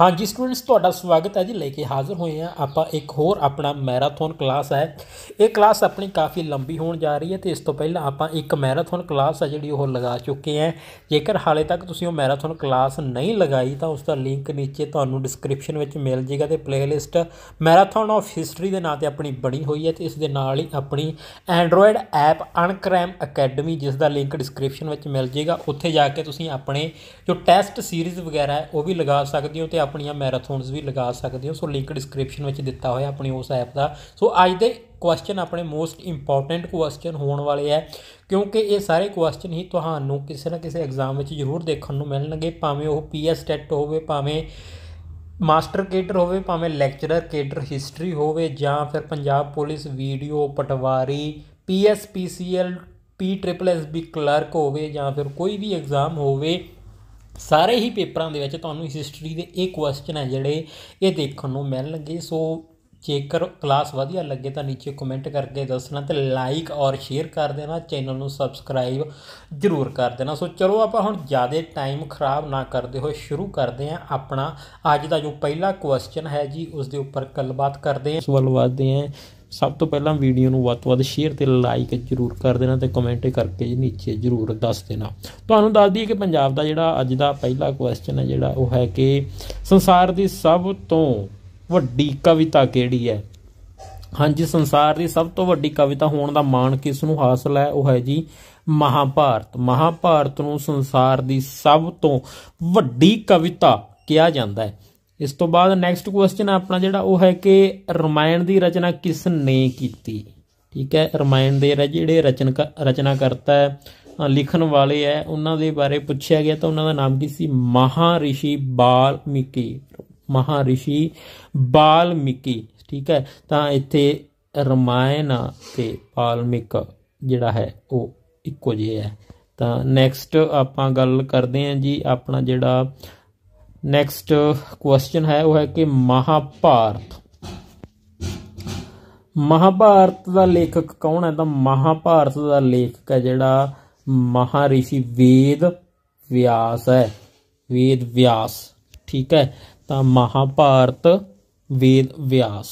ਹਾਂਜੀ ਸਟੂਡੈਂਟਸ ਤੁਹਾਡਾ ਸਵਾਗਤ ਹੈ ਜੀ ਲੈ ਕੇ ਹਾਜ਼ਰ ਹੋਏ ਆ ਆਪਾਂ ਇੱਕ ਹੋਰ ਆਪਣਾ ਮੈਰਾਥਨ ਕਲਾਸ ਹੈ ਇਹ ਕਲਾਸ ਆਪਣੀ ਕਾਫੀ ਲੰਬੀ ਹੋਣ ਜਾ ਰਹੀ ਹੈ ਤੇ ਇਸ ਤੋਂ ਪਹਿਲਾਂ ਆਪਾਂ ਇੱਕ ਮੈਰਾਥਨ ਕਲਾਸ ਹੈ ਜਿਹੜੀ ਉਹ ਲਗਾ ਚੁੱਕੇ ਆ ਜੇਕਰ ਹਾਲੇ ਤੱਕ ਤੁਸੀਂ ਉਹ ਮੈਰਾਥਨ ਕਲਾਸ ਨਹੀਂ ਲਗਾਈ ਤਾਂ ਉਸ ਦਾ ਲਿੰਕ ਨੀਚੇ ਤੁਹਾਨੂੰ ਡਿਸਕ੍ਰਿਪਸ਼ਨ ਵਿੱਚ ਮਿਲ ਜੇਗਾ ਤੇ ਪਲੇਲਿਸਟ ਮੈਰਾਥਨ ਆਫ ਹਿਸਟਰੀ ਦੇ ਨਾਂ ਤੇ ਆਪਣੀ ਬਣੀ ਹੋਈ ਹੈ ਤੇ ਇਸ ਦੇ ਨਾਲ ਹੀ ਆਪਣੀ ਐਂਡਰੋਇਡ ਐਪ ਅਨਕ੍ਰੈਮ ਅਕੈਡਮੀ ਜਿਸ ਦਾ ਲਿੰਕ ਡਿਸਕ੍ਰਿਪਸ਼ਨ ਵਿੱਚ ਮਿਲ ਜੇਗਾ ਉੱਥੇ ਜਾ ਕੇ ਤੁਸੀਂ ਆਪਣੇ ਜੋ ਟੈਸਟ ਸੀਰੀਜ਼ ਵਗੈਰਾ ਹੈ ਉਹ ਵੀ ਲਗਾ ਸਕਦੇ ਹੋ ਤੇ ਆਪਣੀਆਂ ਮੈਰਾਥਨਸ ਵੀ ਲਗਾ ਸਕਦੇ ਹੋ ਸੋ ਲਿੰਕ ਡਿਸਕ੍ਰਿਪਸ਼ਨ ਵਿੱਚ ਦਿੱਤਾ ਹੋਇਆ ਆਪਣੀ ਉਸ ਐਪ ਦਾ ਸੋ ਅੱਜ ਦੇ ਕੁਐਸਚਨ ਆਪਣੇ ਮੋਸਟ ਇੰਪੋਰਟੈਂਟ ਕੁਐਸਚਨ ਹੋਣ ਵਾਲੇ ਆ ਕਿਉਂਕਿ ਇਹ ਸਾਰੇ ਕੁਐਸਚਨ ਹੀ ਤੁਹਾਨੂੰ ਕਿਸੇ ਨਾ ਕਿਸੇ ਐਗਜ਼ਾਮ ਵਿੱਚ ਜ਼ਰੂਰ ਦੇਖਣ ਨੂੰ ਮਿਲਣਗੇ ਭਾਵੇਂ ਉਹ ਪੀਐਸ ਟੈਟ ਹੋਵੇ ਭਾਵੇਂ ਮਾਸਟਰ ਕੇਡਰ ਹੋਵੇ ਭਾਵੇਂ ਲੈਕਚਰਰ ਕੇਡਰ ਹਿਸਟਰੀ ਹੋਵੇ ਜਾਂ ਫਿਰ Punjab police video patwari PSPCL P triple S B clerk ਹੋਵੇ ਜਾਂ ਫਿਰ ਕੋਈ ਵੀ ਐਗਜ਼ਾਮ ਹੋਵੇ ਸਾਰੇ ਹੀ ਪੇਪਰਾਂ ਦੇ ਵਿੱਚ ਤੁਹਾਨੂੰ ਹਿਸਟਰੀ ਦੇ ਇਹ ਕੁਐਸਚਨ ਹੈ ਜਿਹੜੇ ਇਹ ਦੇਖਣ ਨੂੰ ਮਿਲਣਗੇ ਸੋ ਜੇਕਰ ਕਲਾਸ ਵਧੀਆ ਲੱਗੇ ਤਾਂ ਨੀਚੇ ਕਮੈਂਟ ਕਰਕੇ ਦੱਸਣਾ ਤੇ ਲਾਈਕ ਔਰ ਸ਼ੇਅਰ ਕਰ ਦੇਣਾ ਚੈਨਲ ਨੂੰ ਸਬਸਕ੍ਰਾਈਬ ਜ਼ਰੂਰ ਕਰ ਦੇਣਾ ਸੋ ਚਲੋ ਆਪਾਂ ਹੁਣ ਜ਼ਿਆਦਾ ਟਾਈਮ ਖਰਾਬ ਨਾ ਕਰਦੇ ਹੋਏ ਸ਼ੁਰੂ ਕਰਦੇ ਹਾਂ ਆਪਣਾ ਅੱਜ ਦਾ ਜੋ ਪਹਿਲਾ ਕੁਐਸਚਨ ਹੈ ਜੀ ਉਸ ਦੇ ਉੱਪਰ ਗੱਲਬਾਤ ਕਰਦੇ ਹਾਂ ਸਵਾਲ ਵਾਦਦੇ ਹਾਂ ਸਭ ਤੋਂ ਪਹਿਲਾਂ ਵੀਡੀਓ ਨੂੰ ਵੱਧ ਤੋਂ ਵੱਧ ਸ਼ੇਅਰ ਤੇ ਲਾਈਕ ਜਰੂਰ ਕਰ ਦੇਣਾ ਤੇ ਕਮੈਂਟ ਕਰਕੇ ਨੀਚੇ ਜਰੂਰ ਦੱਸ ਦੇਣਾ ਤੁਹਾਨੂੰ ਦੱਸ ਦਈਏ ਕਿ ਪੰਜਾਬ ਦਾ ਜਿਹੜਾ ਅੱਜ ਦਾ ਪਹਿਲਾ ਕੁਐਸਚਨ ਹੈ ਜਿਹੜਾ ਉਹ ਹੈ ਕਿ ਸੰਸਾਰ ਦੀ ਸਭ ਤੋਂ ਵੱਡੀ ਕਵਿਤਾ ਕਿਹੜੀ ਹੈ ਹਾਂਜੀ ਸੰਸਾਰ ਦੀ ਸਭ ਤੋਂ ਵੱਡੀ ਕਵਿਤਾ ਹੋਣ ਦਾ ਮਾਣ ਕਿਸ ਨੂੰ ਹਾਸਲ ਹੈ ਉਹ ਹੈ ਜੀ ਮਹਾਭਾਰਤ ਮਹਾਭਾਰਤ ਨੂੰ ਸੰਸਾਰ ਦੀ ਸਭ ਤੋਂ ਵੱਡੀ ਕਵਿਤਾ ਕਿਹਾ ਜਾਂਦਾ ਹੈ ਇਸ ਤੋਂ ਬਾਅਦ ਨੈਕਸਟ ਕੁਐਸਚਨ ਆਪਣਾ ਜਿਹੜਾ ਉਹ ਹੈ ਕਿ ਰਮਾਇਣ ਦੀ ਰਚਨਾ ਕਿਸ ਨੇ ਕੀਤੀ ਠੀਕ ਹੈ ਰਮਾਇਣ ਦੇ ਜਿਹੜੇ ਰਚਨ ਕਰਤਾ ਹੈ ਲਿਖਣ ਵਾਲੇ ਹੈ ਉਹਨਾਂ ਦੇ ਬਾਰੇ ਪੁੱਛਿਆ ਗਿਆ ਤਾਂ ਉਹਨਾਂ ਦਾ ਨਾਮ ਕੀ ਸੀ ਮਹਾਰਿਸ਼ੀ ਬਾਲਮੀਕੀ ਮਹਾਰਿਸ਼ੀ ਬਾਲਮੀਕੀ ਠੀਕ ਹੈ ਤਾਂ ਇੱਥੇ ਰਮਾਇਣ ਤੇ ਪਾਲਮਿਕ ਜਿਹੜਾ ਹੈ ਉਹ ਇੱਕੋ ਜਿਹਾ ਹੈ ਤਾਂ ਨੈਕਸਟ ਆਪਾਂ ਗੱਲ ਕਰਦੇ ਹਾਂ ਜੀ ਆਪਣਾ ਜਿਹੜਾ ਨੈਕਸਟ ਕੁਐਸਚਨ ਹੈ ਉਹ ਹੈ ਕਿ ਮਹਾਭਾਰਤ ਮਹਾਭਾਰਤ ਦਾ ਲੇਖਕ ਕੌਣ ਹੈ ਤਾਂ ਮਹਾਭਾਰਤ ਦਾ ਲੇਖਕ ਹੈ ਜਿਹੜਾ ਮਹਾਰਿਸ਼ੀ ਵੇਦ ਵਿਆਸ ਹੈ ਵੇਦ ਵਿਆਸ ਠੀਕ ਹੈ ਤਾਂ ਮਹਾਭਾਰਤ ਵੇਦ ਵਿਆਸ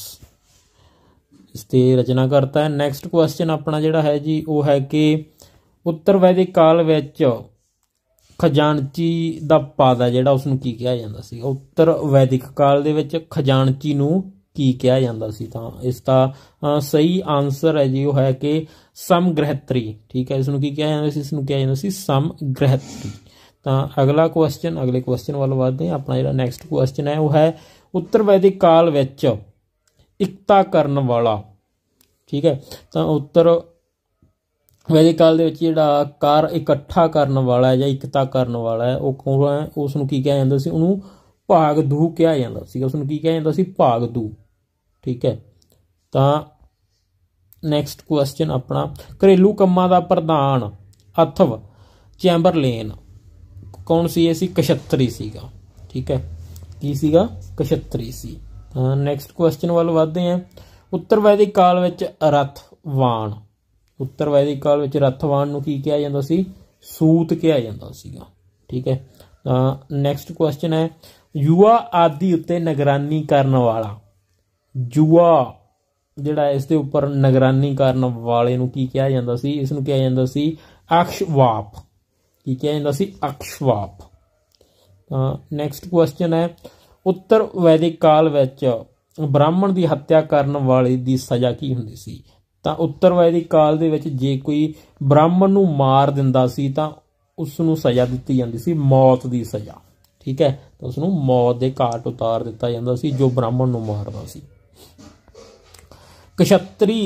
ਇਸ ਤੇ ਰਚਨਾ ਕਰਤਾ ਹੈ ਨੈਕਸਟ ਕੁਐਸਚਨ ਆਪਣਾ ਜਿਹੜਾ ਹੈ ਜੀ ਉਹ ਹੈ ਕਿ ਉੱਤਰ ਵੈਦਿਕ ਕਾਲ ਵਿੱਚ ਖਜ਼ਾਨਚੀ ਦਾ ਪਦ ਆ ਜਿਹੜਾ ਉਸ ਨੂੰ ਕੀ ਕਿਹਾ ਜਾਂਦਾ ਸੀ ਉੱਤਰ ਵੈਦਿਕ ਕਾਲ ਦੇ ਵਿੱਚ ਖਜ਼ਾਨਚੀ ਨੂੰ ਕੀ ਕਿਹਾ ਜਾਂਦਾ ਸੀ ਤਾਂ ਇਸ ਦਾ ਸਹੀ ਆਨਸਰ ਹੈ ਜੀ ਉਹ ਹੈ ਕਿ ਸਮਗ੍ਰਹਿਤਰੀ ਠੀਕ ਹੈ ਇਸ ਨੂੰ ਕੀ ਕਿਹਾ ਜਾਂਦਾ ਸੀ ਇਸ ਨੂੰ ਕਿਹਾ ਜਾਂਦਾ ਸੀ ਸਮਗ੍ਰਹਿਤਰੀ ਤਾਂ ਅਗਲਾ ਕੁਐਸਚਨ ਅਗਲੇ ਕੁਐਸਚਨ ਵੱਲ ਵਧਦੇ ਹਾਂ ਆਪਣਾ ਜਿਹੜਾ ਨੈਕਸਟ ਕੁਐਸਚਨ ਹੈ ਉਹ ਹੈ ਉੱਤਰ ਵੈਦਿਕ ਕਾਲ ਵਿੱਚ ਇਕਤਾ ਕਰਨ ਵਾਲਾ ਠੀਕ ਹੈ ਤਾਂ ਉੱਤਰ ਵੈਦਿਕ ਕਾਲ ਦੇ ਵਿੱਚ ਜਿਹੜਾ ਕਾਰ ਇਕੱਠਾ ਕਰਨ ਵਾਲਾ ਹੈ ਜਾਂ ਇਕਤਾ ਕਰਨ ਵਾਲਾ ਹੈ ਉਹ ਕੌਣ ਹੈ ਉਸ ਨੂੰ ਕੀ ਕਿਹਾ ਜਾਂਦਾ ਸੀ ਉਹਨੂੰ ਭਾਗ ਦੂ ਕਿਹਾ ਜਾਂਦਾ ਸੀ ਉਸ ਨੂੰ ਕੀ ਕਿਹਾ ਜਾਂਦਾ ਸੀ ਭਾਗ ਦੂ ਠੀਕ ਹੈ ਤਾਂ ਨੈਕਸਟ ਕੁਐਸਚਨ ਆਪਣਾ ਘਰੇਲੂ ਕੰਮਾਂ ਦਾ ਪ੍ਰਧਾਨ ਅਥਵ ਚੈਂਬਰਲੇਨ ਕੌਣ ਸੀ ਇਹ ਸੀ ਕਸ਼ਤਰੀ ਸੀਗਾ ਠੀਕ ਹੈ ਕੀ ਸੀਗਾ ਕਸ਼ਤਰੀ ਸੀ ਤਾਂ ਨੈਕਸਟ ਕੁਐਸਚਨ ਵੱਲ ਵਧਦੇ ਹਾਂ ਉੱਤਰ ਵੈਦਿਕ ਕਾਲ ਵਿੱਚ ਰਥ ਵਾਣ ਉੱਤਰ ਵੈਦਿਕ ਕਾਲ ਵਿੱਚ ਰੱਥਵਾਨ ਨੂੰ ਕੀ ਕਿਹਾ ਜਾਂਦਾ ਸੀ ਸੂਤ ਕਿਹਾ ਜਾਂਦਾ ਸੀਗਾ ਠੀਕ ਹੈ ਤਾਂ ਨੈਕਸਟ ਕੁਐਸਚਨ ਹੈ ਯੁਵਾ ਆਦਿ ਉੱਤੇ ਨਿਗਰਾਨੀ ਕਰਨ ਵਾਲਾ ਯੁਵਾ ਜਿਹੜਾ ਇਸ ਦੇ ਉੱਪਰ ਨਿਗਰਾਨੀ ਕਰਨ ਵਾਲੇ ਨੂੰ ਕੀ ਕਿਹਾ ਜਾਂਦਾ ਸੀ ਇਸ ਨੂੰ ਕਿਹਾ ਜਾਂਦਾ ਸੀ ਅਕਸ਼ਵਾਪ ਕੀ ਕਿਹਾ ਜਾਂਦਾ ਸੀ ਅਕਸ਼ਵਾਪ ਤਾਂ ਨੈਕਸਟ ਕੁਐਸਚਨ ਹੈ ਉੱਤਰ ਵੈਦਿਕ ਕਾਲ ਵਿੱਚ ਬ੍ਰਾਹਮਣ ਦੀ ਹੱਤਿਆ ਕਰਨ ਵਾਲੇ ਦੀ ਸਜ਼ਾ ਕੀ ਹੁੰਦੀ ਸੀ ਤਾਂ ਉੱਤਰ ਵੈਦਿਕ ਕਾਲ ਦੇ ਵਿੱਚ ਜੇ ਕੋਈ ਬ੍ਰਾਹਮਣ ਨੂੰ ਮਾਰ ਦਿੰਦਾ ਸੀ ਤਾਂ ਉਸ ਨੂੰ ਸਜ਼ਾ ਦਿੱਤੀ ਜਾਂਦੀ ਸੀ ਮੌਤ ਦੀ ਸਜ਼ਾ ਠੀਕ ਹੈ ਤਾਂ ਉਸ ਨੂੰ ਮੌਤ ਦੇ ਘਾਟ ਉਤਾਰ ਦਿੱਤਾ ਜਾਂਦਾ ਸੀ ਜੋ ਬ੍ਰਾਹਮਣ ਨੂੰ ਮਾਰਦਾ ਸੀ ਕਸ਼ਤਰੀ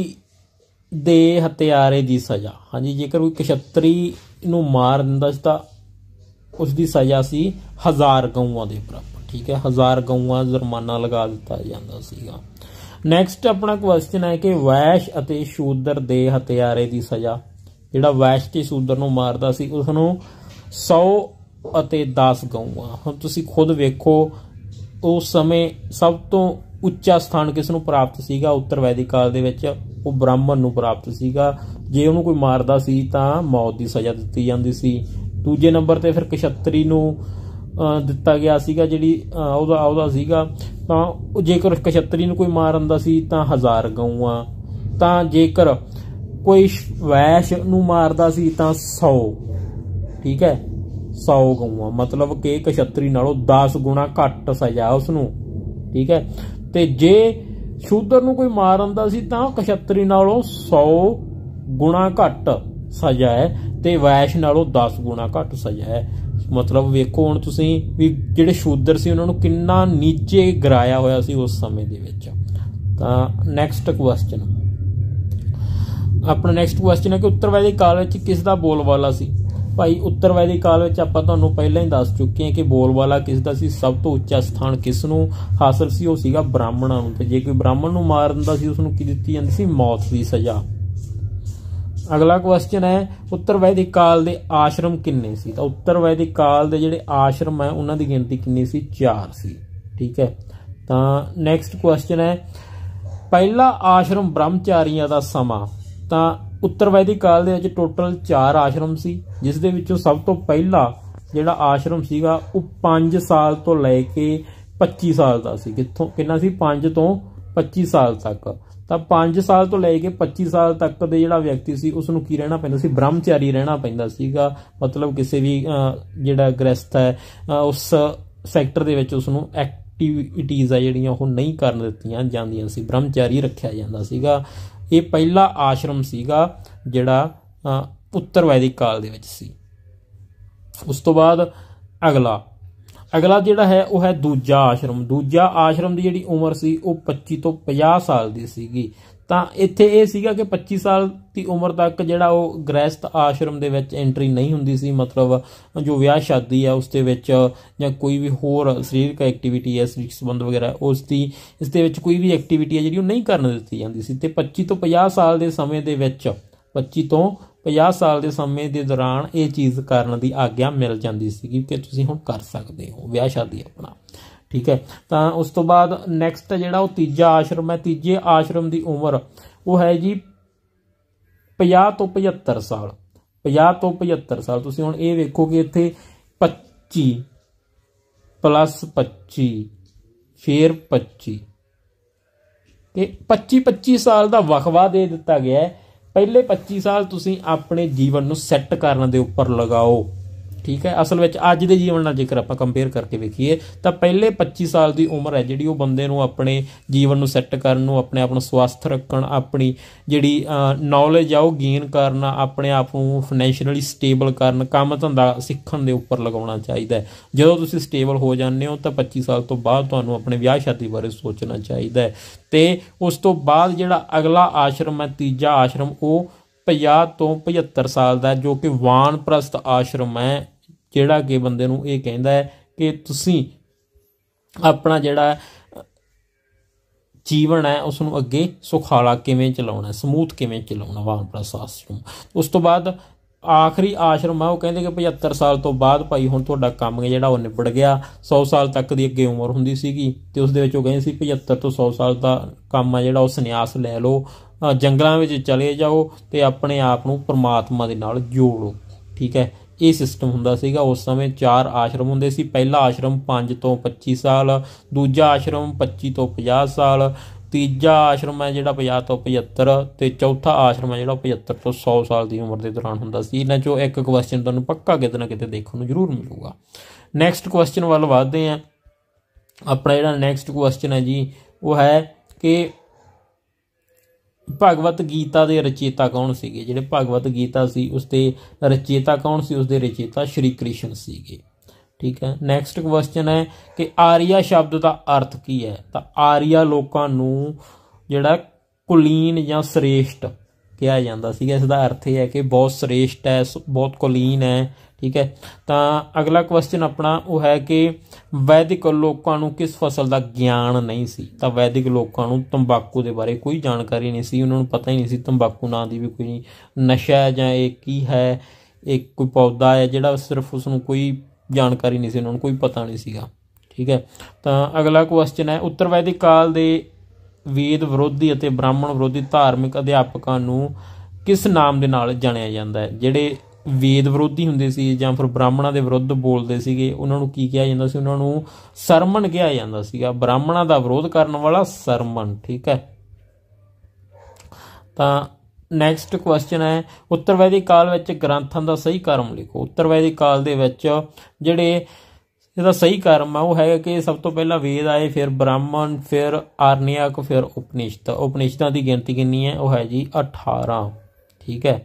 ਦੇ ਹਤਿਆਰੇ ਦੀ ਸਜ਼ਾ ਹਾਂਜੀ ਜੇਕਰ ਕੋਈ ਕਸ਼ਤਰੀ ਨੂੰ ਮਾਰ ਦਿੰਦਾ ਸੀ ਤਾਂ ਉਸ ਦੀ ਸਜ਼ਾ ਸੀ ਹਜ਼ਾਰ ਗਊਆਂ ਦੇ ਬਰਾਬਰ ਠੀਕ ਹੈ ਹਜ਼ਾਰ ਗਊਆਂ ਜੁਰਮਾਨਾ ਲਗਾ ਦਿੱਤਾ ਜਾਂਦਾ ਸੀਗਾ ਨੈਕਸਟ ਆਪਣਾ ਕੁਐਸਚਨ ਹੈ ਕਿ ਵੈਸ਼ ਅਤੇ ਸ਼ੂਦਰ ਦੇ ਹਤਿਆਰੇ ਦੀ ਸਜ਼ਾ ਜਿਹੜਾ ਵੈਸ਼ ਤੇ ਸ਼ੂਦਰ ਨੂੰ ਮਾਰਦਾ ਸੀ ਉਸ ਨੂੰ 100 ਅਤੇ 10 ਗਊਆਂ ਹੁਣ ਤੁਸੀਂ ਖੁਦ ਵੇਖੋ ਉਸ ਸਮੇਂ ਸਭ ਤੋਂ ਉੱਚਾ ਸਥਾਨ ਕਿਸ ਨੂੰ ਪ੍ਰਾਪਤ ਸੀਗਾ ਉੱਤਰ ਵੈਦਿਕ ਕਾਲ ਦੇ ਵਿੱਚ ਉਹ ਬ੍ਰਾਹਮਣ ਨੂੰ ਪ੍ਰਾਪਤ ਸੀਗਾ ਜੇ ਉਹਨੂੰ ਕੋਈ ਮਾਰਦਾ ਸੀ ਤਾਂ ਮੌਤ ਦੀ ਸਜ਼ਾ ਦਿੱਤੀ ਜਾਂਦੀ ਸੀ ਦੂਜੇ ਨੰਬਰ ਤੇ ਫਿਰ ਕਸ਼ਤਰੀ ਨੂੰ ਦਿੱਤਾ ਗਿਆ ਸੀਗਾ ਜਿਹੜੀ ਉਹਦਾ ਉਹਦਾ ਸੀਗਾ ਤਾਂ ਜੇਕਰ ਕਛਤਰੀ ਨੂੰ ਕੋਈ ਮਾਰਨਦਾ ਸੀ ਤਾਂ ਹਜ਼ਾਰ ਗਊਆਂ ਤਾਂ ਜੇਕਰ ਕੋਈ ਵੈਸ਼ ਨੂੰ ਮਾਰਦਾ ਸੀ ਤਾਂ 100 ਠੀਕ ਹੈ 100 ਗਊਆਂ ਮਤਲਬ ਕਿ ਕਛਤਰੀ ਨਾਲੋਂ 10 ਗੁਣਾ ਘੱਟ ਸਜ਼ਾ ਉਸ ਨੂੰ ਠੀਕ ਹੈ ਤੇ ਜੇ ਸ਼ੂਦਰ ਨੂੰ ਕੋਈ ਮਾਰਨਦਾ ਸੀ ਤਾਂ ਕਛਤਰੀ ਨਾਲੋਂ 100 ਗੁਣਾ ਘੱਟ ਸਜ਼ਾ ਹੈ ਤੇ ਵੈਸ਼ ਨਾਲੋਂ 10 ਗੁਣਾ ਘੱਟ ਸਜ਼ਾ ਹੈ ਮਤਲਬ ਵੇਖੋ ਹੁਣ ਤੁਸੀਂ ਵੀ ਜਿਹੜੇ ਸ਼ੂਦਰ ਸੀ ਉਹਨਾਂ ਨੂੰ ਕਿੰਨਾ ਨੀਚੇ ਗਰਾਇਆ ਹੋਇਆ ਸੀ ਉਸ ਸਮੇਂ ਦੇ ਵਿੱਚ ਤਾਂ ਨੈਕਸਟ ਕੁਐਸਚਨ ਆਪਣਾ ਨੈਕਸਟ ਕੁਐਸਚਨ ਹੈ ਕਿ ਉੱਤਰ ਵੈਦਿਕ ਕਾਲ ਵਿੱਚ ਕਿਸ ਦਾ ਵਾਲਾ ਸੀ ਭਾਈ ਉੱਤਰ ਵੈਦਿਕ ਕਾਲ ਵਿੱਚ ਆਪਾਂ ਤੁਹਾਨੂੰ ਪਹਿਲਾਂ ਹੀ ਦੱਸ ਚੁੱਕੇ ਹਾਂ ਕਿ ਵਾਲਾ ਕਿਸ ਦਾ ਸੀ ਸਭ ਤੋਂ ਉੱਚਾ ਸਥਾਨ ਕਿਸ ਨੂੰ ਹਾਸਲ ਸੀ ਉਹ ਸੀਗਾ ਬ੍ਰਾਹਮਣਾਂ ਨੂੰ ਤੇ ਜੇ ਕੋਈ ਬ੍ਰਾਹਮਣ ਨੂੰ ਮਾਰਨ ਦਾ ਸੀ ਉਸ ਨੂੰ ਕੀ ਦਿੱਤੀ ਜਾਂਦੀ ਸੀ ਮੌਤ ਦੀ ਸਜ਼ਾ ਅਗਲਾ ਕੁਐਸਚਨ ਹੈ ਉੱਤਰ ਵੈਦਿਕ ਕਾਲ ਦੇ ਆਸ਼ਰਮ ਕਿੰਨੇ ਸੀ ਤਾਂ ਉੱਤਰ ਵੈਦਿਕ ਕਾਲ ਦੇ ਜਿਹੜੇ ਆਸ਼ਰਮ ਹੈ ਉਹਨਾਂ ਦੀ ਗਿਣਤੀ ਕਿੰਨੀ ਸੀ 4 ਸੀ ਠੀਕ ਹੈ ਤਾਂ ਨੈਕਸਟ ਕੁਐਸਚਨ ਹੈ ਪਹਿਲਾ ਆਸ਼ਰਮ ਬ੍ਰਹਮਚਾਰੀਆਂ ਦਾ ਸਮਾਂ ਤਾਂ ਉੱਤਰ ਵੈਦਿਕ ਕਾਲ ਦੇ ਵਿੱਚ ਟੋਟਲ 4 ਆਸ਼ਰਮ ਸੀ ਜਿਸ ਦੇ ਵਿੱਚੋਂ ਸਭ ਤੋਂ ਪਹਿਲਾ ਜਿਹੜਾ ਆਸ਼ਰਮ ਸੀਗਾ ਉਹ 5 ਸਾਲ ਤੋਂ ਲੈ ਕੇ 25 ਸਾਲ ਦਾ ਸੀ ਕਿੱਥੋਂ ਕਿੰਨਾ ਸੀ 5 ਤੋਂ 25 ਸਾਲ ਤੱਕ ਤਾਂ 5 ਸਾਲ ਤੋਂ ਲੈ ਕੇ 25 ਸਾਲ ਤੱਕ ਦੇ ਜਿਹੜਾ ਵਿਅਕਤੀ ਸੀ ਉਸ ਨੂੰ ਕੀ ਰਹਿਣਾ ਪੈਂਦਾ ਸੀ ਬ੍ਰਹਮਚਾਰੀ ਰਹਿਣਾ ਪੈਂਦਾ ਸੀਗਾ ਮਤਲਬ ਕਿਸੇ ਵੀ ਜਿਹੜਾ ਗ੍ਰਸਥ ਹੈ ਉਸ ਸੈਕਟਰ ਦੇ ਵਿੱਚ ਉਸ ਨੂੰ ਐਕਟੀਵਿਟੀਜ਼ ਆ ਜਿਹੜੀਆਂ ਉਹ ਨਹੀਂ ਕਰਨ ਦਿੱਤੀਆਂ ਜਾਂਦੀਆਂ ਸੀ ਬ੍ਰਹਮਚਾਰੀ ਰੱਖਿਆ ਜਾਂਦਾ ਸੀਗਾ ਇਹ ਪਹਿਲਾ ਆਸ਼ਰਮ ਸੀਗਾ ਜਿਹੜਾ ਉੱਤਰ ਵੈਦਿਕ ਕਾਲ ਦੇ ਵਿੱਚ ਸੀ ਉਸ ਤੋਂ ਬਾਅਦ ਅਗਲਾ ਅਗਲਾ ਜਿਹੜਾ ਹੈ ਉਹ ਹੈ ਦੂਜਾ ਆਸ਼ਰਮ ਦੂਜਾ ਆਸ਼ਰਮ ਦੀ ਜਿਹੜੀ ਉਮਰ ਸੀ ਉਹ 25 ਤੋਂ 50 ਸਾਲ ਦੀ ਸੀਗੀ ਤਾਂ ਇੱਥੇ ਇਹ ਸੀਗਾ ਕਿ 25 ਸਾਲ ਦੀ ਉਮਰ ਤੱਕ ਜਿਹੜਾ ਉਹ ਗ੍ਰਹਿਸਤ ਆਸ਼ਰਮ ਦੇ ਵਿੱਚ ਐਂਟਰੀ ਨਹੀਂ ਹੁੰਦੀ ਸੀ ਮਤਲਬ ਜੋ ਵਿਆਹ ਸ਼ਾਦੀ ਹੈ ਉਸ ਦੇ ਵਿੱਚ ਜਾਂ ਕੋਈ ਵੀ ਹੋਰ ਸਰੀਰਕ ਐਕਟੀਵਿਟੀ ਐ ਸਰੀਰਕ ਸੰਬੰਧ ਵਗੈਰਾ ਉਸ ਦੀ ਇਸ ਦੇ ਵਿੱਚ ਕੋਈ ਵੀ ਐਕਟੀਵਿਟੀ ਹੈ ਜਿਹੜੀ ਉਹ ਨਹੀਂ ਕਰਨ ਦਿੱਤੀ ਜਾਂਦੀ ਸੀ ਤੇ 25 ਤੋਂ 50 ਸਾਲ ਦੇ ਸਮੇਂ ਦੇ ਵਿੱਚ 25 ਤੋਂ 50 ਸਾਲ ਦੇ ਸਮੇਂ ਦੇ ਦੌਰਾਨ ਇਹ ਚੀਜ਼ ਕਰਨ ਦੀ ਆਗਿਆ ਮਿਲ ਜਾਂਦੀ ਸੀ ਕਿ ਤੁਸੀਂ ਹੁਣ ਕਰ ਸਕਦੇ ਹੋ ਵਿਆਹ ਸ਼ਾਦੀ ਆਪਣਾ ਠੀਕ ਹੈ ਤਾਂ ਉਸ ਤੋਂ ਬਾਅਦ ਨੈਕਸਟ ਜਿਹੜਾ ਉਹ ਤੀਜਾ ਆਸ਼ਰਮ ਹੈ ਤੀਜੇ ਆਸ਼ਰਮ ਦੀ ਉਮਰ ਉਹ ਹੈ ਜੀ 50 ਤੋਂ 75 ਸਾਲ 50 ਤੋਂ 75 ਸਾਲ ਤੁਸੀਂ ਹੁਣ ਇਹ ਵੇਖੋ ਕਿ ਇੱਥੇ 25 ਪਲੱਸ 25 ਫੇਰ 25 ਕਿ 25 25 ਸਾਲ ਦਾ ਵਖਵਾ ਦੇ ਦਿੱਤਾ ਗਿਆ ਹੈ ਪਹਿਲੇ 25 ਸਾਲ ਤੁਸੀਂ ਆਪਣੇ ਜੀਵਨ ਨੂੰ ਸੈੱਟ ਕਰਨ ਦੇ ਉੱਪਰ ਲਗਾਓ ਠੀਕ ਹੈ ਅਸਲ ਵਿੱਚ ਅੱਜ ਦੇ ਜੀਵਨ ਨਾਲ ਜੇਕਰ ਆਪਾਂ ਕੰਪੇਅਰ ਕਰਕੇ ਵੇਖੀਏ ਤਾਂ ਪਹਿਲੇ 25 ਸਾਲ ਦੀ ਉਮਰ ਹੈ ਜਿਹੜੀ ਉਹ ਬੰਦੇ ਨੂੰ ਆਪਣੇ ਜੀਵਨ ਨੂੰ ਸੈੱਟ ਕਰਨ ਨੂੰ ਆਪਣੇ ਆਪ ਨੂੰ ਸਵਸਥ ਰੱਖਣ ਆਪਣੀ ਜਿਹੜੀ ਨੌਲੇਜ ਆ ਉਹ ਗੇਨ ਕਰਨਾ ਆਪਣੇ ਆਪ ਨੂੰ ਫਾਈਨੈਂਸ਼ੀਅਲੀ ਸਟੇਬਲ ਕਰਨ ਕੰਮ ਧੰਦਾ ਸਿੱਖਣ ਦੇ ਉੱਪਰ ਲਗਾਉਣਾ ਚਾਹੀਦਾ ਹੈ ਜਦੋਂ ਤੁਸੀਂ ਸਟੇਬਲ ਹੋ ਜਾਂਦੇ ਹੋ ਤਾਂ 25 ਸਾਲ ਤੋਂ ਬਾਅਦ ਤੁਹਾਨੂੰ ਆਪਣੇ ਵਿਆਹ ਸ਼ਾਦੀ ਬਾਰੇ ਸੋਚਣਾ ਚਾਹੀਦਾ ਹੈ ਤੇ ਉਸ ਤੋਂ ਬਾਅਦ ਜਿਹੜਾ ਅਗਲਾ ਆਸ਼ਰਮ ਹੈ ਤੀਜਾ ਆਸ਼ਰਮ ਉਹ 50 ਤੋਂ 75 ਸਾਲ ਦਾ ਜੋ ਕਿ ਵਾਨਪ੍ਰਸਤ ਆਸ਼ਰਮ ਹੈ ਜਿਹੜਾ ਕਿ ਬੰਦੇ ਨੂੰ ਇਹ ਕਹਿੰਦਾ ਹੈ ਕਿ ਤੁਸੀਂ ਆਪਣਾ ਜਿਹੜਾ ਜੀਵਨ ਹੈ ਉਸ ਨੂੰ ਅੱਗੇ ਸੁਖਾਲਾ ਕਿਵੇਂ ਚਲਾਉਣਾ ਸਮੂਥ ਕਿਵੇਂ ਚਲਾਉਣਾ ਵਾਨਪ੍ਰਸਤ ਆਸ਼ਰਮ ਉਸ ਤੋਂ ਬਾਅਦ ਆਖਰੀ ਆਸ਼ਰਮ ਆ ਉਹ ਕਹਿੰਦੇ ਕਿ 75 ਸਾਲ ਤੋਂ ਬਾਅਦ ਭਾਈ ਹੁਣ ਤੁਹਾਡਾ ਕੰਮ ਜਿਹੜਾ ਉਹ ਨਿਬੜ ਗਿਆ 100 ਸਾਲ ਤੱਕ ਦੀ ਅੱਗੇ ਉਮਰ ਹੁੰਦੀ ਸੀਗੀ ਤੇ ਉਸ ਦੇ ਵਿੱਚ ਉਹ ਕਹਿੰਦੇ ਸੀ 75 ਤੋਂ 100 ਸਾਲ ਦਾ ਕੰਮ ਆ ਜਿਹੜਾ ਉਹ ਸੰਨਿਆਸ ਲੈ ਲਓ ਜੰਗਲਾਂ ਵਿੱਚ ਚਲੇ ਜਾਓ ਤੇ ਆਪਣੇ ਆਪ ਨੂੰ ਪਰਮਾਤਮਾ ਦੇ ਨਾਲ ਜੋੜੋ ਠੀਕ ਹੈ ਇਹ ਸਿਸਟਮ ਹੁੰਦਾ ਸੀਗਾ ਉਸ ਸਮੇਂ ਚਾਰ ਆਸ਼ਰਮ ਹੁੰਦੇ ਸੀ ਪਹਿਲਾ ਆਸ਼ਰਮ 5 ਤੋਂ 25 ਸਾਲ ਦੂਜਾ ਆਸ਼ਰਮ 25 ਤੋਂ 50 ਸਾਲ ਤੀਜਾ ਆਸ਼ਰਮ ਹੈ ਜਿਹੜਾ 50 ਤੋਂ 75 ਤੇ ਚੌਥਾ ਆਸ਼ਰਮ ਹੈ ਜਿਹੜਾ 75 ਤੋਂ 100 ਸਾਲ ਦੀ ਉਮਰ ਦੇ ਦੌਰਾਨ ਹੁੰਦਾ ਸੀ ਇਹਨਾਂ ਚੋਂ ਇੱਕ ਕੁਐਸਚਨ ਤੁਹਾਨੂੰ ਪੱਕਾ ਕਿਤੇ ਨਾ ਕਿਤੇ ਦੇਖਣ ਨੂੰ ਜ਼ਰੂਰ ਮਿਲੂਗਾ ਨੈਕਸਟ ਕੁਐਸਚਨ ਵੱਲ ਵਧਦੇ ਆਂ ਆਪਣਾ ਜਿਹੜਾ ਨੈਕਸਟ ਕੁਐਸਚਨ ਹੈ ਜੀ ਉਹ ਹੈ ਕਿ ਭਗਵਤ ਗੀਤਾ ਦੇ ਰਚੇਤਾ ਕੌਣ ਸੀਗੇ ਜਿਹੜੇ ਭਗਵਤ ਗੀਤਾ ਸੀ ਉਸ ਰਚੇਤਾ ਕੌਣ ਸੀ ਉਸ ਦੇ ਰਚੇਤਾ ਸ਼੍ਰੀ ਕ੍ਰਿਸ਼ਨ ਸੀਗੇ ਠੀਕ ਹੈ ਨੈਕਸਟ ਕੁਐਸਚਨ ਹੈ ਕਿ ਆਰੀਆ ਸ਼ਬਦ ਦਾ ਅਰਥ ਕੀ ਹੈ ਤਾਂ ਆਰੀਆ ਲੋਕਾਂ ਨੂੰ ਜਿਹੜਾ ਕੁਲੀਨ ਜਾਂ ਸ੍ਰੇਸ਼ਟ ਕਿਹਾ ਜਾਂਦਾ ਸੀਗਾ ਇਸ ਦਾ ਅਰਥ ਇਹ ਹੈ ਕਿ ਬਹੁਤ ਸ੍ਰੇਸ਼ਟ ਹੈ ਬਹੁਤ ਕੁਲੀਨ ਹੈ ਠੀਕ ਹੈ ਤਾਂ ਅਗਲਾ ਕੁਐਸਚਨ ਆਪਣਾ ਉਹ ਹੈ ਕਿ ਵੈਦਿਕ ਲੋਕਾਂ ਨੂੰ ਕਿਸ ਫਸਲ ਦਾ ਗਿਆਨ ਨਹੀਂ ਸੀ ਤਾਂ ਵੈਦਿਕ ਲੋਕਾਂ ਨੂੰ ਤੰਬਾਕੂ ਦੇ ਬਾਰੇ ਕੋਈ ਜਾਣਕਾਰੀ ਨਹੀਂ ਸੀ ਉਹਨਾਂ ਨੂੰ ਪਤਾ ਹੀ ਨਹੀਂ ਸੀ ਤੰਬਾਕੂ ਨਾਂ ਦੀ ਵੀ ਕੋਈ ਨਸ਼ਾ ਹੈ ਜਾਂ ਇਹ ਕੀ ਹੈ ਇਹ ਕੋਈ ਪੌਦਾ ਹੈ ਜਿਹੜਾ ਸਿਰਫ ਉਸ ਨੂੰ ਕੋਈ ਜਾਣਕਾਰੀ ਨਹੀਂ ਸੀ ਉਹਨਾਂ ਨੂੰ ਕੋਈ ਪਤਾ ਨਹੀਂ ਸੀਗਾ ਠੀਕ ਹੈ ਤਾਂ ਅਗਲਾ ਕੁਐਸਚਨ ਹੈ ਉੱਤਰ ਵੈਦਿਕ ਕਾਲ ਦੇ ਵੇਦ ਵਿਰੋਧੀ ਅਤੇ ਬ੍ਰਾਹਮਣ ਵਿਰੋਧੀ ਧਾਰਮਿਕ ਅਧਿਆਪਕਾਂ ਨੂੰ ਕਿਸ ਨਾਮ ਦੇ ਨਾਲ ਜਾਣਿਆ ਜਾਂਦਾ ਹੈ ਜਿਹੜੇ ਵੇਦ ਵਿਰੋਧੀ ਹੁੰਦੇ ਸੀ ਜਾਂ ਫਿਰ ਬ੍ਰਾਹਮਣਾਂ ਦੇ ਵਿਰੁੱਧ ਬੋਲਦੇ ਸੀਗੇ ਉਹਨਾਂ ਨੂੰ ਕੀ ਕਿਹਾ ਜਾਂਦਾ ਸੀ ਉਹਨਾਂ ਨੂੰ ਸਰਮਣ ਕਿਹਾ ਜਾਂਦਾ ਸੀਗਾ ਬ੍ਰਾਹਮਣਾਂ ਦਾ ਵਿਰੋਧ ਕਰਨ ਵਾਲਾ ਸਰਮਣ ਠੀਕ ਹੈ ਤਾਂ ਨੈਕਸਟ ਕੁਐਸਚਨ ਹੈ ਉੱਤਰ ਵੈਦਿਕ ਕਾਲ ਵਿੱਚ ਗ੍ਰੰਥਾਂ ਦਾ ਸਹੀ ਕਰਮ ਲਿਖੋ ਉੱਤਰ ਵੈਦਿਕ ਕਾਲ ਦੇ ਵਿੱਚ ਜਿਹੜੇ ਇਹਦਾ ਸਹੀ ਕਰਮ ਆ ਉਹ ਹੈ ਕਿ ਸਭ ਤੋਂ ਪਹਿਲਾਂ ਵੇਦ ਆਏ ਫਿਰ ਬ੍ਰਾਹਮਣ ਫਿਰ ਆਰਨਿਆਕ ਫਿਰ ਉਪਨਿਸ਼ਦ ਉਪਨਿਸ਼ਦਾਂ ਦੀ ਗਿਣਤੀ ਕਿੰਨੀ ਹੈ ਉਹ ਹੈ ਜੀ 18 ਠੀਕ ਹੈ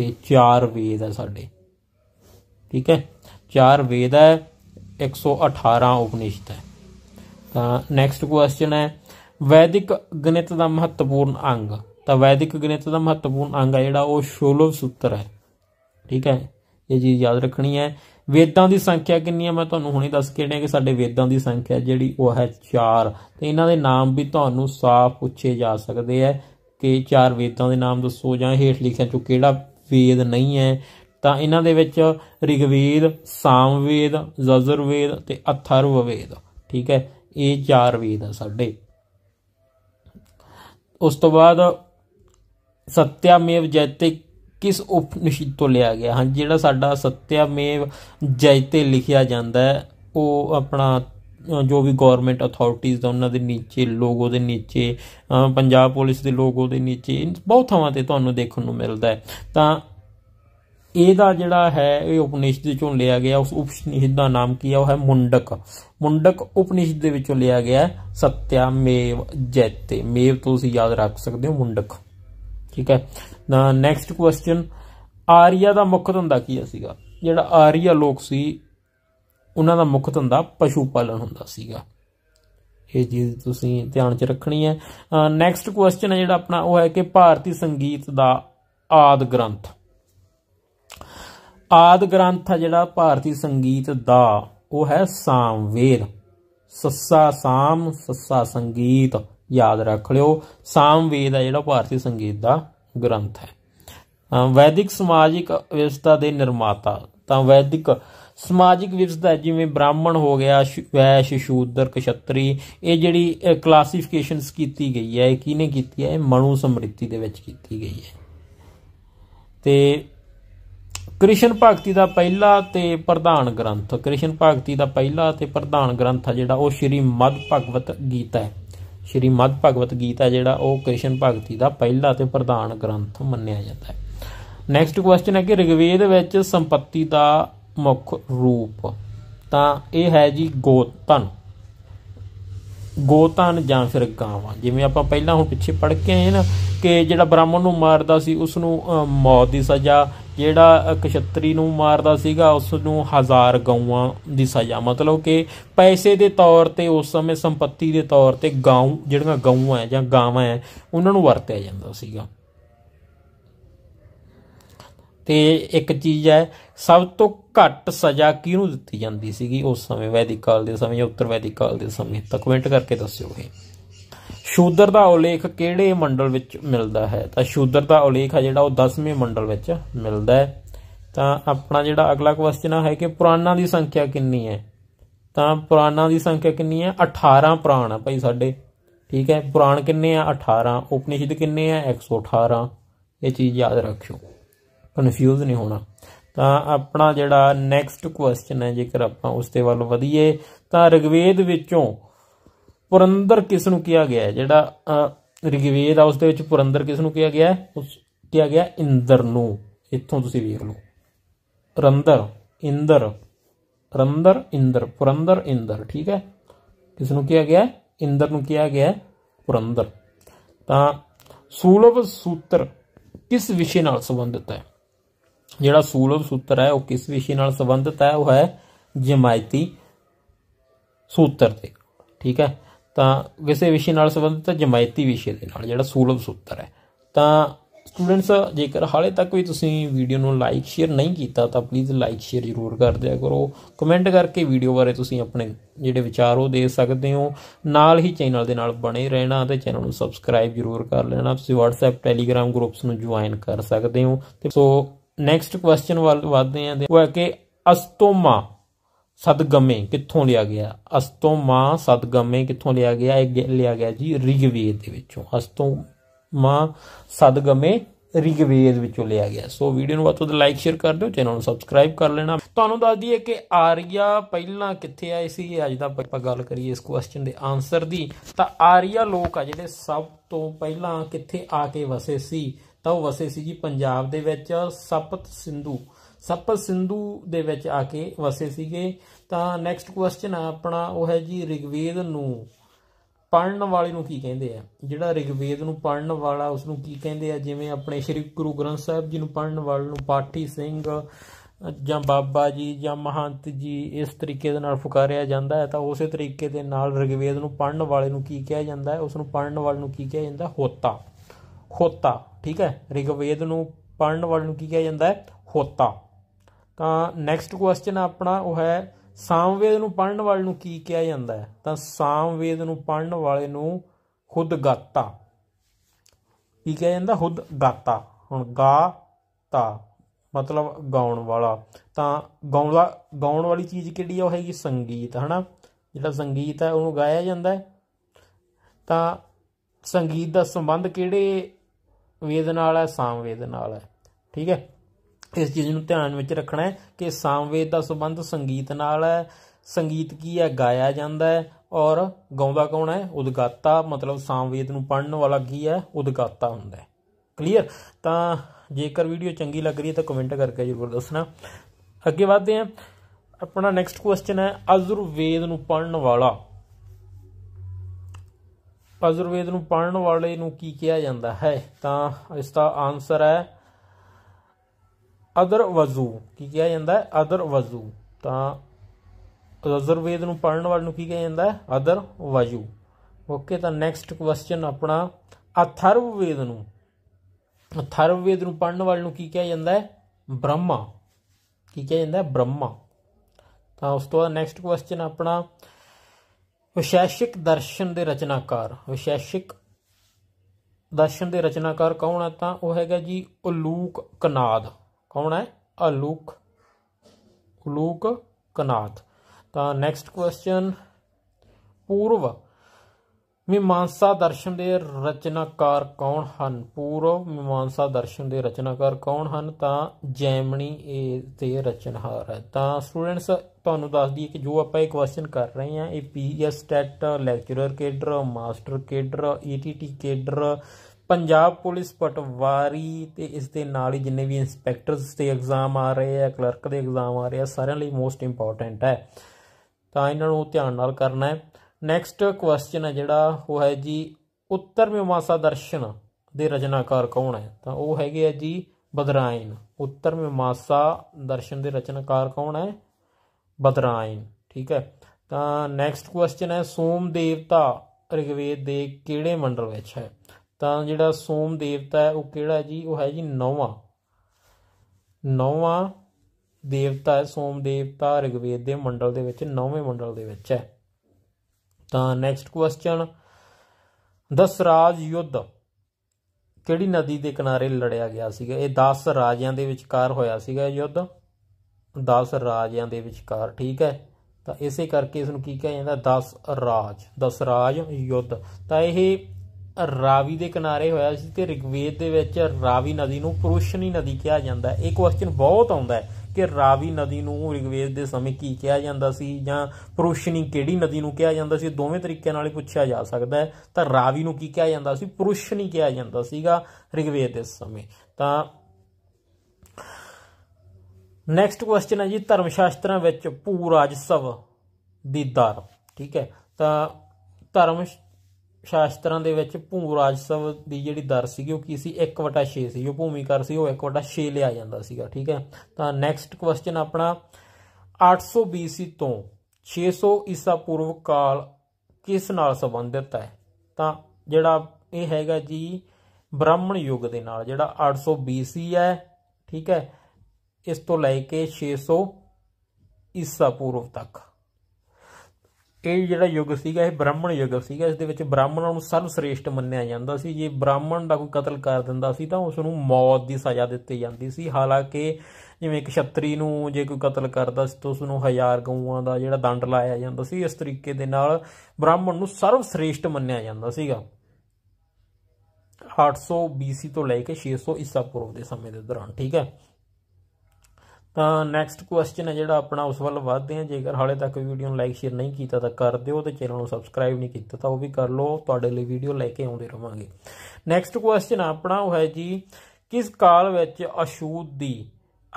ਤੇ ਚਾਰ ਵੇਦ ਹੈ ਸਾਡੇ ਠੀਕ ਹੈ ਚਾਰ ਵੇਦ ਹੈ 118 ਉਪਨਿਸ਼ਦ ਹੈ ਤਾਂ ਨੈਕਸਟ ਕੁਐਸਚਨ ਹੈ ਵੈਦਿਕ ਗਣਿਤ ਦਾ ਮਹੱਤਵਪੂਰਨ ਅੰਗ ਤਾਂ ਵੈਦਿਕ ਗਣਿਤ ਦਾ ਮਹੱਤਵਪੂਰਨ ਅੰਗ ਹੈ ਜਿਹੜਾ ਉਹ ਸ਼ੋਲਵ ਸੂਤਰ ਹੈ ਠੀਕ ਹੈ ਇਹ ਜੀ ਯਾਦ ਰੱਖਣੀ ਹੈ ਵੇਦਾਂ ਦੀ ਸੰਖਿਆ ਕਿੰਨੀ ਹੈ ਮੈਂ ਤੁਹਾਨੂੰ ਹੁਣੇ ਦੱਸ ਕੇ ਡਿਆ ਕਿ ਸਾਡੇ ਵੇਦਾਂ ਦੀ ਸੰਖਿਆ ਜਿਹੜੀ ਉਹ ਹੈ 4 ਤੇ ਇਹਨਾਂ ਦੇ ਨਾਮ ਵੀ ਤੁਹਾਨੂੰ ਸਾਫ਼ ਪੁੱਛੇ ਜਾ ਸਕਦੇ ਆ ਕਿ ਚਾਰ ਵੇਦਾਂ ਦੇ ਨਾਮ ਦੱਸੋ ਜਾਂ ਹੇਠ ਲਿਖਿਆ ਚੋਂ ਕਿਹੜਾ ਵੇਦ ਨਹੀਂ ਹੈ ਤਾਂ ਇਹਨਾਂ ਦੇ ਵਿੱਚ ਰਿਗਵੇਦ ਸਾਮਵੇਦ ਜ਼ਜਰਵੇਦ ਤੇ ਅਥਰਵਵੇਦ ਠੀਕ ਹੈ ਇਹ ਚਾਰ ਵੇਦ ਆ ਸਾਡੇ ਉਸ ਤੋਂ ਬਾਅਦ ਸਤਿਆਮੇਵ ਜੈਤੇ ਕਿਸ ਉਪਨਿਸ਼ਦ ਤੋਂ ਲਿਆ ਗਿਆ ਹਾਂ ਜਿਹੜਾ ਸਾਡਾ ਸਤਿਆਮੇਵ ਜੈਤੇ ਲਿਖਿਆ ਜਾਂਦਾ ਹੈ ਉਹ ਆਪਣਾ ਜੋ ਵੀ ਗਵਰਨਮੈਂਟ ਅਥਾਰਟੀਆਂ ਦਾ ਉਹਨਾਂ ਦੇ ਨੀਚੇ ਲੋਗੋ ਦੇ ਨੀਚੇ ਪੰਜਾਬ ਪੁਲਿਸ ਦੇ ਲੋਗੋ ਦੇ ਨੀਚੇ ਬਹੁਤ ਥਾਵਾਂ ਤੇ ਤੁਹਾਨੂੰ ਦੇਖਣ ਨੂੰ ਮਿਲਦਾ ਹੈ ਤਾਂ ਇਹਦਾ ਜਿਹੜਾ ਹੈ ਇਹ ਉਪਨਿਸ਼ਦ ਚੋਂ ਲਿਆ ਗਿਆ ਉਸ ਉਪਨਿਸ਼ਦ ਦਾ ਨਾਮ ਕੀ ਹੈ ਉਹ ਹੈ ਮੁੰਡਕ ਮੁੰਡਕ ਉਪਨਿਸ਼ਦ ਦੇ ਵਿੱਚੋਂ ਲਿਆ ਗਿਆ ਮੇਵ ਜੈਤੇ ਮੇਵ ਤੁਸੀਂ ਯਾਦ ਰੱਖ ਸਕਦੇ ਹੋ ਮੁੰਡਕ ਠੀਕ ਹੈ ਨਾ ਨੈਕਸਟ ਕੁਐਸਚਨ ਆਰੀਆ ਦਾ ਮੁੱਖ ਧੰਦਾ ਕੀ ਸੀਗਾ ਜਿਹੜਾ ਆਰੀਆ ਲੋਕ ਸੀ ਉਹਨਾਂ ਦਾ ਮੁੱਖ ਧੰਦਾ ਪਸ਼ੂ ਪਾਲਣ ਹੁੰਦਾ ਸੀਗਾ ਇਹ ਚੀਜ਼ ਤੁਸੀਂ ਧਿਆਨ 'ਚ ਰੱਖਣੀ ਹੈ ਨੈਕਸਟ ਕੁਐਸਚਨ ਹੈ ਜਿਹੜਾ ਆਪਣਾ ਉਹ ਹੈ ਕਿ ਭਾਰਤੀ ਸੰਗੀਤ ਦਾ ਆਦ ਗ੍ਰੰਥ ਆਦ ਗ੍ਰੰਥ ਹੈ ਜਿਹੜਾ ਭਾਰਤੀ ਸੰਗੀਤ ਦਾ ਉਹ ਹੈ ਸਾਮਵੇਦ ਸੱਸਾ ਸਾਮ ਸੱਸਾ ਸੰਗੀਤ ਯਾਦ ਰੱਖ ਲਿਓ ਸਾਮਵੇਦ ਹੈ ਜਿਹੜਾ ਭਾਰਤੀ ਸੰਗੀਤ ਦਾ ਗ੍ਰੰਥ ਹੈ ਵੈਦਿਕ ਸਮਾਜਿਕ ਵਿਵਸਥਾ ਦੇ ਨਿਰਮਾਤਾ ਤਾਂ ਵੈਦਿਕ ਸਮਾਜਿਕ ਵਿਵਸਥਾ ਜਿਵੇਂ ਬ੍ਰਾਹਮਣ ਹੋ ਗਿਆ ਵੈਸ਼ ਸ਼ੂਦਰ ਕਸ਼ਤਰੀ ਇਹ ਜਿਹੜੀ ਕਲਾਸੀਫਿਕੇਸ਼ਨਸ ਕੀਤੀ ਗਈ ਹੈ ਇਹ ਕਿਹਨੇ ਕੀਤੀ ਹੈ ਇਹ ਮਨੂ ਸਮ੍ਰਿਤੀ ਦੇ ਵਿੱਚ ਕੀਤੀ ਗਈ ਹੈ ਤੇ ਕ੍ਰਿਸ਼ਨ ਭਗਤੀ ਦਾ ਪਹਿਲਾ ਤੇ ਪ੍ਰਧਾਨ ਗ੍ਰੰਥ ਕ੍ਰਿਸ਼ਨ ਭਗਤੀ ਦਾ ਪਹਿਲਾ ਤੇ ਪ੍ਰਧਾਨ ਗ੍ਰੰਥ ਹੈ ਜਿਹੜਾ ਉਹ ਸ਼੍ਰੀ ਮਦ ਭਗਵਤ ਗੀਤਾ ਹੈ ਸ਼੍ਰੀ ਮਦ ਭਗਵਤ ਗੀਤਾ ਜਿਹੜਾ ਉਹ ਕ੍ਰਿਸ਼ਨ ਭਗਤੀ ਦਾ ਪਹਿਲਾ ਤੇ ਪ੍ਰਧਾਨ ਗ੍ਰੰਥ ਮੰਨਿਆ ਜਾਂਦਾ ਹੈ ਨੈਕਸਟ ਕੁਐਸਚਨ ਹੈ ਕਿ ਰਿਗਵੇਦ ਵਿੱਚ ਸੰਪਤੀ ਦਾ ਮੁੱਖ ਰੂਪ ਤਾਂ ਇਹ ਹੈ ਜੀ ਗੋਤਨ ਗੋਤਨ ਜਾਂ ਫਿਰ ਗਾਵਾਂ ਜਿਵੇਂ ਆਪਾਂ ਪਹਿਲਾਂ ਹੁਣ ਪਿੱਛੇ ਪੜ ਕੇ ਆਏ ਨਾ ਕਿ ਜਿਹੜਾ ਬ੍ਰਾਹਮਣ ਨੂੰ ਮਾਰਦਾ ਸੀ ਉਸ ਨੂੰ ਮੌਤ ਦੀ ਸਜ਼ਾ ਜਿਹੜਾ ਕਸ਼ਤਰੀ ਨੂੰ ਮਾਰਦਾ ਸੀਗਾ ਉਸ ਨੂੰ ਹਜ਼ਾਰ ਗਾਵਾਂ ਦੀ ਸਜ਼ਾ ਮਤਲਬ ਕਿ ਪੈਸੇ ਦੇ ਤੌਰ ਤੇ ਉਸ ਸਮੇਂ ਸੰਪਤੀ ਦੇ ਤੌਰ ਤੇ ਗਾਉ ਜਿਹੜੀਆਂ ਗਾਵਾਂ ਹੈ ਜਾਂ ਗਾਵਾਂ ਹੈ ਉਹਨਾਂ ਨੂੰ ਵਰਤਿਆ ਜਾਂਦਾ ਸੀਗਾ ਤੇ ਇੱਕ ਚੀਜ਼ ਹੈ ਸਭ ਤੋਂ ਘੱਟ ਸਜ਼ਾ ਕਿਹਨੂੰ ਦਿੱਤੀ ਜਾਂਦੀ ਸੀਗੀ ਉਸ ਸਮੇਂ ਵੈਦਿਕ ਕਾਲ ਦੇ ਸਮੇਂ ਉੱਤਰ ਵੈਦਿਕ ਕਾਲ ਦੇ ਸਮੇਂ ਤਾਂ ਕਮੈਂਟ ਕਰਕੇ ਦੱਸਿਓ ਇਹ ਸ਼ੂਦਰ ਦਾ ਉਲੇਖ ਕਿਹੜੇ ਮੰਡਲ ਵਿੱਚ ਮਿਲਦਾ ਹੈ ਤਾਂ ਸ਼ੂਦਰ ਦਾ ਉਲੇਖ ਆ ਜਿਹੜਾ ਉਹ 10ਵੇਂ ਮੰਡਲ ਵਿੱਚ ਮਿਲਦਾ ਹੈ ਤਾਂ ਆਪਣਾ ਜਿਹੜਾ ਅਗਲਾ ਕੁਐਸਚਨ ਆ ਹੈ ਕਿ ਪੁਰਾਣਾਂ ਦੀ ਸੰਖਿਆ ਕਿੰਨੀ ਹੈ ਤਾਂ ਪੁਰਾਣਾਂ ਦੀ ਸੰਖਿਆ ਕਿੰਨੀ ਹੈ 18 ਪੁਰਾਣ ਆ ਭਾਈ ਸਾਡੇ ਠੀਕ ਹੈ ਪੁਰਾਣ ਕਿੰਨੇ ਆ 18 ਉਪਨਿਸ਼ਦ ਕਿੰਨੇ ਆ 118 ਇਹ ਚੀਜ਼ ਯਾਦ ਰੱਖਿਓ ਕਨਫਿਊਜ਼ ਨਹੀਂ ਹੋਣਾ ਤਾਂ ਆਪਣਾ ਜਿਹੜਾ ਨੈਕਸਟ ਕੁਐਸਚਨ ਹੈ ਜੇਕਰ ਆਪਾਂ ਉਸ ਦੇ ਵੱਲ ਵਧੀਏ ਤਾਂ ਰਿਗਵੇਦ ਵਿੱਚੋਂ ਪੁਰੰਦਰ ਕਿਸ ਨੂੰ ਕਿਹਾ ਗਿਆ ਹੈ ਜਿਹੜਾ ਰਿਗਵੇਦ ਆ ਉਸ ਦੇ ਵਿੱਚ ਪੁਰੰਦਰ ਕਿਸ ਨੂੰ ਕਿਹਾ ਗਿਆ ਹੈ ਉਸ ਕਿਹਾ ਗਿਆ ਇੰਦਰ ਨੂੰ ਇੱਥੋਂ ਤੁਸੀਂ ਵੇਖ ਲਓ ਰੰਦਰ ਇੰਦਰ ਰੰਦਰ ਇੰਦਰ ਪੁਰੰਦਰ ਇੰਦਰ ਠੀਕ ਹੈ ਕਿਸ ਨੂੰ ਕਿਹਾ ਗਿਆ ਇੰਦਰ ਨੂੰ ਕਿਹਾ ਗਿਆ ਪੁਰੰਦਰ ਤਾਂ ਸੂਲਭ ਸੂਤਰ ਕਿਸ ਵਿਸ਼ੇ ਨਾਲ ਸੰਬੰਧਿਤ ਹੈ ਜਿਹੜਾ ਸੂਲਬ ਸੂਤਰ ਹੈ ਉਹ ਕਿਸ ਵਿਸ਼ੇ ਨਾਲ ਸੰਬੰਧਿਤ ਹੈ ਉਹ ਹੈ ਜਮਾਇਤੀ ਸੂਤਰ ਤੇ ਠੀਕ ਹੈ ਤਾਂ ਕਿਸੇ ਵਿਸ਼ੇ ਨਾਲ ਸੰਬੰਧਿਤ ਹੈ ਜਮਾਇਤੀ ਵਿਸ਼ੇ ਦੇ ਨਾਲ ਜਿਹੜਾ ਸੂਲਬ ਸੂਤਰ ਹੈ ਤਾਂ ਸਟੂਡੈਂਟਸ ਜੇਕਰ ਹਾਲੇ ਤੱਕ ਵੀ ਤੁਸੀਂ ਵੀਡੀਓ ਨੂੰ ਲਾਈਕ ਸ਼ੇਅਰ ਨਹੀਂ ਕੀਤਾ ਤਾਂ ਪਲੀਜ਼ ਲਾਈਕ ਸ਼ੇਅਰ ਜ਼ਰੂਰ ਕਰ ਦਿਆ ਕਰੋ ਕਮੈਂਟ ਕਰਕੇ ਵੀਡੀਓ ਬਾਰੇ ਤੁਸੀਂ ਆਪਣੇ ਜਿਹੜੇ ਵਿਚਾਰ ਉਹ ਦੇ ਸਕਦੇ ਹੋ ਨਾਲ ਹੀ ਚੈਨਲ ਦੇ ਨਾਲ ਬਣੇ ਰਹਿਣਾ ਤੇ ਚੈਨਲ ਨੂੰ ਸਬਸਕ੍ਰਾਈਬ ਜ਼ਰੂਰ ਕਰ ਲੈਣਾ ਤੁਸੀਂ WhatsApp Telegram ਗਰੁੱਪਸ ਨੂੰ ਜੁਆਇਨ ਕਰ ਸਕਦੇ ਹੋ ਤੇ ਸੋ ਨੈਕਸਟ ਕੁਐਸਚਨ ਵੱਲ ਵਧਦੇ ਆਂ ਉਹ ਹੈ ਕਿ ਅਸਤੋਮਾ ਸਦਗਮੇ ਕਿੱਥੋਂ ਲਿਆ ਗਿਆ ਅਸਤੋਮਾ ਸਦਗਮੇ ਕਿੱਥੋਂ ਲਿਆ ਗਿਆ ਇਹ ਲਿਆ ਗਿਆ ਜੀ ਰਿਗਵੇਦ ਦੇ ਵਿੱਚੋਂ ਅਸਤੋਮਾ ਸਦਗਮੇ ਰਿਗਵੇਦ ਵਿੱਚੋਂ ਲਿਆ ਗਿਆ ਸੋ ਵੀਡੀਓ ਨੂੰ ਵੱਧ ਤੋਂ ਲਾਈਕ ਸ਼ੇਅਰ ਕਰ ਦਿਓ ਚੈਨਲ ਨੂੰ ਸਬਸਕ੍ਰਾਈਬ ਕਰ ਲੈਣਾ ਤੁਹਾਨੂੰ ਦੱਸ ਦਈਏ ਕਿ ਆਰੀਆ ਪਹਿਲਾਂ ਕਿੱਥੇ ਆਏ ਸੀ ਅੱਜ ਦਾ ਆਪਾਂ ਗੱਲ ਕਰੀਏ ਇਸ ਕੁਐਸਚਨ ਦੇ ਆਨਸਰ ਦੀ ਤਾਂ ਆਰੀਆ ਲੋਕ ਆ ਜਿਹੜੇ ਸਭ ਤੋਂ ਪਹਿਲਾਂ ਕਿੱਥੇ ਆ ਕੇ ਵਸੇ ਸੀ ਤਾਂ ਉਹ ਵਸੇ ਸੀ ਜੀ ਪੰਜਾਬ ਦੇ ਵਿੱਚ ਸਪਤ ਸਿੰਧੂ ਸਪਤ ਸਿੰਧੂ ਦੇ ਵਿੱਚ ਆ ਕੇ ਵਸੇ ਸੀਗੇ ਤਾਂ ਨੈਕਸਟ ਕੁਐਸਚਨ ਆ ਆਪਣਾ ਉਹ ਹੈ ਜੀ ਰਿਗਵੇਦ ਨੂੰ ਪੜਨ ਵਾਲੇ ਨੂੰ ਕੀ ਕਹਿੰਦੇ ਆ ਜਿਹੜਾ ਰਿਗਵੇਦ ਨੂੰ ਪੜਨ ਵਾਲਾ ਉਸ ਨੂੰ ਕੀ ਕਹਿੰਦੇ ਆ ਜਿਵੇਂ ਆਪਣੇ ਸ੍ਰੀ ਗੁਰੂ ਗ੍ਰੰਥ ਸਾਹਿਬ ਜੀ ਨੂੰ ਪੜਨ ਵਾਲੇ ਨੂੰ ਪਾਠੀ ਸਿੰਘ ਜਾਂ ਬਾਬਾ ਜੀ ਜਾਂ ਮਹੰਤ ਜੀ ਇਸ ਤਰੀਕੇ ਦੇ ਨਾਲ ਫੁਕਾਰਿਆ ਜਾਂਦਾ ਹੈ ਤਾਂ ਉਸੇ ਤਰੀਕੇ ਦੇ ਨਾਲ ਰਿਗਵੇਦ ਨੂੰ ਪੜਨ ਵਾਲੇ ਨੂੰ ਕੀ ਕਿਹਾ ਜਾਂਦਾ ਹੈ ਉਸ ਨੂੰ ਪੜਨ ਵਾਲੇ ਨੂੰ ਕੀ ਕਿਹਾ ਜਾਂਦਾ ਹੋਤਾ ਹੋਤਾ ਠੀਕ ਹੈ ਰਿਗਵੇਦ ਨੂੰ ਪੜਨ ਵਾਲ ਨੂੰ ਕੀ ਕਿਹਾ ਜਾਂਦਾ ਹੈ ਹੋਤਾ ਤਾਂ ਨੈਕਸਟ ਕੁਐਸਚਨ ਆਪਣਾ ਉਹ ਹੈ ਸਾਮਵੇਦ ਨੂੰ ਪੜਨ ਵਾਲ ਨੂੰ ਕੀ ਕਿਹਾ ਜਾਂਦਾ ਹੈ ਤਾਂ ਸਾਮਵੇਦ ਨੂੰ ਪੜਨ ਵਾਲੇ ਨੂੰ ਖੁਦਗਾਤਾ ਕੀ ਕਿਹਾ ਜਾਂਦਾ ਖੁਦਗਾਤਾ ਹੁਣ ਗਾ ਤਾ ਮਤਲਬ ਗਾਉਣ ਵਾਲਾ ਤਾਂ ਗਾਉਂਦਾ ਗਾਉਣ ਵਾਲੀ ਚੀਜ਼ ਕਿਹੜੀ ਹੈ ਉਹ ਹੈਗੀ ਸੰਗੀਤ ਹਨਾ ਜਿਹੜਾ ਸੰਗੀਤ ਹੈ ਉਹਨੂੰ ਗਾਇਆ ਜਾਂਦਾ ਹੈ ਤਾਂ ਸੰਗੀਤ ਦਾ ਸੰਬੰਧ ਕਿਹੜੇ ਵੇਦ ਨਾਲ ਹੈ ਸਾਮਵੇਦ ਨਾਲ ਹੈ ਠੀਕ ਹੈ ਇਸ ਚੀਜ਼ ਨੂੰ ਧਿਆਨ ਵਿੱਚ ਰੱਖਣਾ ਹੈ ਕਿ ਸਾਮਵੇਦ ਦਾ ਸੰਬੰਧ ਸੰਗੀਤ ਨਾਲ ਹੈ ਸੰਗੀਤ ਕੀ ਹੈ ਗਾਇਆ ਜਾਂਦਾ ਹੈ ਔਰ ਗਾਉਂਦਾ ਕੌਣ ਹੈ ਉਦਗਾਤਾ ਮਤਲਬ ਸਾਮਵੇਦ ਨੂੰ ਪੜਨ ਵਾਲਾ ਕੀ ਹੈ ਉਦਗਾਤਾ ਹੁੰਦਾ ਹੈ ਕਲੀਅਰ ਤਾਂ ਜੇਕਰ ਵੀਡੀਓ ਚੰਗੀ ਲੱਗ ਰਹੀ ਹੈ ਤਾਂ ਕਮੈਂਟ ਕਰਕੇ ਜ਼ਰੂਰ ਦੱਸਣਾ ਅੱਗੇ ਵਧਦੇ ਹਾਂ ਆਪਣਾ ਨੈਕਸਟ ਕੁਐਸਚਨ ਹੈ ਅਜ਼ੁਰਵੇਦ ਨੂੰ ਪੜਨ ਵਾਲਾ ਅਜੁਰਵੇਦ ਨੂੰ ਪੜਨ ਵਾਲੇ ਨੂੰ ਕੀ ਕਿਹਾ ਜਾਂਦਾ ਹੈ ਤਾਂ ਇਸ ਦਾ ਆਨਸਰ ਹੈ ਅਦਰ ਵਜ਼ੂ ਕੀ ਕਿਹਾ ਜਾਂਦਾ ਹੈ ਅਦਰ ਵਜ਼ੂ ਤਾਂ ਅਜੁਰਵੇਦ ਨੂੰ ਪੜਨ ਵਾਲੇ ਨੂੰ ਕੀ ਕਿਹਾ ਜਾਂਦਾ ਹੈ ਅਦਰ ਵਜ਼ੂ ਓਕੇ ਤਾਂ ਨੈਕਸਟ ਕੁਐਸਚਨ ਆਪਣਾ ਅਥਰਵ ਵੇਦ ਨੂੰ ਅਥਰਵ ਵੇਦ ਨੂੰ ਪੜਨ ਵਾਲੇ ਨੂੰ ਕੀ ਕਿਹਾ ਜਾਂਦਾ ਹੈ ਬ੍ਰਹਮਾ ਕੀ ਕਿਹਾ ਜਾਂਦਾ ਹੈ ਬ੍ਰਹਮਾ ਤਾਂ ਉਸ ਤੋਂ ਬਾਅਦ ਨੈਕਸਟ ਕੁਐਸਚਨ ਆਪਣਾ ਵਿਸ਼ੇਸ਼ਿਕ ਦਰਸ਼ਨ ਦੇ ਰਚਨਾਕਾਰ ਵਿਸ਼ੇਸ਼ਿਕ ਦਰਸ਼ਨ ਦੇ ਰਚਨਾਕਾਰ ਕੌਣ ਹੈ ਤਾਂ ਉਹ ਹੈਗਾ ਜੀ ਉਲੂਕ ਕਨਾਦ ਕੌਣ ਹੈ ਅਲੂਕ ਉਲੂਕ ਕਨਾਦ ਤਾਂ ਨੈਕਸਟ ਕੁਐਸਚਨ ਪੂਰਵ ਮੀਮਾਂਸਾ ਦਰਸ਼ਨ ਦੇ ਰਚਨਾਕਾਰ ਕੌਣ ਹਨ ਪੂਰਵ ਮੀਮਾਂਸਾ ਦਰਸ਼ਨ ਦੇ ਰਚਨਾਕਾਰ ਕੌਣ ਹਨ ਤਾਂ ਜੈਮਣੀ ਇਹ ਤੇ ਰਚਨਹਾਰ ਹੈ ਤਾਂ ਸਟੂਡੈਂਟਸ ਤੁਹਾਨੂੰ ਦੱਸ ਦਈਏ ਕਿ ਜੋ ਆਪਾਂ ਇਹ ਕੁਐਸਚਨ ਕਰ ਰਹੇ ਹਾਂ ਇਹ PS TET lecturer cadre master cadre ETT e cadre Punjab police patwari ਤੇ ਇਸ ਦੇ ਨਾਲ ਹੀ ਜਿੰਨੇ ਵੀ ਇੰਸਪੈਕਟਰਸ ਦੇ ਐਗਜ਼ਾਮ ਆ ਰਹੇ ਆ ਕਲਰਕ ਦੇ ਐਗਜ਼ਾਮ ਆ ਰਹੇ ਆ ਸਾਰਿਆਂ ਲਈ ਮੋਸਟ ਇੰਪੋਰਟੈਂਟ ਹੈ ਤਾਂ ਇਹਨਾਂ ਨੂੰ ਧਿਆਨ ਨਾਲ ਕਰਨਾ ਹੈ ਨੈਕਸਟ ਕੁਐਸਚਨ ਹੈ ਜਿਹੜਾ ਉਹ ਹੈ ਜੀ ਉੱਤਰ ਮੀਮਾਂਸਾ ਦਰਸ਼ਨ ਦੇ ਰਚਨਾਕਾਰ ਕੌਣ ਹੈ ਤਾਂ ਉਹ ਹੈਗੇ ਆ ਜੀ ਬਦਰਾਇਨ ਉੱਤਰ ਮੀਮਾਂਸਾ ਦਰਸ਼ਨ ਦੇ ਰਚਨਾਕਾਰ ਕੌਣ ਹੈ ਬਦਰਾਇਨ ਠੀਕ ਹੈ ਤਾਂ ਨੈਕਸਟ ਕੁਐਸਚਨ ਹੈ ਸੋਮ ਦੇਵਤਾ ਰਿਗਵੇਦ ਦੇ ਕਿਹੜੇ ਮੰਡਲ ਵਿੱਚ ਹੈ ਤਾਂ ਜਿਹੜਾ ਸੋਮ ਦੇਵਤਾ ਹੈ ਉਹ ਕਿਹੜਾ ਜੀ ਉਹ ਹੈ ਜੀ ਨੌਵਾਂ ਨੌਵਾਂ ਦੇਵਤਾ ਹੈ ਸੋਮ ਦੇਵਤਾ ਰਿਗਵੇਦ ਦੇ ਮੰਡਲ ਦੇ ਵਿੱਚ ਨੌਵੇਂ ਮੰਡਲ ਦੇ ਵਿੱਚ ਹੈ ਤਾਂ ਨੈਕਸਟ ਕੁਐਸਚਨ ਦਸ ਰਾਜ ਯੁੱਧ ਕਿਹੜੀ ਨਦੀ ਦੇ ਕਿਨਾਰੇ ਲੜਿਆ ਗਿਆ ਸੀਗਾ ਇਹ 10 ਰਾਜਿਆਂ ਦੇ ਵਿਚਕਾਰ ਹੋਇਆ ਸੀਗਾ ਯੁੱਧ 10 ਰਾਜਿਆਂ ਦੇ ਵਿਚਕਾਰ ਠੀਕ ਹੈ ਤਾਂ ਇਸੇ ਕਰਕੇ ਇਸ ਨੂੰ ਕੀ ਕਿਹਾ ਜਾਂਦਾ 10 ਰਾਜ ਦਸ ਰਾਜ ਯੁੱਧ ਤਾਂ ਇਹ ਰਾਵੀ ਦੇ ਕਿਨਾਰੇ ਹੋਇਆ ਸੀ ਤੇ ਰਿਗਵੇਦ ਦੇ ਵਿੱਚ ਰਾਵੀ ਨਦੀ ਨੂੰ ਪੁਰਸ਼ਨੀ ਨਦੀ ਕਿਹਾ ਜਾਂਦਾ ਇਹ ਕੁਐਸਚਨ ਬਹੁਤ ਆਉਂਦਾ ਹੈ ਕਿ ਰਾਵੀ ਨਦੀ ਨੂੰ ਰਿਗਵੇਦ ਦੇ ਸਮੇਂ ਕੀ ਕਿਹਾ ਜਾਂਦਾ ਸੀ ਜਾਂ ਪੁਰਸ਼ਨੀ ਕਿਹੜੀ ਨਦੀ ਨੂੰ ਕਿਹਾ ਜਾਂਦਾ ਸੀ ਦੋਵੇਂ ਤਰੀਕਿਆਂ ਨਾਲ ਹੀ ਪੁੱਛਿਆ ਜਾ ਸਕਦਾ ਹੈ ਤਾਂ ਰਾਵੀ ਨੂੰ ਕੀ ਕਿਹਾ ਜਾਂਦਾ ਸੀ ਪੁਰਸ਼ਨੀ ਕਿਹਾ ਜਾਂਦਾ ਸੀਗਾ ਰਿਗਵੇਦ ਦੇ ਸਮੇਂ ਤਾਂ ਨੈਕਸਟ ਕੁਐਸਚਨ ਹੈ ਜੀ ਧਰਮ ਸ਼ਾਸਤਰਾਂ ਵਿੱਚ ਭੂ ਰਾਜਸਵ ਦੀ ਦਰ ਠੀਕ ਹੈ ਤਾਂ ਧਰਮ ਸ਼ਾਸਤਰਾਂ ਦੇ ਵਿੱਚ ਭੂ ਰਾਜਸਵ ਦੀ ਜਿਹੜੀ ਦਰ ਸੀਗੀ ਉਹ ਕੀ ਸੀ 1/6 ਸੀ ਜੋ ਕਰ ਸੀ ਉਹ 1/6 ਲਿਆ ਜਾਂਦਾ ਸੀਗਾ ਠੀਕ ਹੈ ਤਾਂ ਨੈਕਸਟ ਕੁਐਸਚਨ ਆਪਣਾ 800 BC ਤੋਂ 600 ਈਸਾ ਪੂਰਵ ਕਾਲ ਕਿਸ ਨਾਲ ਸੰਬੰਧਿਤ ਹੈ ਤਾਂ ਜਿਹੜਾ ਇਹ ਹੈਗਾ ਜੀ ਬ੍ਰਾਹਮਣ ਯੁੱਗ ਦੇ ਨਾਲ ਜਿਹੜਾ 800 BC ਹੈ ਠੀਕ ਹੈ ਇਸ ਤੋਂ ਲੈ ਕੇ 600 ਈਸਾ ਪੂਰਵ ਤੱਕ ਇਹ ਜਿਹੜਾ ਯੁੱਗ ਸੀਗਾ ਇਹ ਬ੍ਰਾਹਮਣ ਯੁੱਗ ਸੀਗਾ ਇਸ ਦੇ ਵਿੱਚ ਬ੍ਰਾਹਮਣਾਂ ਨੂੰ ਸਰਵ ਸ੍ਰੇਸ਼ਟ ਮੰਨਿਆ ਜਾਂਦਾ ਸੀ ਜੇ ਬ੍ਰਾਹਮਣ ਦਾ ਕੋਈ ਕਤਲ ਕਰ ਦਿੰਦਾ ਸੀ ਤਾਂ ਉਸ ਨੂੰ ਮੌਤ ਦੀ ਸਜ਼ਾ ਦਿੱਤੀ ਜਾਂਦੀ ਸੀ ਹਾਲਾਂਕਿ ਜਿਵੇਂ ਇੱਕ ਛਤਰੀ ਨੂੰ ਜੇ ਕੋਈ ਕਤਲ ਕਰਦਾ ਸੀ ਤਾਂ ਉਸ ਨੂੰ ਹਜ਼ਾਰ ਗਊਆਂ ਦਾ ਜਿਹੜਾ ਦੰਡ ਲਾਇਆ ਜਾਂਦਾ ਸੀ ਇਸ ਤਰੀਕੇ ਦੇ ਨਾਲ ਬ੍ਰਾਹਮਣ ਨੂੰ ਸਰਵ ਸ੍ਰੇਸ਼ਟ ਮੰਨਿਆ ਜਾਂਦਾ ਸੀਗਾ 800 BC ਤੋਂ ਲੈ ਕੇ 600 ਈਸਾ ਪੂਰਵ ਦੇ ਸਮੇਂ ਦੇ ਦੌਰਾਨ ਠੀਕ ਹੈ ਤਾਂ ਨੈਕਸਟ ਕੁਐਸਚਨ ਹੈ ਜਿਹੜਾ ਆਪਣਾ ਉਸ ਵੱਲ ਵਧਦੇ ਹਾਂ ਜੇਕਰ ਹਾਲੇ ਤੱਕ ਵੀਡੀਓ ਨੂੰ ਲਾਈਕ ਸ਼ੇਅਰ ਨਹੀਂ ਕੀਤਾ ਤਾਂ ਕਰ ਦਿਓ ਤੇ ਚੈਨਲ ਨੂੰ ਸਬਸਕ੍ਰਾਈਬ ਨਹੀਂ ਕੀਤਾ ਤਾਂ ਉਹ ਵੀ ਕਰ ਲਓ ਤੁਹਾਡੇ ਲਈ ਵੀਡੀਓ ਲੈ ਕੇ ਆਉਂਦੇ ਰਵਾਂਗੇ ਨੈਕਸਟ ਕੁਐਸਚਨ ਆਪਣਾ ਉਹ ਹੈ ਜੀ ਕਿਸ ਕਾਲ ਵਿੱਚ ਅਸ਼ੂਦ ਦੀ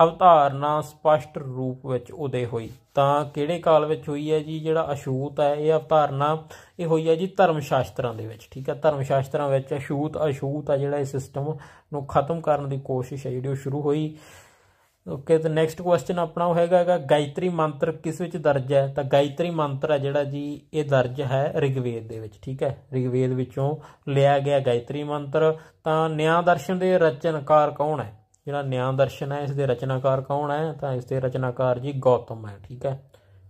ਅਵਤਾਰਨਾ ਸਪਸ਼ਟ ਰੂਪ ਵਿੱਚ ਉਦੇ ਹੋਈ ਤਾਂ ਕਿਹੜੇ ਕਾਲ ਵਿੱਚ ਹੋਈ ਹੈ ਜੀ ਜਿਹੜਾ ਅਸ਼ੂਤ ਹੈ ਇਹ ਅਵਤਾਰਨਾ ਇਹ ਹੋਈ ਹੈ ਜੀ ਧਰਮ ਸ਼ਾਸਤਰਾਂ ਦੇ ਵਿੱਚ ਠੀਕ ਹੈ ਧਰਮ ਸ਼ਾਸਤਰਾਂ ਵਿੱਚ ਅਸ਼ੂਤ ਅਸ਼ੂਤ ਆ ਜਿਹੜਾ ਇਹ ਸਿਸਟਮ ਨੂੰ ਖਤਮ ਕਰਨ ਦੀ ਕੋਸ਼ਿਸ਼ ਹੈ ਜਿਹੜੀ ਉਹ ਸ਼ੁਰੂ ਹੋਈ ਓਕੇ ਤੇ ਨੈਕਸਟ ਕੁਐਸਚਨ ਆਪਣਾ ਉਹ ਹੈਗਾ ਗਾਇਤਰੀ ਮੰਤਰ ਕਿਸ ਵਿੱਚ ਦਰਜ ਹੈ ਤਾਂ ਗਾਇਤਰੀ ਮੰਤਰ ਹੈ ਜਿਹੜਾ ਜੀ ਇਹ ਦਰਜ ਹੈ ਰਿਗਵੇਦ ਦੇ ਵਿੱਚ ਠੀਕ ਹੈ ਰਿਗਵੇਦ ਵਿੱਚੋਂ ਲਿਆ ਗਿਆ ਗਾਇਤਰੀ ਮੰਤਰ ਤਾਂ ਨਿਆਂ ਦਰਸ਼ਨ ਦੇ ਰਚਨਕਾਰ ਕੌਣ ਹੈ ਜਿਹੜਾ ਨਿਆਂ ਦਰਸ਼ਨ ਹੈ ਇਸ ਦੇ ਰਚਨਾਕਾਰ ਕੌਣ ਹੈ ਤਾਂ ਇਸ ਦੇ ਰਚਨਾਕਾਰ ਜੀ ਗੌਤਮ ਹੈ ਠੀਕ ਹੈ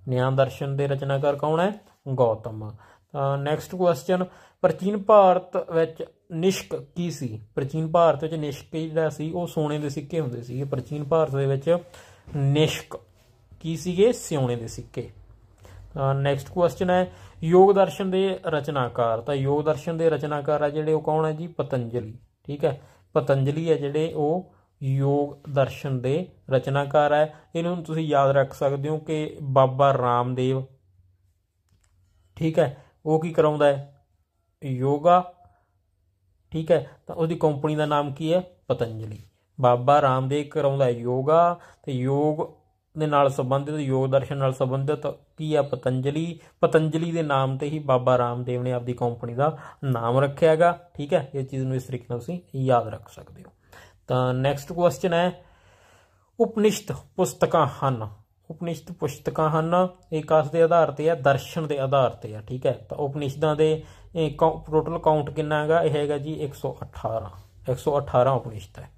ਨਿਆਂ ਦਰਸ਼ਨ ਦੇ ਰਚਨਾਕਾਰ ਕੌਣ ਹੈ ਗੌਤਮ ਤਾਂ ਨੈਕਸਟ ਕੁਐਸਚਨ ਪ੍ਰਾਚੀਨ ਭਾਰਤ ਵਿੱਚ ਨਿਸ਼ਕ ਕੀ ਸੀ ਪ੍ਰਾਚੀਨ ਭਾਰਤ ਵਿੱਚ ਨਿਸ਼ਕ ਜਿਹੜਾ ਸੀ ਉਹ ਸੋਨੇ ਦੇ ਸਿੱਕੇ ਹੁੰਦੇ ਸੀਗੇ ਪ੍ਰਾਚੀਨ ਭਾਰਤ ਦੇ ਵਿੱਚ ਨਿਸ਼ਕ ਕੀ ਸੀਗੇ ਸਿਉਣੇ ਦੇ ਸਿੱਕੇ ਨੈਕਸਟ ਕੁਐਸਚਨ ਹੈ ਯੋਗ ਦਰਸ਼ਨ ਦੇ ਰਚਨਾਕਾਰ ਤਾਂ ਯੋਗ ਦਰਸ਼ਨ ਦੇ ਰਚਨਾਕਾਰ ਆ ਜਿਹੜੇ ਉਹ ਕੌਣ ਹੈ ਜੀ ਪਤੰਜਲੀ ਠੀਕ ਹੈ ਪਤੰਜਲੀ ਹੈ ਜਿਹੜੇ ਉਹ ਯੋਗ ਦਰਸ਼ਨ ਦੇ ਰਚਨਾਕਾਰ ਹੈ ਇਹਨੂੰ ਤੁਸੀਂ ਯਾਦ ਰੱਖ ਸਕਦੇ ਹੋ ਕਿ ਬਾਬਾ ਰਾਮਦੇਵ ਠੀਕ ਹੈ ਉਹ ਕੀ ਕਰਾਉਂਦਾ ਹੈ ਯੋਗਾ ਠੀਕ ਹੈ ਤਾਂ ਉਹਦੀ ਕੰਪਨੀ ਦਾ ਨਾਮ ਕੀ ਹੈ ਪਤੰਜਲੀ ਬਾਬਾ ਰਾਮਦੇਵ ਕਰਾਉਂਦਾ ਯੋਗਾ ਤੇ ਯੋਗ ਦੇ ਨਾਲ ਸੰਬੰਧਿਤ ਯੋਗ ਦਰਸ਼ਨ ਨਾਲ ਸੰਬੰਧਿਤ ਕੀ ਆ ਪਤੰਜਲੀ ਪਤੰਜਲੀ ਦੇ ਨਾਮ ਤੇ ਹੀ ਬਾਬਾ ਰਾਮਦੇਵ ਨੇ ਆਪਦੀ ਕੰਪਨੀ ਦਾ ਨਾਮ ਰੱਖਿਆ ਹੈਗਾ ਠੀਕ ਹੈ ਇਹ ਚੀਜ਼ ਨੂੰ ਇਸ ਤਰੀਕੇ ਨਾਲ ਤੁਸੀਂ ਯਾਦ ਰੱਖ ਸਕਦੇ ਹੋ ਤਾਂ ਨੈਕਸਟ ਕੁਐਸਚਨ ਹੈ ਉਪਨਿਸ਼ਦ ਪੁਸਤਕਾਂ ਹਨ ਉਪਨਿਸ਼ਦ ਪੁਸਤਕਾਂ ਹਨ ਇਹ ਕਾਸ ਦੇ ਆਧਾਰ ਤੇ ਆ ਦਰਸ਼ਨ ਦੇ ਆਧਾਰ ਤੇ ਆ ਠੀਕ ਹੈ ਤਾਂ ਉਪਨਿਸ਼ਦਾਂ ਦੇ ਟੋਟਲ ਕਾਊਂਟ ਕਿੰਨਾ ਹੈਗਾ ਇਹ ਹੈਗਾ ਜੀ 118 118 ਉਪਨਿਸ਼ਦ ਹੈ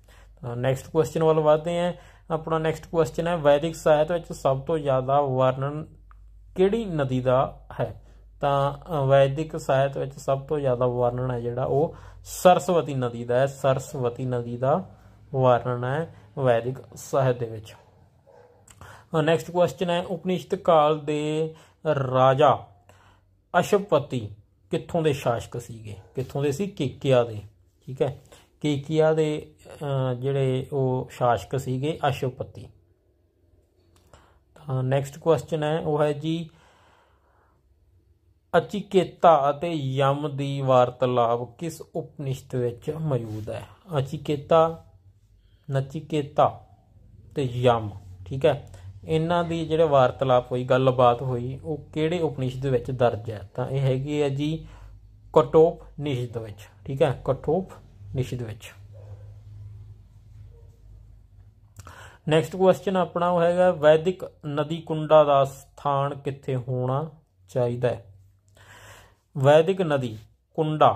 ਤਾਂ ਨੈਕਸਟ ਕੁਐਸਚਨ ਵੱਲ ਵਧਦੇ ਆ ਆਪਣਾ ਨੈਕਸਟ ਕੁਐਸਚਨ ਹੈ ਵੈਦਿਕ ਸਾਹਿਤ ਵਿੱਚ ਸਭ ਤੋਂ ਜ਼ਿਆਦਾ ਵਰਣਨ ਕਿਹੜੀ ਨਦੀ ਦਾ ਹੈ ਤਾਂ ਵੈਦਿਕ ਸਾਹਿਤ ਵਿੱਚ ਸਭ ਤੋਂ ਜ਼ਿਆਦਾ ਵਰਣਨ ਹੈ ਜਿਹੜਾ ਉਹ ਸਰਸਵਤੀ ਨਦੀ ਦਾ ਹੈ ਸਰਸਵਤੀ ਨਦੀ ਦਾ ਵਰਣਨ ਹੈ ਵੈਦਿਕ ਸਾਹਿਤ ਦੇ ਵਿੱਚ ਨੈਕਸਟ ਕੁਐਸਚਨ ਹੈ ਉਪਨਿਸ਼ਦ ਕਾਲ ਦੇ ਰਾਜਾ ਅਸ਼ਵਪਤੀ ਕਿੱਥੋਂ ਦੇ ਸ਼ਾਸਕ ਸੀਗੇ ਕਿੱਥੋਂ ਦੇ ਸੀ ਕੇਕਿਆ ਦੇ ਠੀਕ ਹੈ ਕੇਕਿਆ ਦੇ ਜਿਹੜੇ ਉਹ ਸ਼ਾਸਕ ਸੀਗੇ ਅਸ਼ਵਪਤੀ ਤਾਂ ਨੈਕਸਟ ਕੁਐਸਚਨ ਹੈ ਉਹ ਹੈ ਜੀ ਅਚਿਕੇਤਾ ਅਤੇ ਯਮ ਦੀ ਵਾਰਤਲਾਪ ਕਿਸ ਉਪਨਿਸ਼ਦ ਵਿੱਚ ਮੌਜੂਦ ਹੈ ਅਚਿਕੇਤਾ ਨਚਿਕੇਤਾ ਤੇ ਯਮ ਠੀਕ ਹੈ ਇਹਨਾਂ ਦੀ ਜਿਹੜਾ ਵਾਰਤਲਾਪ ਹੋਈ ਗੱਲਬਾਤ ਹੋਈ ਉਹ ਕਿਹੜੇ ਉਪਨਿਸ਼ਦ ਵਿੱਚ ਦਰਜ ਹੈ ਤਾਂ ਇਹ ਹੈਗੀ ਹੈ ਜੀ ਕਟੋਪ ਨਿਸ਼ਦ ਵਿੱਚ ਠੀਕ ਹੈ ਕਟੋਪ ਨਿਸ਼ਦ ਵਿੱਚ ਨੈਕਸਟ ਕੁਐਸਚਨ ਆਪਣਾ ਉਹ ਹੈਗਾ ਵੈਦਿਕ ਨਦੀ ਕੁੰਡਾ ਦਾ ਸਥਾਨ ਕਿੱਥੇ ਹੋਣਾ ਚਾਹੀਦਾ ਹੈ ਵੈਦਿਕ ਨਦੀ ਕੁੰਡਾ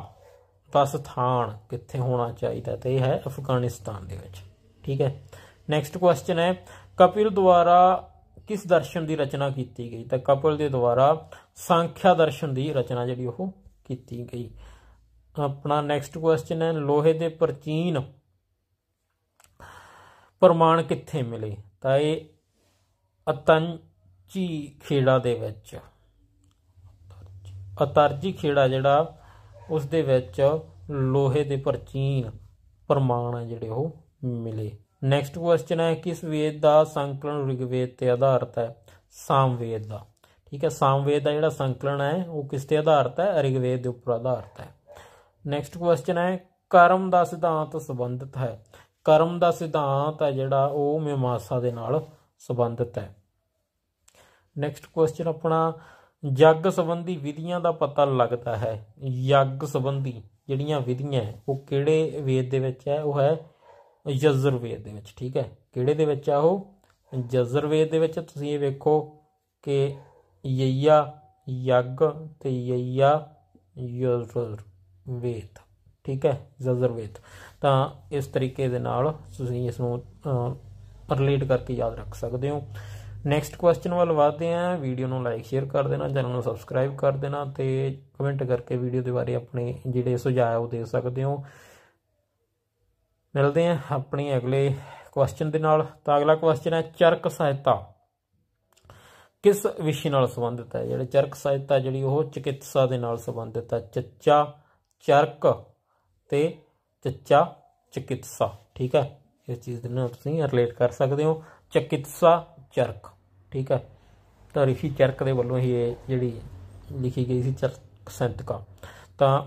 ਦਾ ਸਥਾਨ ਕਿੱਥੇ ਹੋਣਾ ਚਾਹੀਦਾ ਤੇ ਇਹ ਹੈ ਅਫਗਾਨਿਸਤਾਨ ਦੇ ਵਿੱਚ ਠੀਕ ਹੈ ਨੈਕਸਟ ਕੁਐਸਚਨ ਹੈ ਕਪਿਲ ਦੁਆਰਾ ਕਿਸ ਦਰਸ਼ਨ ਦੀ ਰਚਨਾ ਕੀਤੀ ਗਈ ਤਾਂ ਕਪਿਲ ਦੇ ਦੁਆਰਾ ਸੰਖਿਆ ਦਰਸ਼ਨ ਦੀ ਰਚਨਾ ਜਿਹੜੀ ਉਹ ਕੀਤੀ ਗਈ ਆਪਣਾ ਨੈਕਸਟ ਕੁਐਸਚਨ ਹੈ ਲੋਹੇ ਦੇ ਪ੍ਰਚੀਨ ਪ੍ਰਮਾਣ ਕਿੱਥੇ ਮਿਲੇ ਤਾਂ ਇਹ ਅਤੰਚੀ ਖੇੜਾ ਦੇ ਵਿੱਚ ਅਤਰਜੀ ਖੇੜਾ ਜਿਹੜਾ ਉਸ ਦੇ ਵਿੱਚ ਲੋਹੇ ਦੇ ਪ੍ਰਚੀਨ ਪ੍ਰਮਾਣ ਜਿਹੜੇ ਉਹ ਮਿਲੇ ਨੈਕਸਟ ਕੁਐਸਚਨ ਹੈ ਕਿਸ ਵੇਦ ਦਾ ਸੰਕਲਨ ਰਿਗਵੇਦ ਤੇ ਆਧਾਰਿਤ ਹੈ ਸਾਮਵੇਦ ਦਾ ਠੀਕ ਹੈ ਸਾਮਵੇਦ ਦਾ ਜਿਹੜਾ ਸੰਕਲਨ ਹੈ ਉਹ ਕਿਸ ਤੇ ਆਧਾਰਿਤ ਹੈ ਰਿਗਵੇਦ ਦੇ ਉੱਪਰ ਆਧਾਰਿਤ ਹੈ ਨੈਕਸਟ ਕੁਐਸਚਨ ਹੈ ਕਰਮ ਦਾ ਸਿਧਾਂਤ ਸੰਬੰਧਿਤ ਹੈ ਕਰਮ ਦਾ ਸਿਧਾਂਤ ਹੈ ਜਿਹੜਾ ਉਹ ਮਿਮਾਸਾ ਦੇ ਨਾਲ ਸੰਬੰਧਿਤ ਹੈ ਨੈਕਸਟ ਕੁਐਸਚਨ ਆਪਣਾ ਯੱਗ ਸੰਬੰਧੀ ਵਿਧੀਆਂ ਦਾ ਪਤਾ ਲੱਗਦਾ ਹੈ ਯੱਗ ਸੰਬੰਧੀ ਜਿਹੜੀਆਂ ਵਿਧੀਆਂ ਉਹ ਕਿਹੜੇ ਵੇਦ ਦੇ ਵਿੱਚ ਹੈ ਉਹ ਹੈ ਯਜ਼ਰਵੇਦ ਦੇ ਵਿੱਚ ਠੀਕ ਹੈ ਕਿਹੜੇ ਦੇ ਵਿੱਚ ਆ ਉਹ ਯਜ਼ਰਵੇਦ ਦੇ ਵਿੱਚ ਤੁਸੀਂ ਇਹ ਵੇਖੋ ਕਿ ਯਈਆ ਯੱਗ ਤੇ ਯਈਆ ਯਜ਼ਰਵੇਦ ਠੀਕ ਹੈ ਜ਼ਜ਼ਰਵੇਦ ਤਾਂ ਇਸ ਤਰੀਕੇ ਦੇ ਨਾਲ ਤੁਸੀਂ ਇਸ ਨੂੰ ਰਿਲੇਟ ਕਰਕੇ ਯਾਦ ਰੱਖ ਸਕਦੇ ਹੋ ਨੈਕਸਟ ਕੁਐਸਚਨ ਵੱਲ ਵਧਦੇ ਆਂ ਵੀਡੀਓ ਨੂੰ ਲਾਈਕ ਸ਼ੇਅਰ ਕਰ ਦੇਣਾ ਚੈਨਲ ਨੂੰ ਸਬਸਕ੍ਰਾਈਬ ਕਰ ਦੇਣਾ ਤੇ ਕਮੈਂਟ ਕਰਕੇ ਵੀਡੀਓ ਦੇ ਬਾਰੇ ਆਪਣੇ ਜਿਹੜੇ ਸੁਝਾਅ ਉਹ ਦੇ ਸਕਦੇ ਹੋ ਮਿਲਦੇ ਹਾਂ ਆਪਣੀ ਅਗਲੇ ਕੁਐਸਚਨ ਦੇ ਨਾਲ ਤਾਂ ਅਗਲਾ ਕੁਐਸਚਨ ਹੈ ਚਰਕ ਸਹਾਇਤਾ ਕਿਸ ਵਿਸ਼ੇ ਨਾਲ ਸੰਬੰਧਿਤ ਹੈ ਜਿਹੜੇ ਚਰਕ ਸਹਾਇਤਾ ਜਿਹੜੀ ਉਹ ਚਿਕਿਤਸਾ ਦੇ ਨਾਲ ਸੰਬੰਧਿਤ ਹੈ ਚੱਚਾ ਚਰਕ ਤੇ ਚੱਚਾ ਚਿਕਿਤਸਾ ਠੀਕ ਹੈ ਇਸ ਚੀਜ਼ ਦੇ ਨਾਲ ਤੁਸੀਂ ਰਿਲੇਟ ਕਰ ਸਕਦੇ ਹੋ ਚਿਕਿਤਸਾ ਚਰਕ ਠੀਕ ਹੈ ਤਾਂ ਰਿਸ਼ੀ ਚਰਕ ਦੇ ਵੱਲੋਂ ਹੀ ਇਹ ਜਿਹੜੀ ਲਿਖੀ ਗਈ ਸੀ ਚਰਕ ਸੰਤਕਾ ਤਾਂ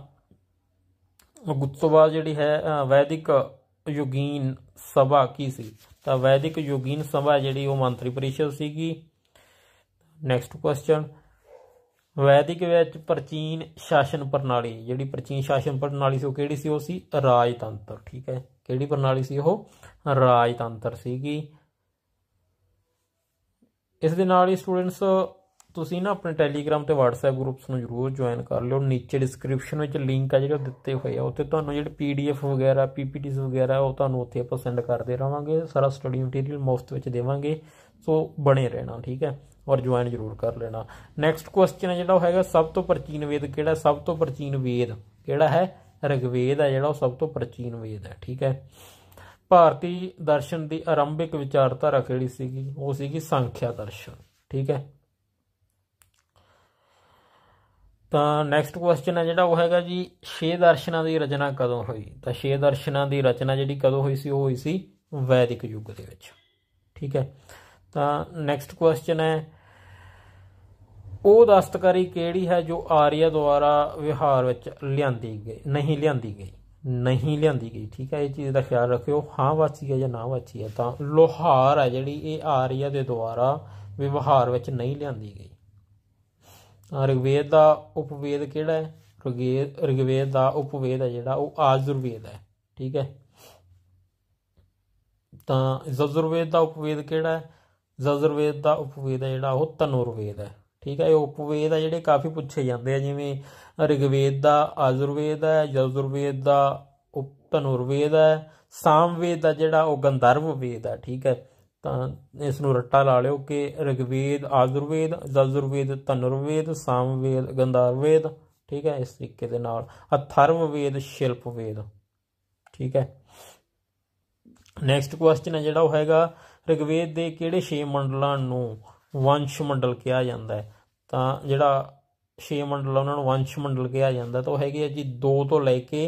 ਗੁੱਤਵਾ ਜਿਹੜੀ ਹੈ ਵੈਦਿਕ ਯੋਗੀਨ ਸਭਾ ਕੀ ਸੀ ਤਾਂ ਵੈਦਿਕ ਯੋਗੀਨ ਸਭਾ ਜਿਹੜੀ ਉਹ ਮੰਤਰੀ ਪਰਿਸ਼ਦ ਸੀਗੀ ਨੈਕਸਟ ਕੁਐਸਚਨ ਵੈਦਿਕ ਵਿੱਚ ਪ੍ਰਾਚੀਨ ਸ਼ਾਸਨ ਪ੍ਰਣਾਲੀ ਜਿਹੜੀ ਪ੍ਰਾਚੀਨ ਸ਼ਾਸਨ ਪ੍ਰਣਾਲੀ ਸੀ ਉਹ ਕਿਹੜੀ ਸੀ ਉਹ ਸੀ ਰਾਜਤੰਤਰ ਠੀਕ ਹੈ ਕਿਹੜੀ ਪ੍ਰਣਾਲੀ ਸੀ ਉਹ ਰਾਜਤੰਤਰ ਸੀਗੀ ਇਸ ਦੇ ਨਾਲ ਹੀ ਸਟੂਡੈਂਟਸ ਤੁਸੀਂ ਨਾ ਆਪਣੇ ਟੈਲੀਗ੍ਰਾਮ ਤੇ WhatsApp ਗਰੁੱਪਸ ਨੂੰ ਜ਼ਰੂਰ ਜੁਆਇਨ ਕਰ ਲਿਓ ਨੀਚੇ ਡਿਸਕ੍ਰਿਪਸ਼ਨ ਵਿੱਚ ਲਿੰਕ ਆ ਜਿਹੜਾ ਦਿੱਤੇ ਹੋਏ ਆ ਉੱਥੇ ਤੁਹਾਨੂੰ ਜਿਹੜੇ PDF ਵਗੈਰਾ PPTs ਵਗੈਰਾ ਉਹ ਤੁਹਾਨੂੰ ਉੱਥੇ ਆਪਾਂ ਸੈਂਡ ਕਰਦੇ ਰਵਾਂਗੇ ਸਾਰਾ ਸਟੱਡੀ ਮਟੀਰੀਅਲ ਮੁਫਤ ਵਿੱਚ ਦੇਵਾਂਗੇ ਸੋ ਬਣੇ ਰਹਿਣਾ ਠੀਕ ਹੈ ਔਰ ਜੁਆਇਨ ਜ਼ਰੂਰ ਕਰ ਲੈਣਾ ਨੈਕਸਟ ਕੁਐਸਚਨ ਹੈ ਜਿਹੜਾ ਉਹ ਹੈਗਾ ਸਭ ਤੋਂ ਪ੍ਰਾਚੀਨ ਵੇਦ ਕਿਹੜਾ ਸਭ ਤੋਂ ਪ੍ਰਾਚੀਨ ਵੇਦ ਕਿਹੜਾ ਹੈ ਰਿਗਵੇਦ ਹੈ ਜਿਹੜਾ ਉਹ ਸਭ ਤੋਂ ਪ੍ਰਾਚੀਨ ਵੇਦ ਹੈ ਠੀਕ ਹੈ ਭਾਰਤੀ ਦਰਸ਼ਨ ਦੀ ਆਰੰਭਿਕ ਵਿਚਾਰਧਾਰਾ ਕਿਹੜੀ ਸੀਗੀ ਉਹ ਸੀਗੀ ਸੰਖਿਆ ਦਰਸ਼ਨ ਠੀਕ ਹੈ ਤਾਂ ਨੈਕਸਟ ਕੁਐਸਚਨ ਹੈ ਜਿਹੜਾ ਉਹ ਹੈਗਾ ਜੀ ਛੇ ਦਰਸ਼ਨਾਂ ਦੀ ਰਚਨਾ ਕਦੋਂ ਹੋਈ ਤਾਂ ਛੇ ਦਰਸ਼ਨਾਂ ਦੀ ਰਚਨਾ ਜਿਹੜੀ ਕਦੋਂ ਹੋਈ ਸੀ ਉਹ ਹੋਈ ਸੀ ਵੈਦਿਕ ਯੁੱਗ ਦੇ ਵਿੱਚ ਠੀਕ ਹੈ ਤਾਂ ਨੈਕਸਟ ਕੁਐਸਚਨ ਹੈ ਉਹ ਦਸਤਕਾਰੀ ਕਿਹੜੀ ਹੈ ਜੋ ਆਰੀਆ ਦੁਆਰਾ ਵਿਹਾਰ ਵਿੱਚ ਲਿਆਂਦੀ ਗਈ ਨਹੀਂ ਲਿਆਂਦੀ ਗਈ ਨਹੀਂ ਲਿਆਂਦੀ ਗਈ ਠੀਕ ਹੈ ਇਹ ਚੀਜ਼ ਦਾ ਖਿਆਲ ਰੱਖਿਓ ਹਾਂ ਵਾਚੀ ਹੈ ਜਾਂ ਨਾ ਵਾਚੀ ਹੈ ਤਾਂ ਲੋਹਾਰ ਹੈ ਜਿਹੜੀ ਇਹ ਆਰੀਆ ਦੇ ਦੁਆਰਾ ਵਿਵਹਾਰ ਵਿੱਚ ਨਹੀਂ ਲਿਆਂਦੀ ਗਈ ਰਿਗਵੇਦ ਦਾ ਉਪਵੇਦ ਕਿਹੜਾ ਹੈ ਰਿਗਵੇਦ ਦਾ ਉਪਵੇਦ ਹੈ ਜਿਹੜਾ ਉਹ ਆਜੁਰਵੇਦ ਹੈ ਠੀਕ ਹੈ ਤਾਂ ਜ਼ਜੁਰਵੇਦ ਦਾ ਉਪਵੇਦ ਕਿਹੜਾ ਹੈ ਜ਼ਜੁਰਵੇਦ ਦਾ ਉਪਵੇਦ ਹੈ ਜਿਹੜਾ ਉਹ ਤਨੁਰਵੇਦ ਹੈ ਠੀਕ ਹੈ ਇਹ ਉਪਵੇਦ ਆ ਜਿਹੜੇ ਕਾਫੀ ਪੁੱਛੇ ਜਾਂਦੇ ਆ ਜਿਵੇਂ ਰਿਗਵੇਦ ਦਾ ਆਜੁਰਵੇਦ ਹੈ ਜਜੁਰਵੇਦ ਦਾ ਉਪਤਨੁਰਵੇਦ ਹੈ ਸਾਮਵੇਦ ਦਾ ਜਿਹੜਾ ਉਹ ਗੰਧਰਵ ਵੇਦ ਹੈ ਠੀਕ ਹੈ ਤਾਂ ਇਸ ਨੂੰ ਰੱਟਾ ਲਾ ਲਿਓ ਕਿ ਰਿਗਵੇਦ ਆਯੁਰਵੇਦ ਜਲਜੁਰਵੇਦ ਤਨੁਰਵੇਦ ਸਾਮਵੇਦ ਗੰਧਾਰਵੇਦ ਠੀਕ ਹੈ ਇਸ ਤਰੀਕੇ ਦੇ ਨਾਲ ਅਥਰਵਵੇਦ ਸ਼ਿਲਪਵੇਦ ਠੀਕ ਹੈ ਨੈਕਸਟ ਕੁਐਸਚਨ ਹੈ ਜਿਹੜਾ ਉਹ ਹੈਗਾ ਰਿਗਵੇਦ ਦੇ ਕਿਹੜੇ 6 ਮੰਡਲਾਂ ਨੂੰ ਵੰਸ਼ ਮੰਡਲ ਕਿਹਾ ਜਾਂਦਾ ਹੈ ਤਾਂ ਜਿਹੜਾ 6 ਮੰਡਲ ਉਹਨਾਂ ਨੂੰ ਵੰਸ਼ ਮੰਡਲ ਕਿਹਾ ਜਾਂਦਾ ਤਾਂ ਉਹ ਹੈਗੇ ਆ ਜੀ 2 ਤੋਂ ਲੈ ਕੇ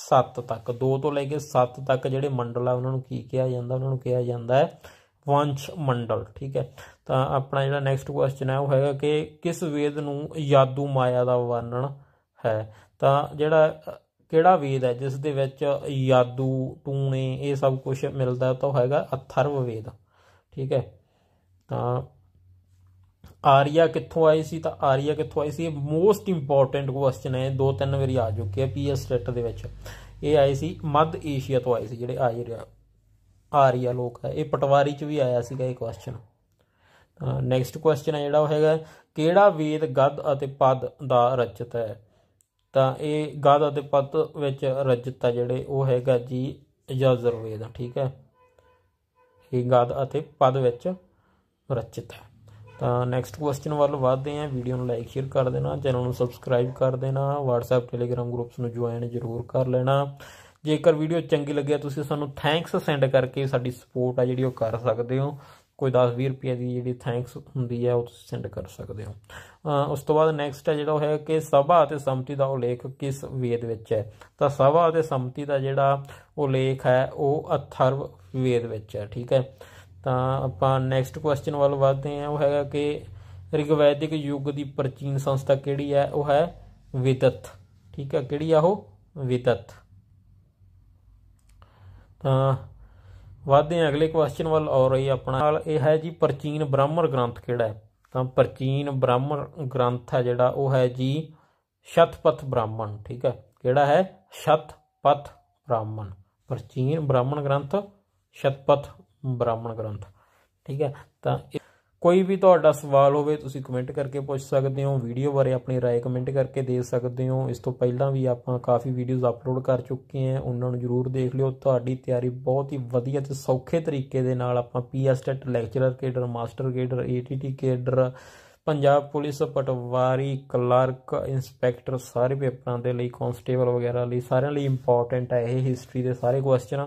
7 ਤੱਕ 2 ਤੋਂ ਲੈ ਕੇ 7 ਤੱਕ ਜਿਹੜੇ ਮੰਡਲ ਆ ਉਹਨਾਂ ਨੂੰ ਕੀ ਕਿਹਾ ਜਾਂਦਾ ਉਹਨਾਂ ਨੂੰ ਕਿਹਾ ਜਾਂਦਾ ਹੈ ਵੰਸ਼ ਮੰਡਲ ਠੀਕ ਹੈ ਤਾਂ ਆਪਣਾ ਜਿਹੜਾ ਨੈਕਸਟ ਕੁਐਸਚਨ ਹੈ ਉਹ ਹੈਗਾ ਕਿ ਕਿਸ ਵੇਦ ਨੂੰ ਯਾਦੂ ਮਾਇਆ ਦਾ ਵਰਣਨ ਹੈ ਤਾਂ ਜਿਹੜਾ ਕਿਹੜਾ ਵੇਦ ਹੈ ਜਿਸ ਦੇ ਵਿੱਚ ਯਾਦੂ ਟੂਣੇ ਇਹ ਸਭ ਕੁਝ ਮਿਲਦਾ ਤਾਂ ਹੈਗਾ ਅਥਰਵ ਵੇਦ ਠੀਕ ਹੈ ਤਾਂ ਆਰੀਆ ਕਿੱਥੋਂ ਆਈ ਸੀ ਤਾਂ ਆਰੀਆ ਕਿੱਥੋਂ ਆਈ ਸੀ ਮੋਸਟ ਇੰਪੋਰਟੈਂਟ ਕੁਐਸਚਨ ਹੈ ਦੋ ਤਿੰਨ ਵਾਰੀ ਆ ਚੁੱਕੇ ਆ ਪੀਐਸ ਸਟੇਟ ਦੇ ਵਿੱਚ ਇਹ ਆਈ ਸੀ ਮੱਧ ਏਸ਼ੀਆ ਤੋਂ ਆਈ ਸੀ ਜਿਹੜੇ ਰਿਹਾ ਆਰੀਆ ਲੋਕ ਹੈ ਇਹ ਪਟਵਾਰੀ ਚ ਵੀ ਆਇਆ ਸੀਗਾ ਇਹ ਕੁਐਸਚਨ ਤਾਂ ਨੈਕਸਟ ਕੁਐਸਚਨ ਹੈ ਜਿਹੜਾ ਉਹ ਹੈਗਾ ਕਿਹੜਾ ਵੇਦ ਗਦ ਅਤੇ ਪਦ ਦਾ ਰਚਿਤ ਹੈ ਤਾਂ ਇਹ ਗਦ ਅਤੇ ਪਦ ਵਿੱਚ ਰਚਿਤ ਹੈ ਜਿਹੜੇ ਉਹ ਹੈਗਾ ਜੀ ਯਜੁਰਵੇਦ ਠੀਕ ਹੈ ਇਹ ਗਦ ਅਤੇ ਪਦ ਵਿੱਚ ਰਚਿਤ ਹੈ ਤਾਂ ਨੈਕਸਟ ਕੁਐਸਚਨ ਵੱਲ ਵਧਦੇ ਆਂ ਵੀਡੀਓ ਨੂੰ ਲਾਈਕ ਸ਼ੇਅਰ ਕਰ ਦੇਣਾ ਚੈਨਲ ਨੂੰ ਸਬਸਕ੍ਰਾਈਬ ਕਰ ਦੇਣਾ WhatsApp Telegram ਗਰੁੱਪਸ ਨੂੰ ਜੁਆਇਨ ਜ਼ਰੂਰ ਕਰ ਲੈਣਾ ਜੇਕਰ ਵੀਡੀਓ ਚੰਗੀ ਲੱਗੇ ਤੁਸੀਂ ਸਾਨੂੰ ਥੈਂਕਸ ਸੈਂਡ ਕਰਕੇ ਸਾਡੀ ਸਪੋਰਟ ਆ ਜਿਹੜੀ ਉਹ ਕਰ ਸਕਦੇ ਹੋ ਕੋਈ 10-20 ਰੁਪਏ ਦੀ ਜਿਹੜੀ ਥੈਂਕਸ ਹੁੰਦੀ ਹੈ ਉਹ ਤੁਸੀਂ ਸੈਂਡ ਕਰ ਸਕਦੇ ਹੋ ਉਸ ਤੋਂ ਬਾਅਦ ਨੈਕਸਟ ਹੈ ਜਿਹੜਾ ਉਹ ਹੈ ਕਿ ਸਭਾ ਅਤੇ ਸੰਮਤੀ ਦਾ ਉਲੇਖ ਕਿਸ ਵੇਦ ਵਿੱਚ ਹੈ ਤਾਂ ਸਭਾ ਅਤੇ ਸੰਮਤੀ ਦਾ ਜਿਹੜਾ ਉਲੇਖ ਹੈ ਉਹ ਅਥਰਵ ਵੇਦ ਵਿੱਚ ਹੈ ਠੀਕ ਹੈ ਤਾਂ ਆਪਾਂ ਨੈਕਸਟ ਕੁਐਸਚਨ ਵੱਲ ਵਧਦੇ ਹਾਂ ਉਹ ਹੈਗਾ ਕਿ ਰਿਗਵੈਦਿਕ ਯੁੱਗ ਦੀ ਪ੍ਰਾਚੀਨ ਸੰਸਥਾ ਕਿਹੜੀ ਹੈ ਉਹ ਹੈ ਵਿਦਤ ਠੀਕ ਹੈ ਕਿਹੜੀ ਆ ਉਹ ਵਿਦਤ ਤਾਂ ਵਧਦੇ ਆ ਅਗਲੇ ਕੁਐਸਚਨ ਵੱਲ ਆ ਰਹੀ ਆਪਣਾ ਨਾਲ ਇਹ ਹੈ ਜੀ ਪ੍ਰਚੀਨ ਬ੍ਰਾਹਮਣ ਗ੍ਰੰਥ ਕਿਹੜਾ ਹੈ ਤਾਂ ਪ੍ਰਚੀਨ ਬ੍ਰਾਹਮਣ ਗ੍ਰੰਥ ਹੈ ਜਿਹੜਾ ਉਹ ਹੈ ਜੀ ਸ਼ਤਪਥ ਬ੍ਰਾਹਮਣ ਠੀਕ ਹੈ ਕਿਹੜਾ ਹੈ ਸ਼ਤਪਥ ਬ੍ਰਾਹਮਣ ਪ੍ਰਚੀਨ ਬ੍ਰਾਹਮਣ ਗ੍ਰੰਥ ਸ਼ਤਪਥ ਬ੍ਰਾਹਮਣ ਗ੍ਰੰਥ ਠੀਕ ਹੈ ਤਾਂ ਕੋਈ ਵੀ ਤੁਹਾਡਾ ਸਵਾਲ ਹੋਵੇ ਤੁਸੀਂ ਕਮੈਂਟ ਕਰਕੇ ਪੁੱਛ ਸਕਦੇ ਹੋ ਵੀਡੀਓ ਬਾਰੇ ਆਪਣੀ رائے ਕਮੈਂਟ ਕਰਕੇ ਦੇ ਸਕਦੇ ਹੋ ਇਸ ਤੋਂ ਪਹਿਲਾਂ ਵੀ ਆਪਾਂ ਕਾਫੀ ਵੀਡੀਓਜ਼ ਅਪਲੋਡ ਕਰ ਚੁੱਕੇ ਹਾਂ ਉਹਨਾਂ ਨੂੰ ਜਰੂਰ ਦੇਖ ਲਿਓ ਤੁਹਾਡੀ ਤਿਆਰੀ ਬਹੁਤ ਹੀ ਵਧੀਆ ਤੇ ਸੌਖੇ ਤਰੀਕੇ ਦੇ ਨਾਲ ਆਪਾਂ PS TET lecturer cadre master cadre ETT cadre Punjab police patwari clerk inspector ਸਾਰੇ ਪੇਪਰਾਂ ਦੇ ਲਈ ਕਨਸਟੇਬਲ ਵਗੈਰਾ ਲਈ ਸਾਰਿਆਂ ਲਈ ਇੰਪੋਰਟੈਂਟ ਹੈ ਇਹ ਹਿਸਟਰੀ ਦੇ ਸਾਰੇ ਕੁਐਸਚਨ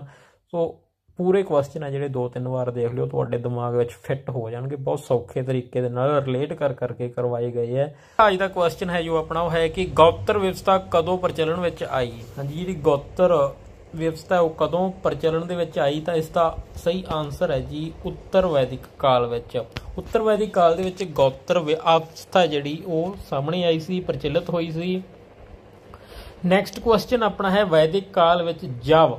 ਸੋ ਪੂਰੇ ਕੁਐਸਚਨ ਆ ਜਿਹੜੇ ਦੋ ਤਿੰਨ ਵਾਰ ਦੇਖ ਲਿਓ ਤੁਹਾਡੇ ਦਿਮਾਗ ਵਿੱਚ ਫਿੱਟ ਹੋ ਜਾਣਗੇ ਬਹੁਤ ਸੌਖੇ ਤਰੀਕੇ ਦੇ ਨਾਲ ਰਿਲੇਟ ਕਰ ਕਰਕੇ ਕਰਵਾਏ ਗਏ ਹੈ ਅੱਜ ਦਾ ਕੁਐਸਚਨ ਹੈ ਜੋ ਆਪਣਾ ਉਹ ਹੈ ਕਿ ਗੌਤਰ ਵਿਵਸਥਾ ਕਦੋਂ ਪ੍ਰਚਲਨ ਵਿੱਚ ਆਈ ਹਾਂਜੀ ਜਿਹੜੀ ਗੌਤਰ ਵਿਵਸਥਾ ਉਹ ਕਦੋਂ ਪ੍ਰਚਲਨ ਦੇ ਵਿੱਚ ਆਈ ਤਾਂ ਇਸ ਦਾ ਸਹੀ ਆਨਸਰ ਹੈ ਜੀ ਉੱਤਰ ਵੈਦਿਕ ਕਾਲ ਵਿੱਚ ਉੱਤਰ ਵੈਦਿਕ ਕਾਲ ਦੇ ਵਿੱਚ ਗੌਤਰ ਵਿਵਸਥਾ ਜਿਹੜੀ ਉਹ ਸਾਹਮਣੇ ਆਈ ਸੀ ਪ੍ਰਚਲਿਤ ਹੋਈ ਸੀ ਨੈਕਸਟ ਕੁਐਸਚਨ ਆਪਣਾ ਹੈ ਵੈਦਿਕ ਕਾਲ ਵਿੱਚ ਜਵ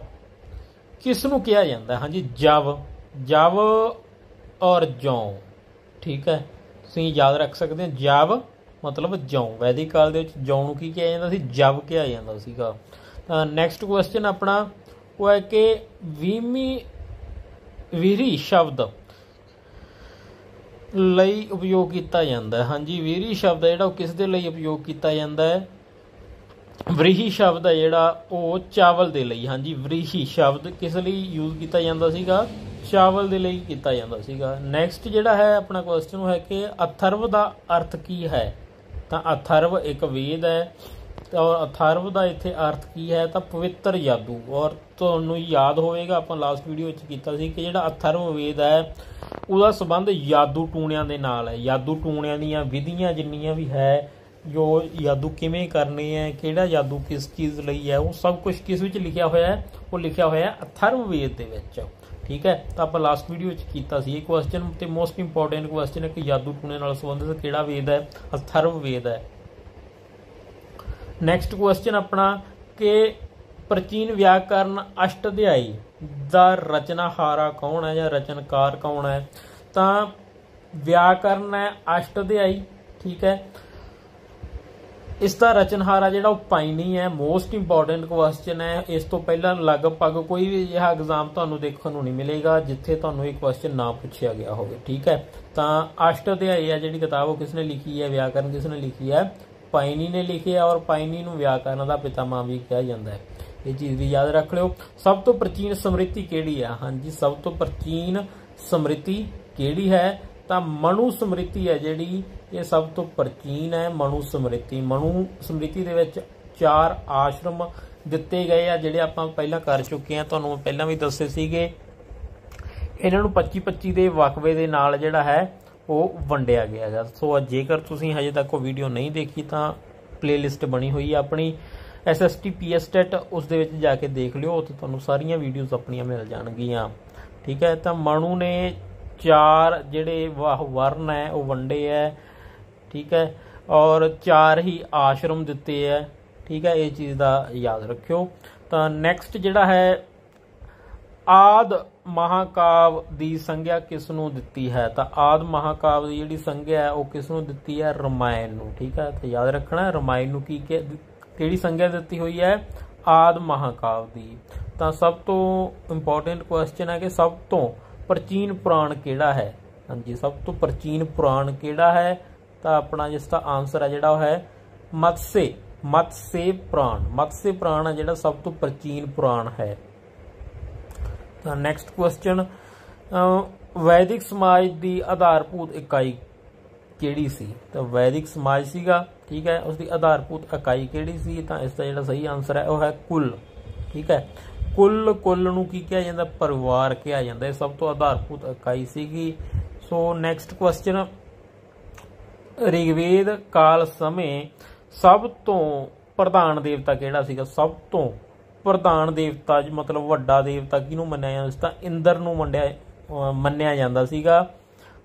ਕਿਸ ਨੂੰ ਕਿਹਾ ਜਾਂਦਾ ਹਾਂਜੀ ਜਵ ਜਵ ਔਰ ਜੌ ਠੀਕ ਹੈ ਤੁਸੀਂ ਯਾਦ ਰੱਖ ਸਕਦੇ ਹੋ ਜਵ ਮਤਲਬ ਜੌ ਵੈਦਿਕ ਕਾਲ ਦੇ ਵਿੱਚ ਜੌ ਨੂੰ ਕੀ ਕਿਹਾ ਜਾਂਦਾ ਸੀ ਜਵ ਕਿਹਾ ਜਾਂਦਾ ਸੀਗਾ ਤਾਂ ਨੈਕਸਟ ਕੁਐਸਚਨ ਆਪਣਾ ਉਹ ਹੈ ਕਿ ਵੀਮੀ ਵੀਰੀ ਸ਼ਬਦ ਲਈ ਉਪਯੋਗ ਕੀਤਾ ਜਾਂਦਾ ਹਾਂਜੀ ਵੀਰੀ ਸ਼ਬਦ ਜਿਹੜਾ ਉਹ ਕਿਸ ਦੇ ਲਈ ਉਪਯੋਗ ਕੀਤਾ ਜਾਂਦਾ ਹੈ ਵ੍ਰੀਹੀ ਸ਼ਬਦ ਹੈ ਜਿਹੜਾ ਉਹ ਚਾਵਲ ਦੇ ਲਈ ਹਾਂਜੀ ਵ੍ਰੀਹੀ ਸ਼ਬਦ ਕਿਸ ਲਈ ਯੂਜ਼ ਕੀਤਾ ਜਾਂਦਾ ਸੀਗਾ ਚਾਵਲ ਦੇ ਲਈ ਕੀਤਾ ਜਾਂਦਾ ਸੀਗਾ ਨੈਕਸਟ ਜਿਹੜਾ ਹੈ ਆਪਣਾ ਕੁਐਸਚਨ ਹੈ ਕਿ ਅਥਰਵ ਦਾ ਅਰਥ ਕੀ ਹੈ ਤਾਂ ਅਥਰਵ ਇੱਕ ਵੇਦ ਹੈ ਔਰ ਅਥਰਵ ਦਾ ਇੱਥੇ ਅਰਥ ਕੀ ਹੈ ਤਾਂ ਪਵਿੱਤਰ ਜਾਦੂ ਔਰ ਤੁਹਾਨੂੰ ਯਾਦ ਹੋਵੇਗਾ ਆਪਾਂ ਲਾਸਟ ਵੀਡੀਓ ਵਿੱਚ ਕੀਤਾ ਸੀ ਕਿ ਜਿਹੜਾ ਅਥਰਵ ਵੇਦ ਹੈ ਉਹਦਾ ਸਬੰਧ ਜਾਦੂ ਟੂਣਿਆਂ ਦੇ ਨਾਲ ਹੈ ਜਾਦੂ ਟੂਣਿਆਂ ਦੀਆਂ ਵਿਧੀਆਂ ਜਿੰਨੀਆਂ ਵੀ ਹੈ ਜੋ ਜਾਦੂ ਕਿਵੇਂ ਕਰਨੀ ਹੈ ਕਿਹੜਾ ਜਾਦੂ ਕਿਸ ਚੀਜ਼ ਲਈ ਹੈ ਉਹ ਸਭ ਕੁਝ ਕਿਸ ਵਿੱਚ ਲਿਖਿਆ ਹੋਇਆ ਹੈ ਉਹ ਲਿਖਿਆ ਹੋਇਆ ਹੈ ਅਥਰਵ ਵੇਦ ਦੇ ਵਿੱਚ ਠੀਕ ਹੈ ਤਾਂ ਆਪਾਂ ਲਾਸਟ ਵੀਡੀਓ ਵਿੱਚ ਕੀਤਾ ਸੀ ਇਹ ਕੁਐਸਚਨ ਤੇ ਮੋਸਟ ਇੰਪੋਰਟੈਂਟ ਕੁਐਸਚਨ ਹੈ ਕਿ ਜਾਦੂ ਟੂਣੇ ਨਾਲ ਸੰਬੰਧਿਤ ਕਿਹੜਾ ਵੇਦ ਹੈ ਅਥਰਵ ਵੇਦ ਹੈ ਨੈਕਸਟ ਕੁਐਸਚਨ ਆਪਣਾ ਕਿ ਪ੍ਰਾਚੀਨ ਵਿਆਕਰਨ ਅਸ਼ਟ ਅਧਿਆਈ ਦਾ ਰਚਨਾਹਾਰਾ ਕੌਣ ਹੈ ਜਾਂ ਰਚਨਕਾਰ ਕੌਣ ਹੈ ਤਾਂ ਵਿਆਕਰਨ ਹੈ ਅਸ਼ਟ ਅਧਿਆਈ ਠੀਕ ਹੈ ਇਸ ਦਾ ਰਚਨਹਾਰ ਆ ਜਿਹੜਾ ਉਹ ਪਾਈਨੀ ਹੈ ਮੋਸਟ ਇੰਪੋਰਟੈਂਟ ਕੁਐਸਚਨ ਹੈ ਇਸ ਤੋਂ ਪਹਿਲਾਂ ਲਗਭਗ ਕੋਈ ਵੀ ਇਹ ਐਗਜ਼ਾਮ ਤੁਹਾਨੂੰ ਦੇਖਣ ਨੂੰ ਨਹੀਂ ਮਿਲੇਗਾ ਜਿੱਥੇ ਤੁਹਾਨੂੰ ਇਹ ਕੁਐਸਚਨ ਨਾ ਪੁੱਛਿਆ ਗਿਆ ਹੋਵੇ ਠੀਕ ਹੈ ਤਾਂ ਅਸ਼ਟ ਅਧਿਆਇ ਹੈ ਜਿਹੜੀ ਕਿਤਾਬ ਉਹ ਕਿਸ ਨੇ ਲਿਖੀ ਹੈ ਵਿਆਕਰਨ ਕਿਸ ਨੇ ਲਿਖੀ ਹੈ ਪਾਈਨੀ ਨੇ ਲਿਖੀ ਹੈ ਔਰ ਪਾਈਨੀ ਨੂੰ ਵਿਆਕਰਨ ਦਾ ਪਿਤਾਮਾ ਵੀ ਕਿਹਾ ਜਾਂਦਾ ਹੈ ਇਹ ਚੀਜ਼ ਵੀ ਯਾਦ ਰੱਖ ਲਿਓ ਸਭ ਤੋਂ ਪ੍ਰਾਚੀਨ ਸਮ੍ਰਿਤੀ ਕਿਹੜੀ ਹੈ ਹਾਂਜੀ ਸਭ ਤੋਂ ਪ੍ਰਾਚੀਨ ਸਮ੍ਰਿਤੀ ਕਿਹੜੀ ਹੈ ਤਾਂ ਮਨੂ ਸਮ੍ਰਿਤੀ ਹੈ ਜਿਹੜੀ ਇਹ ਸਭ ਤੋਂ ਪ੍ਰਾਚੀਨ ਹੈ ਮਨੂ ਸਮ੍ਰਿਤੀ ਮਨੂ ਸਮ੍ਰਿਤੀ ਦੇ ਵਿੱਚ ਚਾਰ ਆਸ਼ਰਮ ਦਿੱਤੇ ਗਏ ਆ ਜਿਹੜੇ ਆਪਾਂ ਪਹਿਲਾਂ ਕਰ ਚੁੱਕੇ ਆ ਤੁਹਾਨੂੰ ਪਹਿਲਾਂ ਵੀ ਦੱਸੇ ਸੀਗੇ ਇਹਨਾਂ ਨੂੰ 25 25 ਦੇ ਵਕਵੇ ਦੇ ਨਾਲ ਜਿਹੜਾ ਹੈ ਉਹ ਵੰਡਿਆ ਗਿਆ ਹੈ ਸੋ ਜੇਕਰ ਤੁਸੀਂ ਹਜੇ ਤੱਕ ਉਹ ਵੀਡੀਓ ਨਹੀਂ ਦੇਖੀ ਤਾਂ ਪਲੇਲਿਸਟ ਬਣੀ ਹੋਈ ਹੈ ਆਪਣੀ SST PSTET ਉਸ ਦੇ ਵਿੱਚ ਜਾ ਕੇ ਦੇਖ ਲਿਓ ਉੱਥੇ ਤੁਹਾਨੂੰ ਸਾਰੀਆਂ ਵੀਡੀਓਜ਼ ਆਪਣੀਆਂ ਮਿਲ ਜਾਣਗੀਆਂ ਠੀਕ ਹੈ ਤਾਂ ਮਨੂ ਨੇ ਚਾਰ ਜਿਹੜੇ ਵਾਹ ਵਰਨ ਹੈ ਉਹ ਵੰਡੇ ਹੈ ਠੀਕ ਹੈ ਔਰ ਚਾਰ ਹੀ ਆਸ਼ਰਮ ਦਿੱਤੇ ਹੈ ਠੀਕ ਹੈ ਇਹ ਚੀਜ਼ ਦਾ ਯਾਦ ਰੱਖਿਓ ਤਾਂ ਨੈਕਸਟ ਜਿਹੜਾ ਹੈ ਆਦ ਮਹਾਕਾਵ ਦੀ ਸੰਗਿਆ ਕਿਸ ਨੂੰ ਦਿੱਤੀ ਹੈ ਤਾਂ ਆਦ ਮਹਾਕਾਵ ਦੀ ਜਿਹੜੀ ਸੰਗਿਆ ਹੈ ਉਹ ਕਿਸ ਨੂੰ ਦਿੱਤੀ ਹੈ ਰਮਾਇਣ ਨੂੰ ਠੀਕ ਹੈ ਤੇ ਯਾਦ ਰੱਖਣਾ ਰਮਾਇਣ ਨੂੰ ਕੀ ਕਿਹੜੀ ਸੰਗਿਆ ਦਿੱਤੀ ਹੋਈ ਹੈ ਆਦ ਮਹਾਕਾਵ ਦੀ ਤਾਂ ਸਭ ਤੋਂ ਇੰਪੋਰਟੈਂਟ ਕੁਐਸਚਨ ਹੈ ਕਿ ਸਭ ਤੋਂ ਪ੍ਰਾਚੀਨ ਪੁਰਾਣ ਕਿਹੜਾ ਹੈ ਹਾਂਜੀ ਸਭ ਤੋਂ ਪ੍ਰਾਚੀਨ ਪੁਰਾਣ ਕਿਹੜਾ ਹੈ ਤਾਂ ਆਪਣਾ ਜਿਸ ਦਾ ਆਨਸਰ ਹੈ ਜਿਹੜਾ ਉਹ ਹੈ ਮਤਸੇ ਮਤਸੇ ਪੁਰਾਣ ਮਤਸੇ ਪ੍ਰਾਣ ਹੈ ਜਿਹੜਾ ਸਭ ਤੋਂ ਪ੍ਰਾਚੀਨ ਪੁਰਾਣ ਹੈ ਤਾਂ ਨੈਕਸਟ ਕੁਐਸਚਨ ਵੈਦਿਕ ਸਮਾਜ ਦੀ ਆਧਾਰਪੂਤ ਇਕਾਈ ਕਿਹੜੀ ਸੀ ਤਾਂ ਵੈਦਿਕ ਸਮਾਜ ਸੀਗਾ ਠੀਕ ਹੈ ਉਸ ਦੀ ਆਧਾਰਪੂਤ ਇਕਾਈ ਕਿਹੜੀ ਸੀ ਤਾਂ ਇਸ ਦਾ ਜਿਹੜਾ ਸਹੀ ਆਨਸਰ ਹੈ ਉਹ ਹੈ ਕੁੱਲ ਠੀਕ ਹੈ ਕੁੱਲ ਕੁੱਲ ਨੂੰ ਕੀ ਕਿਹਾ ਜਾਂਦਾ ਪਰਿਵਾਰ ਕਿਹਾ ਜਾਂਦਾ ਇਹ ਸਭ ਤੋਂ ਆਧਾਰਪੂਤ ਇਕਾਈ ਸੀਗੀ ਸੋ ਨੈਕਸਟ ਕੁਐਸਚਨ ਰਿਗਵੇਦ ਕਾਲ ਸਮੇਂ ਸਭ ਤੋਂ ਪ੍ਰਧਾਨ ਦੇਵਤਾ ਕਿਹੜਾ ਸੀਗਾ ਸਭ ਤੋਂ ਪ੍ਰਧਾਨ ਦੇਵਤਾ ਮਤਲਬ ਵੱਡਾ ਦੇਵਤਾ ਕਿਹਨੂੰ ਮੰਨਿਆ ਜਾਂਦਾ ਸੀ ਤਾਂ ਇੰਦਰ ਨੂੰ ਮੰਨਿਆ ਮੰਨਿਆ ਜਾਂਦਾ ਸੀਗਾ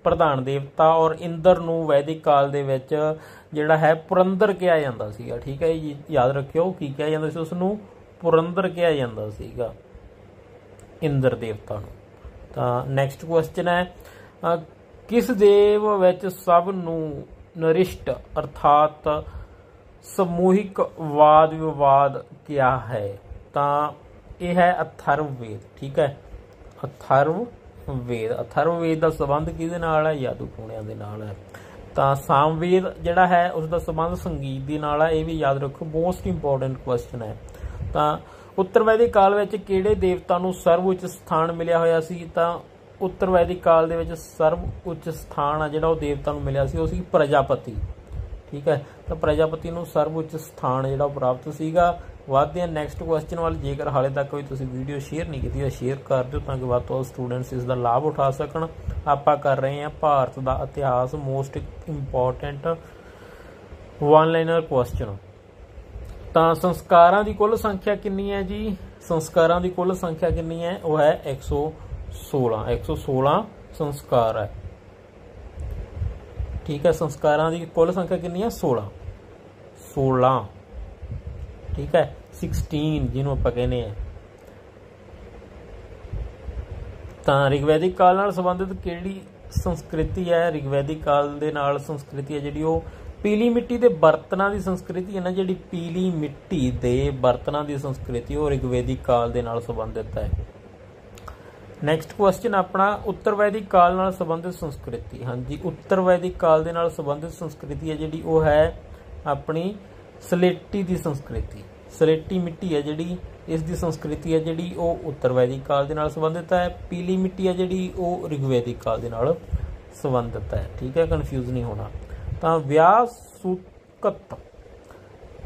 ਪ੍ਰਧਾਨ ਦੇਵਤਾ ਔਰ ਇੰਦਰ ਨੂੰ ਵੈਦਿਕ ਕਾਲ ਦੇ ਵਿੱਚ ਜਿਹੜਾ ਹੈ ਪੁਰੰਦਰ ਕਿਹਾ ਜਾਂਦਾ ਸੀਗਾ ਠੀਕ ਹੈ ਜੀ ਯਾਦ ਰੱਖਿਓ ਕੀ ਕਿਹਾ ਜਾਂਦਾ ਸੀ ਉਸ ਨੂੰ ਪੁਰੰਦਰ ਕਿਹਾ ਜਾਂਦਾ ਸੀਗਾ ਇੰਦਰ ਦੇਵਤਾ ਨੂੰ ਤਾਂ ਨੈਕਸਟ ਕੁਐਸਚਨ ਹੈ ਕਿਸ ਦੇਵ ਵਿੱਚ ਸਭ ਨੂੰ ਨਰਿਸ਼ਟ ਅਰਥਾਤ ਸਮੂਹਿਕ ਵਾਦ ਵਿਵਾਦ ਕਿਆ ਹੈ ਤਾਂ ਇਹ ਹੈ ਅਥਰਵ ਵੇਦ ਠੀਕ ਹੈ ਅਥਰਵ ਵੇਦ ਅਥਰਵ ਵੇਦ ਦਾ ਸਬੰਧ ਕਿਹਦੇ ਨਾਲ ਹੈ ਯਾਦੂ ਪੁਣਿਆਂ ਦੇ ਨਾਲ ਹੈ ਤਾਂ ਸਾਮਵੇਦ ਜਿਹੜਾ ਹੈ ਉਸ ਦਾ ਸਬੰਧ ਸੰਗੀਤ ਦੇ ਨਾਲ ਹੈ ਇਹ ਵੀ ਯਾਦ ਰੱਖੋ ਮੋਸਟ ਇੰਪੋਰਟੈਂਟ ਕੁਐਸਚਨ ਹੈ ਤਾਂ ਉੱਤਰ ਵੈਦਿਕ ਕਾਲ ਵਿੱਚ ਕਿਹੜੇ ਦੇਵਤਾ ਨੂੰ ਸਰਵਉੱਚ ਸਥਾਨ ਮਿਲਿਆ ਹੋਇਆ ਸੀ ਤਾਂ ਉੱਤਰ ਵੈਦਿਕ ਕਾਲ ਦੇ ਵਿੱਚ ਸਰਵ ਉੱਚ ਸਥਾਨ ਆ ਜਿਹੜਾ ਉਹ ਦੇਵਤਾ ਨੂੰ ਮਿਲਿਆ ਸੀ ਉਹ ਸੀ ਪ੍ਰਜਾਪਤੀ ਠੀਕ ਹੈ ਤਾਂ ਪ੍ਰਜਾਪਤੀ ਨੂੰ ਸਰਵ ਉੱਚ ਸਥਾਨ ਜਿਹੜਾ ਪ੍ਰਾਪਤ ਸੀਗਾ ਵਾਧਦੇ ਆ ਨੈਕਸਟ ਕੁਐਸਚਨ ਵੱਲ ਜੇਕਰ ਹਾਲੇ ਤੱਕ ਕੋਈ ਤੁਸੀਂ ਵੀਡੀਓ ਸ਼ੇਅਰ ਨਹੀਂ ਕੀਤੀ ਹੈ ਸ਼ੇਅਰ ਕਰ ਦਿਓ ਤਾਂ ਕਿ ਵੱਧ ਤੋਂ ਵੱਧ ਸਟੂਡੈਂਟਸ ਇਸ ਦਾ ਲਾਭ ਉਠਾ ਸਕਣ ਆਪਾਂ ਕਰ ਰਹੇ ਹਾਂ ਭਾਰਤ ਦਾ ਇਤਿਹਾਸ most important one liner question ਤਾਂ ਸੰਸਕਾਰਾਂ ਦੀ ਕੁੱਲ ਸੰਖਿਆ ਕਿੰਨੀ ਹੈ ਜੀ ਸੰਸਕਾਰਾਂ ਦੀ ਕੁੱਲ ਸੰਖਿਆ ਕਿੰਨੀ ਹੈ ਉਹ ਹੈ 100 16 116 ਸੰਸਕਾਰ ਹੈ ਠੀਕ ਹੈ ਸੰਸਕਾਰਾਂ ਦੀ ਕੁੱਲ ਸੰਖਿਆ ਕਿੰਨੀ ਹੈ 16 16 ਠੀਕ ਹੈ 16 ਜਿਹਨੂੰ ਆਪਾਂ ਕਹਿੰਦੇ ਆ ਤਾਂ ਰਿਗਵੈਦਿਕ ਕਾਲ ਨਾਲ ਸੰਬੰਧਿਤ ਕਿਹੜੀ ਸੰਸਕ੍ਰਿਤੀ ਹੈ ਰਿਗਵੈਦਿਕ ਕਾਲ ਦੇ ਨਾਲ ਸੰਸਕ੍ਰਿਤੀ ਹੈ ਜਿਹੜੀ ਉਹ ਪੀਲੀ ਮਿੱਟੀ ਦੇ ਬਰਤਨਾਂ ਦੀ ਸੰਸਕ੍ਰਿਤੀ ਹੈ ਨਾ ਜਿਹੜੀ ਪੀਲੀ ਮਿੱਟੀ ਦੇ ਬਰਤਨਾਂ ਦੀ ਸੰਸਕ੍ਰਿਤੀ ਉਹ ਰਿਗਵੈਦਿਕ ਕਾਲ ਦੇ ਨਾਲ ਸੰਬੰਧਿਤ ਹੈ ਨੈਕਸਟ ਕੁਐਸਚਨ ਆਪਣਾ ਉੱਤਰ ਵੈਦਿਕ ਕਾਲ ਨਾਲ ਸੰਬੰਧਿਤ ਸੰਸਕ੍ਰਿਤੀ ਹਾਂਜੀ ਉੱਤਰ ਵੈਦਿਕ ਕਾਲ ਦੇ ਨਾਲ ਸੰਬੰਧਿਤ ਸੰਸਕ੍ਰਿਤੀ ਹੈ ਜਿਹੜੀ ਉਹ ਹੈ ਆਪਣੀ ਸਲੇਟੀ ਦੀ ਸੰਸਕ੍ਰਿਤੀ ਸਲੇਟੀ ਮਿੱਟੀ ਹੈ ਜਿਹੜੀ ਇਸ ਦੀ ਸੰਸਕ੍ਰਿਤੀ ਹੈ ਜਿਹੜੀ ਉਹ ਉੱਤਰ ਵੈਦਿਕ ਕਾਲ ਦੇ ਨਾਲ ਸੰਬੰਧਿਤ ਹੈ ਪੀਲੀ ਮਿੱਟੀ ਹੈ ਜਿਹੜੀ ਉਹ ਰਿਗਵੈਦਿਕ ਕਾਲ ਦੇ ਨਾਲ ਸੰਬੰਧਿਤ ਹੈ ਠੀਕ ਹੈ ਕਨਫਿਊਜ਼ ਨਹੀਂ ਹੋਣਾ ਤਾਂ ਵਿਆਹ ਸੂਕਤ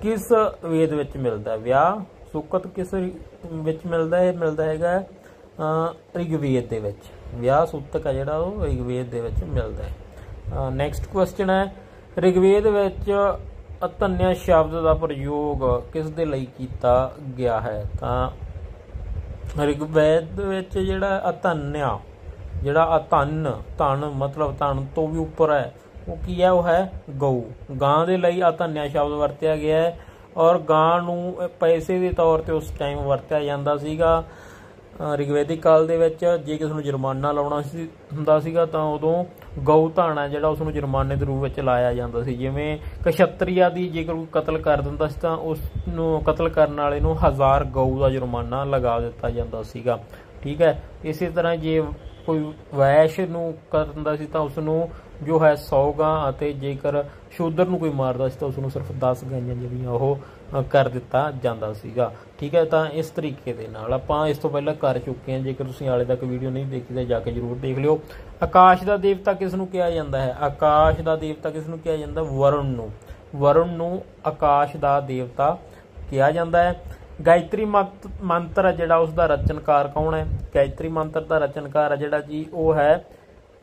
ਕਿਸ ਵੇਦ ਵਿੱਚ ਮਿਲਦਾ ਵਿਆਹ ਸੂਕਤ ਕਿਸ ਵਿੱਚ ਮਿਲਦਾ ਹੈ ਮਿਲਦਾ ਹੈਗਾ ਰਿਗਵੇਦ ਦੇ ਵਿੱਚ ਵਿਆਹ ਸੂਤਕ ਹੈ ਜਿਹੜਾ ਉਹ ਰਿਗਵੇਦ ਦੇ ਵਿੱਚ ਮਿਲਦਾ ਹੈ ਨੈਕਸਟ ਕੁਐਸਚਨ ਹੈ ਰਿਗਵੇਦ ਵਿੱਚ ਅਤਨਿਆ ਸ਼ਬਦ ਦਾ ਪ੍ਰਯੋਗ ਕਿਸ ਦੇ ਲਈ ਕੀਤਾ ਗਿਆ ਹੈ ਤਾਂ ਰਿਗਵੇਦ ਵਿੱਚ ਜਿਹੜਾ ਅਤਨਿਆ ਜਿਹੜਾ ਅਤਨ ਧਨ ਮਤਲਬ ਧਨ ਤੋਂ ਵੀ ਉੱਪਰ ਹੈ ਉਹ ਕੀ ਹੈ ਉਹ ਹੈ ਗਊ ਗਾਂ ਦੇ ਲਈ ਅਤਨਿਆ ਸ਼ਬਦ ਵਰਤਿਆ ਗਿਆ ਹੈ ਔਰ ਗਾਂ ਨੂੰ ਪੈਸੇ ਦੇ ਤੌਰ ਤੇ ਉਸ ਟਾਈਮ ਵਰਤਿਆ ਜਾਂਦਾ ਸੀਗਾ ਰਿਗਵੈਦਿਕ ਕਾਲ ਦੇ ਵਿੱਚ ਜੇ ਕਿਸ ਨੂੰ ਜੁਰਮਾਨਾ ਲਾਉਣਾ ਸੀ ਹੁੰਦਾ ਸੀਗਾ ਤਾਂ ਉਦੋਂ ਗਊ ਧਾਣਾ ਜਿਹੜਾ ਉਸ ਨੂੰ ਜੁਰਮਾਨੇ ਦੇ ਰੂਪ ਵਿੱਚ ਲਾਇਆ ਜਾਂਦਾ ਸੀ ਜਿਵੇਂ ਕਸ਼ਤਰੀਆ ਦੀ ਜੇਕਰ ਕੋਈ ਕਤਲ ਕਰ ਦਿੰਦਾ ਸੀ ਤਾਂ ਉਸ ਨੂੰ ਕਤਲ ਕਰਨ ਵਾਲੇ ਨੂੰ 1000 ਗਊ ਦਾ ਜੁਰਮਾਨਾ ਲਗਾ ਦਿੱਤਾ ਜਾਂਦਾ ਸੀਗਾ ਠੀਕ ਹੈ ਇਸੇ ਤਰ੍ਹਾਂ ਜੇ ਕੋਈ ਵੈਸ਼ ਨੂੰ ਕਰਦਾ ਸੀ ਤਾਂ ਉਸ ਨੂੰ ਜੋ ਹੈ 100 ਗਾਂ ਅਤੇ ਜੇਕਰ ਸ਼ੂਦਰ ਨੂੰ ਕੋਈ ਮਾਰਦਾ ਸੀ ਤਾਂ ਉਸ ਨੂੰ ਸਿਰਫ 10 ਗਾਂਆਂ ਜਿਹੜੀਆਂ ਉਹ ਕਰ ਦਿੱਤਾ ਜਾਂਦਾ ਸੀਗਾ ਠੀਕ ਹੈ ਤਾਂ ਇਸ ਤਰੀਕੇ ਦੇ ਨਾਲ ਆਪਾਂ ਇਸ ਤੋਂ ਪਹਿਲਾਂ ਕਰ ਚੁੱਕੇ ਹਾਂ ਜੇਕਰ ਤੁਸੀਂ ਹਾਲੇ ਤੱਕ ਵੀਡੀਓ ਨਹੀਂ ਦੇਖੀ ਤਾਂ ਜਾ ਕੇ ਜ਼ਰੂਰ ਦੇਖ ਲਿਓ ਆਕਾਸ਼ ਦਾ ਦੇਵਤਾ ਕਿਸ ਨੂੰ ਕਿਹਾ ਜਾਂਦਾ ਹੈ ਆਕਾਸ਼ ਦਾ ਦੇਵਤਾ ਕਿਸ ਨੂੰ ਕਿਹਾ ਜਾਂਦਾ ਵਰੁਣ ਨੂੰ ਵਰੁਣ ਨੂੰ ਆਕਾਸ਼ ਦਾ ਦੇਵਤਾ ਕਿਹਾ ਜਾਂਦਾ ਹੈ ਗਾਇਤਰੀ ਮੰਤਰ ਹੈ ਜਿਹੜਾ ਉਸ ਦਾ ਰਚਨਕਾਰ ਕੌਣ ਹੈ ਗਾਇਤਰੀ ਮੰਤਰ ਦਾ ਰਚਨਕਾਰ ਹੈ ਜਿਹੜਾ ਜੀ ਉਹ ਹੈ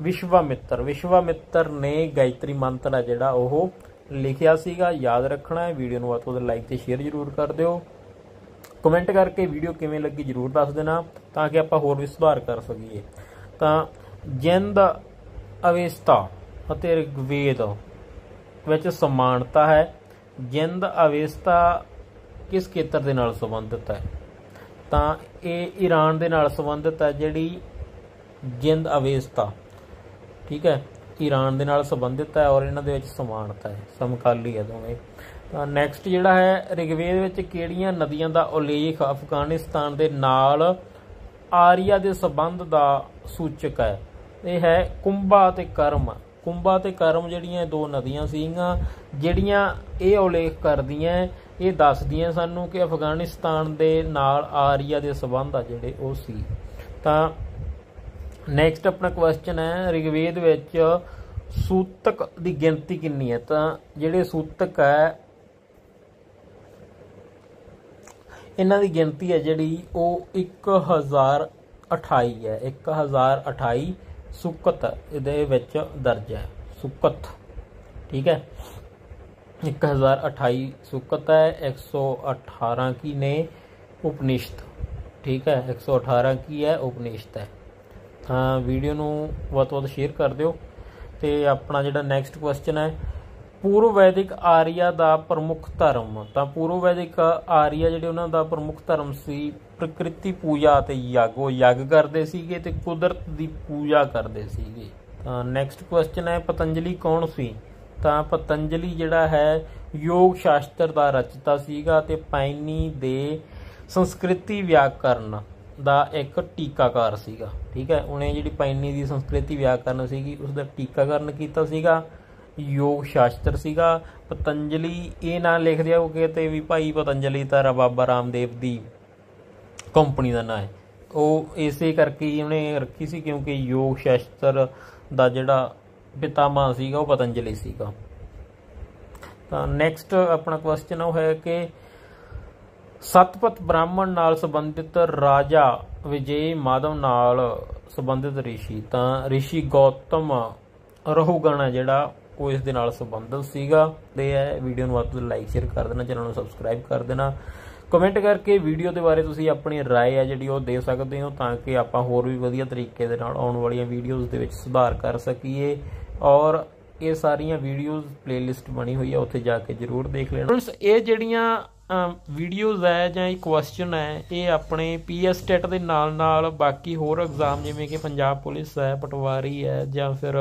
ਵਿਸ਼ਵਾਮਿੱਤਰ ਵਿਸ਼ਵਾਮਿੱਤਰ ਨੇ ਗਾਇਤਰੀ ਮੰਤਰ ਹੈ ਜਿਹੜਾ ਉਹ ਲਿਖਿਆ ਸੀਗਾ ਯਾਦ ਰੱਖਣਾ ਹੈ ਵੀਡੀਓ ਨੂੰ ਵੱਧ ਤੋਂ ਵੱਧ ਲਾਈਕ ਤੇ ਸ਼ੇਅਰ ਜ਼ਰੂਰ ਕਰ ਦਿਓ ਕਮੈਂਟ ਕਰਕੇ ਵੀਡੀਓ ਕਿਵੇਂ ਲੱਗੀ ਜ਼ਰੂਰ ਦੱਸ ਦੇਣਾ ਤਾਂ ਕਿ ਆਪਾਂ ਹੋਰ ਵੀ ਸੁਧਾਰ ਕਰ ਸਕੀਏ ਤਾਂ ਜਿੰਦ ਅਵੇਸਤਾ ਅਤੇ ਰਿਗਵੇਦ ਵਿੱਚ ਸਮਾਨਤਾ ਹੈ ਜਿੰਦ ਅਵੇਸਤਾ ਕਿਸ ਖੇਤਰ ਦੇ ਨਾਲ ਸੰਬੰਧਿਤ ਹੈ ਤਾਂ ਇਹ ਈਰਾਨ ਦੇ ਨਾਲ ਸੰਬੰਧਿਤ ਹੈ ਜਿਹੜੀ ਜਿੰਦ ਅਵੇਸਤਾ ਠੀਕ ਹੈ ਈਰਾਨ ਦੇ ਨਾਲ ਸੰਬੰਧਿਤ ਹੈ ਔਰ ਇਹਨਾਂ ਦੇ ਵਿੱਚ ਸਮਾਨਤਾ ਹੈ ਸਮਕਾਲੀ ਹੈ ਦੋਵੇਂ ਤਾਂ ਨੈਕਸਟ ਜਿਹੜਾ ਹੈ ਰਿਗਵੇਦ ਵਿੱਚ ਕਿਹੜੀਆਂ ਨਦੀਆਂ ਦਾ ਉਲੇਖ ਅਫਗਾਨਿਸਤਾਨ ਦੇ ਨਾਲ ਆਰੀਆ ਦੇ ਸੰਬੰਧ ਦਾ ਸੂਚਕ ਹੈ ਇਹ ਹੈ ਕੁੰਭਾ ਤੇ ਕਰਮ ਕੁੰਭਾ ਤੇ ਕਰਮ ਜਿਹੜੀਆਂ ਦੋ ਨਦੀਆਂ ਸੀਗੀਆਂ ਜਿਹੜੀਆਂ ਇਹ ਉਲੇਖ ਕਰਦੀਆਂ ਇਹ ਦੱਸਦੀਆਂ ਸਾਨੂੰ ਕਿ ਅਫਗਾਨਿਸਤਾਨ ਦੇ ਨਾਲ ਆਰੀਆ ਦੇ ਸੰਬੰਧ ਆ ਜਿਹੜੇ ਉਹ ਸੀ ਤਾਂ ਨੈਕਸਟ ਆਪਣਾ ਕੁਐਸਚਨ ਹੈ ਰਿਗਵੇਦ ਵਿੱਚ ਸੂਤਕ ਦੀ ਗਿਣਤੀ ਕਿੰਨੀ ਹੈ ਤਾਂ ਜਿਹੜੇ ਸੂਤਕ ਹੈ ਇਹਨਾਂ ਦੀ ਗਿਣਤੀ ਹੈ ਜਿਹੜੀ ਉਹ 1028 ਹੈ 1028 ਸੁਕਤ ਇਹਦੇ ਵਿੱਚ ਦਰਜ ਹੈ ਸੁਕਤ ਠੀਕ ਹੈ 1028 ਸੁਕਤ ਹੈ 118 ਕੀ ਨੇ ਉਪਨਿਸ਼ਦ ਠੀਕ ਹੈ 118 ਕੀ ਹੈ ਉਪਨਿਸ਼ਦ ਹੈ ਵੀਡੀਓ ਨੂੰ ਵੱਧ ਤੋਂ ਵੱਧ ਸ਼ੇਅਰ ਕਰ ਦਿਓ ਤੇ ਆਪਣਾ ਜਿਹੜਾ ਨੈਕਸਟ ਕੁਐਸਚਨ ਹੈ ਪੂਰਵ ਵੈਦਿਕ ਆਰੀਆ ਦਾ ਪ੍ਰਮੁੱਖ ਧਰਮ ਤਾਂ ਪੂਰਵ ਵੈਦਿਕ ਆਰੀਆ ਜਿਹੜੇ ਉਹਨਾਂ ਦਾ ਪ੍ਰਮੁੱਖ ਧਰਮ ਸੀ ਪ੍ਰਕਿਰਤੀ ਪੂਜਾ ਤੇ ਯੱਗ ਉਹ ਯੱਗ ਕਰਦੇ ਸੀਗੇ ਤੇ ਕੁਦਰਤ ਦੀ ਪੂਜਾ ਕਰਦੇ ਸੀਗੇ ਤਾਂ ਨੈਕਸਟ ਕੁਐਸਚਨ ਹੈ ਪਤੰਜਲੀ ਕੌਣ ਸੀ ਤਾਂ ਪਤੰਜਲੀ ਜਿਹੜਾ ਹੈ ਯੋਗ ਸ਼ਾਸਤਰ ਦਾ ਰਚਤਾ ਸੀਗਾ ਤੇ ਪਾਇਨੀ ਦੇ ਸੰਸਕ੍ਰਿਤੀ ਵਿਆਕਰਨ ਦਾ ਇੱਕ ਟੀਕਾਕਾਰ ਸੀਗਾ ਠੀਕ ਹੈ ਉਹਨੇ ਜਿਹੜੀ ਪੈਨੀ ਦੀ ਸੰਸਕ੍ਰਿਤੀ ਵਿਆਕਰਨ ਸੀਗੀ ਉਸ ਦਾ ਟੀਕਾਕਰਨ ਕੀਤਾ ਸੀਗਾ ਯੋਗ ਸ਼ਾਸਤਰ ਸੀਗਾ ਪਤੰਜਲੀ ਇਹ ਨਾਂ ਲਿਖ ਦਿਓਗੇ ਤੇ ਵੀ ਭਾਈ ਪਤੰਜਲੀ ਤਾਂ ਬਾਬਾ ਰਾਮਦੇਵ ਦੀ ਕੰਪਨੀ ਦਾ ਨਾਂ ਹੈ ਉਹ ਇਸੇ ਕਰਕੇ ਹੀ ਉਹਨੇ ਰੱਖੀ ਸੀ ਕਿਉਂਕਿ ਯੋਗ ਸ਼ਾਸਤਰ ਦਾ ਜਿਹੜਾ ਪਿਤਾਮਾ ਸੀਗਾ ਉਹ ਪਤੰਜਲੀ ਸੀਗਾ ਤਾਂ ਨੈਕਸਟ ਆਪਣਾ ਕੁਐਸਚਨ ਉਹ ਹੈ ਕਿ ਸਤਪਤ ਬ੍ਰਾਹਮਣ ਨਾਲ ਸੰਬੰਧਿਤ ਰਾਜਾ ਵਿਜੇ ਮਾਧਵ ਨਾਲ ਸੰਬੰਧਿਤ ઋષਿ ਤਾਂ ઋષਿ ਗੌਤਮ ਰਹੁਗਣਾ ਜਿਹੜਾ ਉਹ ਇਸ ਦੇ ਨਾਲ ਸੰਬੰਧਿਤ ਸੀਗਾ ਤੇ ਇਹ ਵੀਡੀਓ ਨੂੰ ਵੱਧ ਲਾਈਕ ਸ਼ੇਅਰ ਕਰ ਦੇਣਾ ਚੈਨਲ ਨੂੰ ਸਬਸਕ੍ਰਾਈਬ ਕਰ ਦੇਣਾ ਕਮੈਂਟ ਕਰਕੇ ਵੀਡੀਓ ਦੇ ਬਾਰੇ ਤੁਸੀਂ ਆਪਣੀ رائے ਆ ਜਿਹੜੀ ਉਹ ਦੇ ਸਕਦੇ ਹੋ ਤਾਂ ਕਿ ਆਪਾਂ ਹੋਰ ਵੀ ਵਧੀਆ ਤਰੀਕੇ ਦੇ ਨਾਲ ਆਉਣ ਵਾਲੀਆਂ ਵੀਡੀਓਜ਼ ਦੇ ਵਿੱਚ ਸੁਧਾਰ ਕਰ ਸਕੀਏ ਔਰ ਇਹ ਸਾਰੀਆਂ ਵੀਡੀਓਜ਼ ਪਲੇਲਿਸਟ ਬਣੀ ਹੋਈ ਹੈ ਉੱਥੇ ਜਾ ਕੇ ਜਰੂਰ ਦੇਖ ਲੈਣਾ ਫਰੈਂਡਸ ਇਹ ਜਿਹੜੀਆਂ ਵੀਡੀਓਜ਼ ਹੈ ਜਾਂ ਇਹ ਕੁਐਸਚਨ ਹੈ ਇਹ ਆਪਣੇ ਪੀਐਸ ਸਟੇਟ ਦੇ ਨਾਲ ਨਾਲ ਬਾਕੀ ਹੋਰ ਐਗਜ਼ਾਮ ਜਿਵੇਂ ਕਿ ਪੰਜਾਬ ਪੁਲਿਸ ਹੈ ਪਟਵਾਰੀ ਹੈ ਜਾਂ ਫਿਰ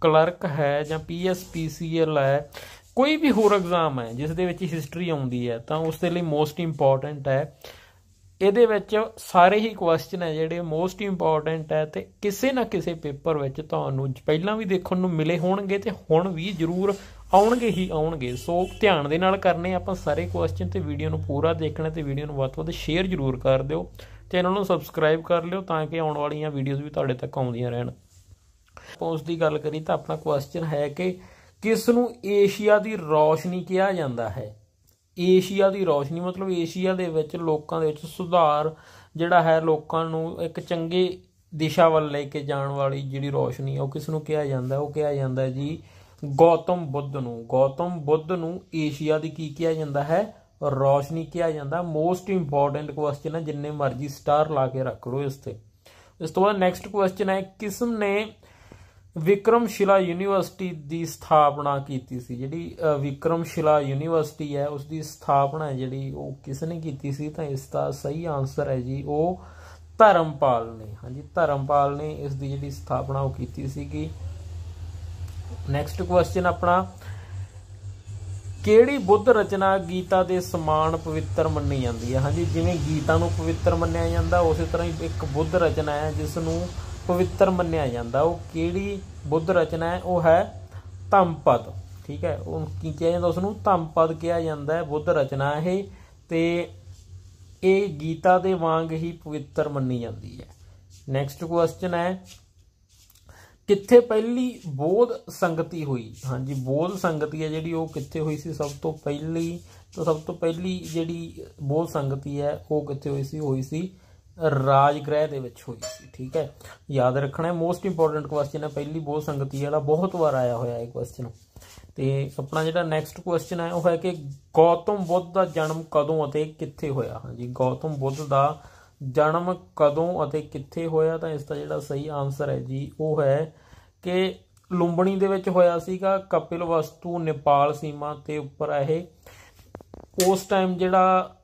ਕਲਰਕ ਹੈ ਜਾਂ ਪੀਐਸ ਪੀਸੀਐਲ ਹੈ ਕੋਈ ਵੀ ਹੋਰ ਐਗਜ਼ਾਮ ਹੈ ਜਿਸ ਦੇ ਵਿੱਚ ਹਿਸਟਰੀ ਆਉਂਦੀ ਹੈ ਤਾਂ ਉਸ ਦੇ ਲਈ ਮੋਸਟ ਇੰਪੋਰਟੈਂਟ ਹੈ ਇਹਦੇ ਵਿੱਚ ਸਾਰੇ ਹੀ ਕੁਐਸਚਨ ਹੈ ਜਿਹੜੇ ਮੋਸਟ ਇੰਪੋਰਟੈਂਟ ਹੈ ਤੇ ਕਿਸੇ ਨਾ ਕਿਸੇ ਪੇਪਰ ਵਿੱਚ ਤੁਹਾਨੂੰ ਪਹਿਲਾਂ ਵੀ ਦੇਖਣ ਨੂੰ ਮਿਲੇ ਹੋਣਗੇ ਤੇ ਹੁਣ ਵੀ ਜ਼ਰੂਰ ਆਉਣਗੇ ਹੀ ਆਉਣਗੇ ਸੋ ਧਿਆਨ ਦੇ ਨਾਲ ਕਰਨੇ ਆਪਾਂ ਸਾਰੇ ਕੁਐਸਚਨ ਤੇ ਵੀਡੀਓ ਨੂੰ ਪੂਰਾ ਦੇਖਣਾ ਤੇ ਵੀਡੀਓ ਨੂੰ ਵੱਧ ਤੋਂ ਵੱਧ ਸ਼ੇਅਰ ਜ਼ਰੂਰ ਕਰ ਦਿਓ ਚੈਨਲ ਨੂੰ ਸਬਸਕ੍ਰਾਈਬ ਕਰ ਲਿਓ ਤਾਂ ਕਿ ਆਉਣ ਵਾਲੀਆਂ ਵੀਡੀਓਜ਼ ਵੀ ਤੁਹਾਡੇ ਤੱਕ ਆਉਂਦੀਆਂ ਰਹਿਣ ਪੋਸਟ ਦੀ ਗੱਲ ਕਰੀ ਤਾਂ ਆਪਣਾ ਕੁਐਸਚਨ ਹੈ ਕਿ ਕਿਸ ਨੂੰ ਏਸ਼ੀਆ ਦੀ ਰੌਸ਼ਨੀ ਕਿਹਾ ਜਾਂਦਾ ਹੈ ਏਸ਼ੀਆ ਦੀ ਰੌਸ਼ਨੀ ਮਤਲਬ ਏਸ਼ੀਆ ਦੇ ਵਿੱਚ ਲੋਕਾਂ ਦੇ ਵਿੱਚ ਸੁਧਾਰ ਜਿਹੜਾ ਹੈ ਲੋਕਾਂ ਨੂੰ ਇੱਕ ਚੰਗੇ ਦਿਸ਼ਾ ਵੱਲ ਲੈ ਕੇ ਜਾਣ ਵਾਲੀ ਜਿਹੜੀ ਰੌਸ਼ਨੀ ਹੈ ਉਹ ਕਿਸ ਨੂੰ ਕਿਹਾ ਜਾਂਦਾ ਉਹ ਕਿਹਾ ਜਾਂਦਾ ਜੀ ਗੌਤਮ ਬੁੱਧ ਨੂੰ ਗੌਤਮ ਬੁੱਧ ਨੂੰ ਏਸ਼ੀਆ ਦੀ ਕੀ ਕਿਹਾ ਜਾਂਦਾ ਹੈ ਰੋਸ਼ਨੀ ਕਿਹਾ ਜਾਂਦਾ ਮੋਸਟ ਇੰਪੋਰਟੈਂਟ ਕੁਐਸਚਨ ਹੈ ਜਿੰਨੇ ਮਰਜ਼ੀ ਸਟਾਰ ਲਾ ਕੇ ਰੱਖ ਲਓ ਇਸ ਤੇ ਇਸ ਤੋਂ ਬਾਅਦ ਨੈਕਸਟ ਕੁਐਸਚਨ ਹੈ ਕਿਸਮ ਨੇ ਵਿਕਰਮਸ਼ਿਲਾ ਯੂਨੀਵਰਸਿਟੀ ਦੀ ਸਥਾਪਨਾ ਕੀਤੀ ਸੀ ਜਿਹੜੀ ਵਿਕਰਮਸ਼ਿਲਾ ਯੂਨੀਵਰਸਿਟੀ ਹੈ ਉਸ ਦੀ ਸਥਾਪਨਾ ਜਿਹੜੀ ਉਹ ਕਿਸ ਨੇ ਕੀਤੀ ਸੀ ਤਾਂ ਇਸ ਦਾ ਸਹੀ ਆਨਸਰ ਹੈ ਜੀ ਉਹ ਧਰਮਪਾਲ ਨੇ ਹਾਂਜੀ ਧਰਮਪਾਲ ਨੇ ਇਸ ਦੀ ਜਿਹੜੀ ਸਥਾਪਨਾ ਉਹ ਕੀਤੀ ਸੀਗੀ ਨੈਕਸਟ ਕੁਐਸਚਨ ਆਪਣਾ ਕਿਹੜੀ ਬੁੱਧ ਰਚਨਾ ਗੀਤਾ ਦੇ ਸਮਾਨ ਪਵਿੱਤਰ ਮੰਨੀ ਜਾਂਦੀ ਹੈ ਹਾਂਜੀ ਜਿਵੇਂ ਗੀਤਾ ਨੂੰ ਪਵਿੱਤਰ ਮੰਨਿਆ ਜਾਂਦਾ ਉਸੇ ਤਰ੍ਹਾਂ ਹੀ ਇੱਕ ਬੁੱਧ ਰਚਨਾ ਹੈ ਜਿਸ ਨੂੰ ਪਵਿੱਤਰ ਮੰਨਿਆ ਜਾਂਦਾ ਉਹ ਕਿਹੜੀ ਬੁੱਧ ਰਚਨਾ ਹੈ ਉਹ ਹੈ ਧੰਪਦ ਠੀਕ ਹੈ ਉਹ ਕੀ ਕਿਹਾ ਜਾਂਦਾ ਉਸ ਨੂੰ ਧੰਪਦ ਕਿਹਾ ਜਾਂਦਾ ਹੈ ਬੁੱਧ ਰਚਨਾ ਇਹ ਤੇ ਇਹ ਗੀਤਾ ਦੇ ਵਾਂਗ ਹੀ ਪਵਿੱਤਰ ਮੰਨੀ ਜਾਂਦੀ ਹੈ ਨੈਕਸਟ ਕੁਐਸਚਨ ਹੈ ਕਿੱਥੇ ਪਹਿਲੀ ਬੋਧ ਸੰਗਤੀ ਹੋਈ ਹਾਂਜੀ ਬੋਧ ਸੰਗਤੀ ਹੈ ਜਿਹੜੀ ਉਹ ਕਿੱਥੇ ਹੋਈ ਸੀ ਸਭ ਤੋਂ ਪਹਿਲੀ ਤਾਂ ਸਭ ਤੋਂ ਪਹਿਲੀ ਜਿਹੜੀ ਬੋਧ ਸੰਗਤੀ ਹੈ ਉਹ ਕਿੱਥੇ ਹੋਈ ਸੀ ਹੋਈ ਸੀ ਰਾਜ ਗ੍ਰਹਿ ਦੇ ਵਿੱਚ ਹੋਈ ਸੀ ਠੀਕ ਹੈ ਯਾਦ ਰੱਖਣਾ ਹੈ ਮੋਸਟ ਇੰਪੋਰਟੈਂਟ ਕੁਐਸਚਨ ਹੈ ਪਹਿਲੀ ਬੋਧ ਸੰਗਤੀ ਵਾਲਾ ਬਹੁਤ ਵਾਰ ਆਇਆ ਹੋਇਆ ਹੈ ਕੁਐਸਚਨ ਤੇ ਆਪਣਾ ਜਿਹੜਾ ਨੈਕਸਟ ਕੁਐਸਚਨ ਹੈ ਉਹ ਹੈ ਕਿ ਗੌਤਮ ਬੁੱਧ ਦਾ ਜਨਮ ਕਦੋਂ ਅਤੇ ਕਿੱਥੇ ਹੋਇਆ ਹਾਂਜੀ ਗੌਤਮ ਬੁੱਧ ਦਾ ਜਨਮ ਕਦੋਂ ਅਤੇ ਕਿੱਥੇ ਹੋਇਆ ਤਾਂ ਇਸ ਦਾ ਜਿਹੜਾ ਸਹੀ ਆਨਸਰ ਹੈ ਜੀ ਉਹ ਹੈ ਕਿ ਲੁੰਬਣੀ ਦੇ ਵਿੱਚ ਹੋਇਆ ਸੀਗਾ ਕਪਿਲ ਵਸਤੂ ਨੇਪਾਲ ਸੀਮਾ ਤੇ ਉੱਪਰ ਇਹ ਉਸ ਟਾਈਮ ਜਿਹੜਾ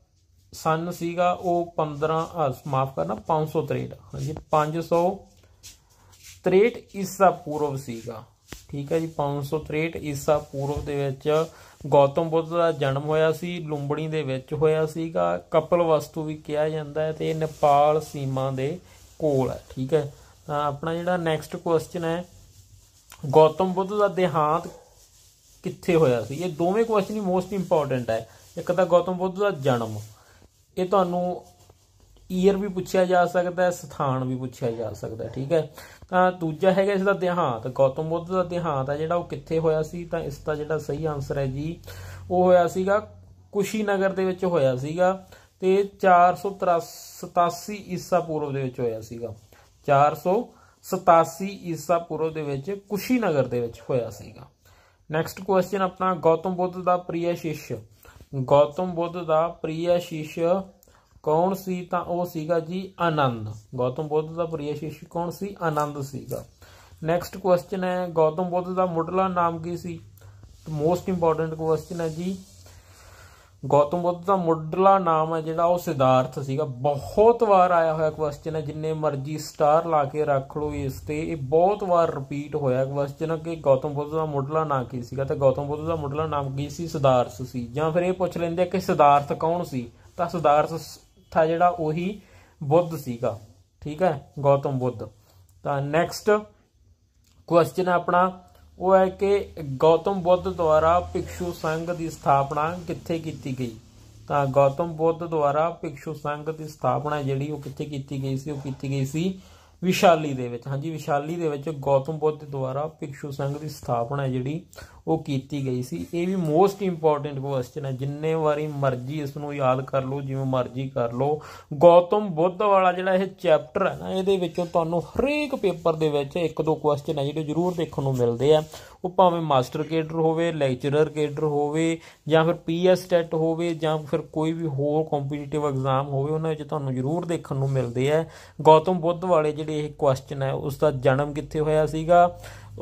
ਸਨ ਸੀਗਾ ਉਹ 15 ਮਾਫ ਕਰਨਾ 563 ਹਾਂਜੀ 563 ਈਸਾ ਪੂਰਵ ਸੀਗਾ ਠੀਕ ਹੈ ਜੀ 563 ਈਸਾ ਪੂਰਵ ਦੇ ਵਿੱਚ ਗੌਤਮ ਬੁੱਧ ਦਾ ਜਨਮ ਹੋਇਆ ਸੀ ਲੁੰਬੜੀ ਦੇ ਵਿੱਚ ਹੋਇਆ ਸੀਗਾ ਕਪਲ ਵਸਤੂ ਵੀ ਕਿਹਾ ਜਾਂਦਾ ਹੈ ਤੇ ਇਹ ਨੇਪਾਲ ਸੀਮਾ ਦੇ ਕੋਲ ਹੈ ਠੀਕ ਹੈ ਤਾਂ ਆਪਣਾ ਜਿਹੜਾ ਨੈਕਸਟ ਕੁਐਸਚਨ ਹੈ ਗੌਤਮ ਬੁੱਧ ਦਾ ਦੇਹਾਂਤ ਕਿੱਥੇ ਹੋਇਆ ਸੀ ਇਹ ਦੋਵੇਂ ਕੁਐਸਚਨ ਹੀ ਮੋਸਟ ਇੰਪੋਰਟੈਂਟ ਹੈ ਇੱਕ ਤਾਂ ਗੌਤਮ ਬੁੱਧ ਦਾ ਜਨਮ ਇਹ ਤੁਹਾਨੂੰ ਈਅਰ ਵੀ ਪੁੱਛਿਆ ਜਾ ਸਕਦਾ ਹੈ ਸਥਾਨ ਵੀ ਪੁੱਛਿਆ ਜਾ ਸਕਦਾ ਹੈ ਠੀਕ ਹੈ ਤਾਂ ਦੂਜਾ ਹੈਗਾ ਇਸ ਦਾ ਦਿਹਾਂਤ ਗੌਤਮ ਬੁੱਧ ਦਾ ਦਿਹਾਂਤ ਹੈ ਜਿਹੜਾ ਉਹ ਕਿੱਥੇ ਹੋਇਆ ਸੀ ਤਾਂ ਇਸ ਦਾ ਜਿਹੜਾ ਸਹੀ ਆਨਸਰ ਹੈ ਜੀ ਉਹ ਹੋਇਆ ਸੀਗਾ ਕੁਸ਼ੀਨਗਰ ਦੇ ਵਿੱਚ ਹੋਇਆ ਸੀਗਾ ਤੇ 487 ਈਸਾ ਪੂਰਵ ਦੇ ਵਿੱਚ ਹੋਇਆ ਸੀਗਾ 487 ਈਸਾ ਪੂਰਵ ਦੇ ਵਿੱਚ ਕੁਸ਼ੀਨਗਰ ਦੇ ਵਿੱਚ ਹੋਇਆ ਸੀਗਾ ਨੈਕਸਟ ਕੁਐਸਚਨ ਆਪਣਾ ਗੌਤਮ ਬੁੱਧ ਦਾ ਪ੍ਰਿਆ ਸ਼ਿਸ਼ ਗੌਤਮ ਬੁੱਧ ਦਾ ਪ੍ਰਿਆ ਸ਼ਿਸ਼ ਕੌਣ ਸੀ ਤਾਂ ਉਹ ਸੀਗਾ ਜੀ ਆਨੰਦ ਗੌਤਮ ਬੁੱਧ ਦਾ ਪ੍ਰਿਯ ਸ਼ਿਸ਼ ਕੌਣ ਸੀ ਆਨੰਦ ਸੀਗਾ ਨੈਕਸਟ ਕੁਐਸਚਨ ਹੈ ਗੌਤਮ ਬੁੱਧ ਦਾ ਮੁੱਢਲਾ ਨਾਮ ਕੀ ਸੀ ਮੋਸਟ ਇੰਪੋਰਟੈਂਟ ਕੁਐਸਚਨ ਹੈ ਜੀ ਗੌਤਮ ਬੁੱਧ ਦਾ ਮੁੱਢਲਾ ਨਾਮ ਹੈ ਜਿਹੜਾ ਉਹ ਸਿਧਾਰਥ ਸੀਗਾ ਬਹੁਤ ਵਾਰ ਆਇਆ ਹੋਇਆ ਕੁਐਸਚਨ ਹੈ ਜਿੰਨੇ ਮਰਜ਼ੀ ਸਟਾਰ ਲਾ ਕੇ ਰੱਖ ਲਓ ਇਸ ਤੇ ਇਹ ਬਹੁਤ ਵਾਰ ਰਿਪੀਟ ਹੋਇਆ ਕੁਐਸਚਨ ਕਿ ਗੌਤਮ ਬੁੱਧ ਦਾ ਮੁੱਢਲਾ ਨਾਮ ਕੀ ਸੀਗਾ ਤਾਂ ਗੌਤਮ ਬੁੱਧ ਦਾ ਮੁੱਢਲਾ ਨਾਮ ਕੀ ਸੀ ਸਿਧਾਰਥ ਸੀ ਜਾਂ ਫਿਰ ਇਹ ਪੁੱਛ ਲੈਂਦੇ ਕਿ ਸਿਧਾਰਥ ਕੌਣ ਸੀ ਤਾਂ ਸਿਧਾਰਥ ਚੌਥਾ ਜਿਹੜਾ ਉਹੀ ਬੁੱਧ ਸੀਗਾ ਠੀਕ ਹੈ ਗੌਤਮ ਬੁੱਧ ਤਾਂ ਨੈਕਸਟ ਕੁਐਸਚਨ ਆਪਣਾ ਉਹ ਹੈ ਕਿ ਗੌਤਮ ਬੁੱਧ ਦੁਆਰਾ ਭਿਕਸ਼ੂ ਸੰਘ ਦੀ ਸਥਾਪਨਾ ਕਿੱਥੇ ਕੀਤੀ ਗਈ ਤਾਂ ਗੌਤਮ ਬੁੱਧ ਦੁਆਰਾ ਭਿਕਸ਼ੂ ਸੰਘ ਦੀ ਸਥਾਪਨਾ ਜਿਹੜੀ ਉਹ ਕਿੱਥੇ ਕੀਤੀ ਗਈ ਸੀ ਉਹ ਕੀਤੀ ਗਈ ਸੀ ਵਿਸ਼ਾਲੀ ਦੇ ਵਿੱਚ ਹਾਂਜੀ ਵਿਸ਼ਾਲੀ ਦੇ ਵਿੱਚ ਗੌਤਮ ਬੁੱਧ ਦੁਆਰਾ ਭਿਕਸ਼ੂ ਸੰਘ ਦੀ ਸਥਾਪਨਾ ਜਿਹੜੀ ਉਹ ਕੀਤੀ ਗਈ ਸੀ ਇਹ ਵੀ ਮੋਸਟ ਇੰਪੋਰਟੈਂਟ ਕੁਐਸਚਨ ਹੈ ਜਿੰਨੇ ਵਾਰੀ ਮਰਜ਼ੀ ਇਸ ਨੂੰ ਯਾਦ ਕਰ ਲਓ ਜਿਵੇਂ ਮਰਜ਼ੀ ਕਰ ਲਓ ਗੌਤਮ ਬੁੱਧ ਵਾਲਾ ਜਿਹੜਾ ਇਹ ਚੈਪਟਰ ਹੈ ਨਾ ਇਹਦੇ ਵਿੱਚੋਂ ਤੁਹਾਨੂੰ ਹਰੇਕ ਪੇਪਰ ਦੇ ਵਿੱਚ ਇੱਕ ਦੋ ਕੁਐਸਚਨ ਹੈ ਜਿਹੜੇ ਜ਼ਰੂਰ ਦੇਖਣ ਨੂੰ ਮਿਲਦੇ ਆ ਉਹ ਭਾਵੇਂ ਮਾਸਟਰ ਕੇਡਰ ਹੋਵੇ ਲੈਕਚਰਰ ਕੇਡਰ ਹੋਵੇ ਜਾਂ ਫਿਰ ਪੀਐਸ ਟੈਟ ਹੋਵੇ ਜਾਂ ਫਿਰ ਕੋਈ ਵੀ ਹੋਰ ਕੰਪੀਟੀਟਿਵ ਐਗਜ਼ਾਮ ਹੋਵੇ ਉਹਨਾਂ ਵਿੱਚ ਤੁਹਾਨੂੰ ਜ਼ਰੂਰ ਦੇਖਣ ਨੂੰ ਮਿਲਦੇ ਆ ਗੌਤਮ ਬੁੱਧ ਵਾਲੇ ਜਿਹੜੇ ਇਹ ਕੁਐਸਚਨ ਹੈ ਉਸ ਦਾ ਜਨਮ ਕਿੱਥੇ ਹੋਇਆ ਸੀਗਾ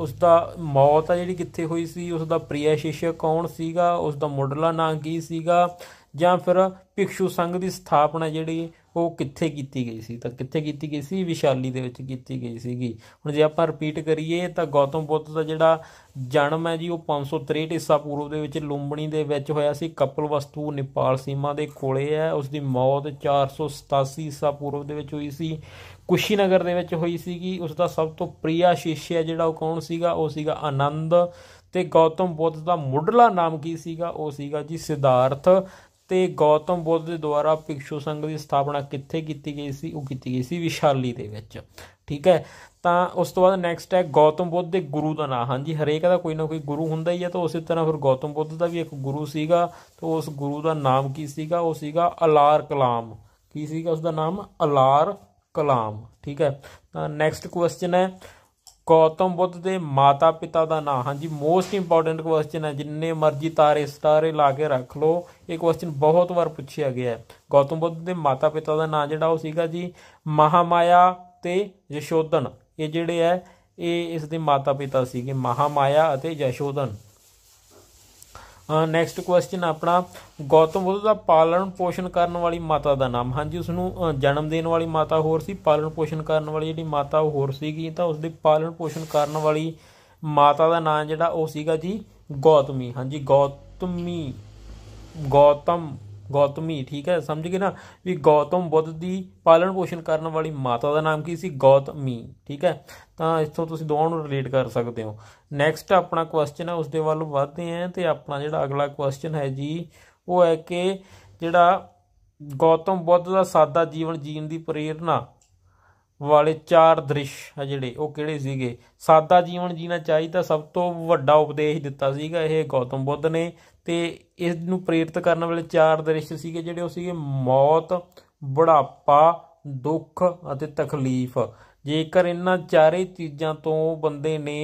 ਉਸ ਦਾ ਮੌਤ ਆ ਜਿਹੜੀ ਕਿੱਥੇ ਹੋਈ ਸੀ ਉਸ ਦਾ ਪ੍ਰਿਆ ਸ਼ਿਸ਼ਕ ਕੌਣ ਸੀਗਾ ਉਸ ਦਾ ਮੁੱਢਲਾ ਨਾਂ ਕੀ ਸੀਗਾ ਜਾਂ ਫਿਰ ਭਿਕਸ਼ੂ ਸੰਘ ਦੀ ਸਥਾਪਨਾ ਜਿਹੜੀ ਉਹ ਕਿੱਥੇ ਕੀਤੀ ਗਈ ਸੀ ਤਾਂ ਕਿੱਥੇ ਕੀਤੀ ਗਈ ਸੀ ਵਿਸ਼ਾਲੀ ਦੇ ਵਿੱਚ ਕੀਤੀ ਗਈ ਸੀਗੀ ਹੁਣ ਜੇ ਆਪਾਂ ਰਿਪੀਟ ਕਰੀਏ ਤਾਂ ਗੌਤਮ ਬੁੱਧ ਦਾ ਜਿਹੜਾ ਜਨਮ ਹੈ ਜੀ ਉਹ 563 ਈਸਾ ਪੂਰਵ ਦੇ ਵਿੱਚ ਲੁੰਬਣੀ ਦੇ ਵਿੱਚ ਹੋਇਆ ਸੀ ਕਪਲਵਸਤੂ ਨੇਪਾਲ ਸੀਮਾ ਦੇ ਕੋਲੇ ਹੈ ਉਸ ਦੀ ਮੌਤ 487 ਈਸਾ ਪੂਰਵ ਦੇ ਵਿੱਚ ਹੋਈ ਸੀ ਕੁਸ਼ੀਨਗਰ ਦੇ ਵਿੱਚ ਹੋਈ ਸੀਗੀ ਉਸ ਦਾ ਸਭ ਤੋਂ ਪ੍ਰਿਆ ਸ਼ਿਸ਼ਿਆ ਜਿਹੜਾ ਉਹ ਕੌਣ ਸੀਗਾ ਉਹ ਸੀਗਾ ਆਨੰਦ ਤੇ ਗੌਤਮ ਬੁੱਧ ਦਾ ਮੁੱਢਲਾ ਨਾਮ ਕੀ ਸੀਗਾ ਉਹ ਸੀਗਾ ਜੀ ਸਿਧਾਰਥ ਤੇ ਗੌਤਮ ਬੁੱਧ ਦੇ ਦੁਆਰਾ ਭਿਕਸ਼ੂ ਸੰਘ ਦੀ ਸਥਾਪਨਾ ਕਿੱਥੇ ਕੀਤੀ ਗਈ ਸੀ ਉਹ ਕੀਤੀ ਗਈ ਸੀ ਵਿਸ਼ਾਲੀ ਦੇ ਵਿੱਚ ਠੀਕ ਹੈ ਤਾਂ ਉਸ ਤੋਂ ਬਾਅਦ ਨੈਕਸਟ ਹੈ ਗੌਤਮ ਬੁੱਧ ਦੇ ਗੁਰੂ ਦਾ ਨਾਮ ਹਾਂਜੀ ਹਰੇਕ ਦਾ ਕੋਈ ਨਾ ਕੋਈ ਗੁਰੂ ਹੁੰਦਾ ਹੀ ਹੈ ਤਾਂ ਉਸੇ ਤਰ੍ਹਾਂ ਫਿਰ ਗੌਤਮ ਬੁੱਧ ਦਾ ਵੀ ਇੱਕ ਗੁਰੂ ਸੀਗਾ ਤਾਂ ਉਸ ਗੁਰੂ ਦਾ ਨਾਮ ਕੀ ਸੀਗਾ ਉਹ ਸੀਗਾ ਅਲਾਰ ਕਲਾਮ ਕੀ ਸੀਗਾ ਉਸ ਦਾ ਨਾਮ ਅਲਾਰ ਕਲਾਮ ਠੀਕ ਹੈ ਤਾਂ ਨੈਕਸਟ ਕੁਐਸਚਨ ਹੈ ਗੌਤਮ ਬੁੱਧ ਦੇ ਮਾਤਾ ਪਿਤਾ ਦਾ ਨਾਂ ਹਾਂਜੀ ਮੋਸਟ ਇੰਪੋਰਟੈਂਟ ਕੁਐਸਚਨ ਹੈ ਜਿੰਨੇ ਮਰਜ਼ੀ ਤਾਰੇ ਸਟਾਰੇ ਲਾ ਕੇ ਰੱਖ ਲਓ ਇਹ ਕੁਐਸਚਨ ਬਹੁਤ ਵਾਰ ਪੁੱਛਿਆ ਗਿਆ ਹੈ ਗੌਤਮ ਬੁੱਧ ਦੇ ਮਾਤਾ ਪਿਤਾ ਦਾ ਨਾਂ ਜਿਹੜਾ ਉਹ ਸੀਗਾ ਜੀ ਮਹਾਮਾਇਆ ਤੇ ਯਸ਼ੋਦਨ ਇਹ ਜਿਹੜੇ ਹੈ ਇਹ ਇਸ ਦੇ ਮਾਤਾ ਪਿਤਾ ਸੀਗੇ ਮਹਾਮਾਇਆ ਅਤੇ ਯਸ਼ੋਦਨ ਨੈਕਸਟ ਕੁਐਸਚਨ ਆਪਣਾ ਗੌਤਮ ਬੁੱਧ ਦਾ ਪਾਲਣ ਪੋਸ਼ਣ ਕਰਨ ਵਾਲੀ ਮਾਤਾ ਦਾ ਨਾਮ ਹਾਂਜੀ ਉਸ ਨੂੰ ਜਨਮ ਦੇਣ ਵਾਲੀ ਮਾਤਾ ਹੋਰ ਸੀ ਪਾਲਣ ਪੋਸ਼ਣ ਕਰਨ ਵਾਲੀ ਜਿਹੜੀ ਮਾਤਾ ਉਹ ਹੋਰ ਸੀਗੀ ਤਾਂ ਉਸ ਦੇ ਪਾਲਣ ਪੋਸ਼ਣ ਕਰਨ ਵਾਲੀ ਮਾਤਾ ਦਾ ਨਾਮ ਜਿਹੜਾ ਉਹ ਸੀਗਾ ਜੀ ਗੌਤਮੀ ਹਾਂਜੀ ਗੌਤਮੀ ਗੌਤਮ ਗੌਤਮੀ ਠੀਕ ਹੈ ਸਮਝ ਗਏ ਨਾ ਵੀ ਗੌਤਮ ਬੁੱਧ ਦੀ ਪਾਲਣ ਪੋਸ਼ਣ ਕਰਨ ਵਾਲੀ ਮਾਤਾ ਦਾ ਨਾਮ ਕੀ ਸੀ ਗੌਤਮੀ ਠੀਕ ਹੈ ਤਾਂ ਇਥੋਂ ਤੁਸੀਂ ਦੋਵਾਂ ਨੂੰ ਰਿਲੇਟ ਕਰ ਸਕਦੇ ਹੋ ਨੈਕਸਟ ਆਪਣਾ ਕੁਐਸਚਨ ਹੈ ਉਸ ਦੇ ਵੱਲ ਵਧਦੇ ਹਾਂ ਤੇ ਆਪਣਾ ਜਿਹੜਾ ਅਗਲਾ ਕੁਐਸਚਨ ਹੈ ਜੀ ਉਹ ਹੈ ਕਿ ਜਿਹੜਾ ਗੌਤਮ ਬੁੱਧ ਦਾ ਸਾਦਾ ਜੀਵਨ ਜੀਣ ਦੀ ਪ੍ਰੇਰਣਾ ਵਾਲੇ ਚਾਰ ਦ੍ਰਿਸ਼ ਆ ਜਿਹੜੇ ਉਹ ਕਿਹੜੇ ਸੀਗੇ ਸਾਦਾ ਜੀਵਨ ਜੀਣਾ ਚਾਹੀਦਾ ਸਭ ਤੋਂ ਵੱਡਾ ਉਪਦੇਸ਼ ਦਿੱਤਾ ਸੀਗਾ ਇਹ ਗੌਤਮ ਬੁੱਧ ਨੇ ਤੇ ਇਸ ਨੂੰ ਪ੍ਰੇਰਿਤ ਕਰਨ ਵਾਲੇ ਚਾਰ ਦ੍ਰਿਸ਼ ਸੀਗੇ ਜਿਹੜੇ ਉਹ ਸੀਗੇ ਮੌਤ ਬੁਢਾਪਾ ਦੁੱਖ ਅਤੇ ਤਕਲੀਫ ਜੇਕਰ ਇਹਨਾਂ ਚਾਰੇ ਚੀਜ਼ਾਂ ਤੋਂ ਬੰਦੇ ਨੇ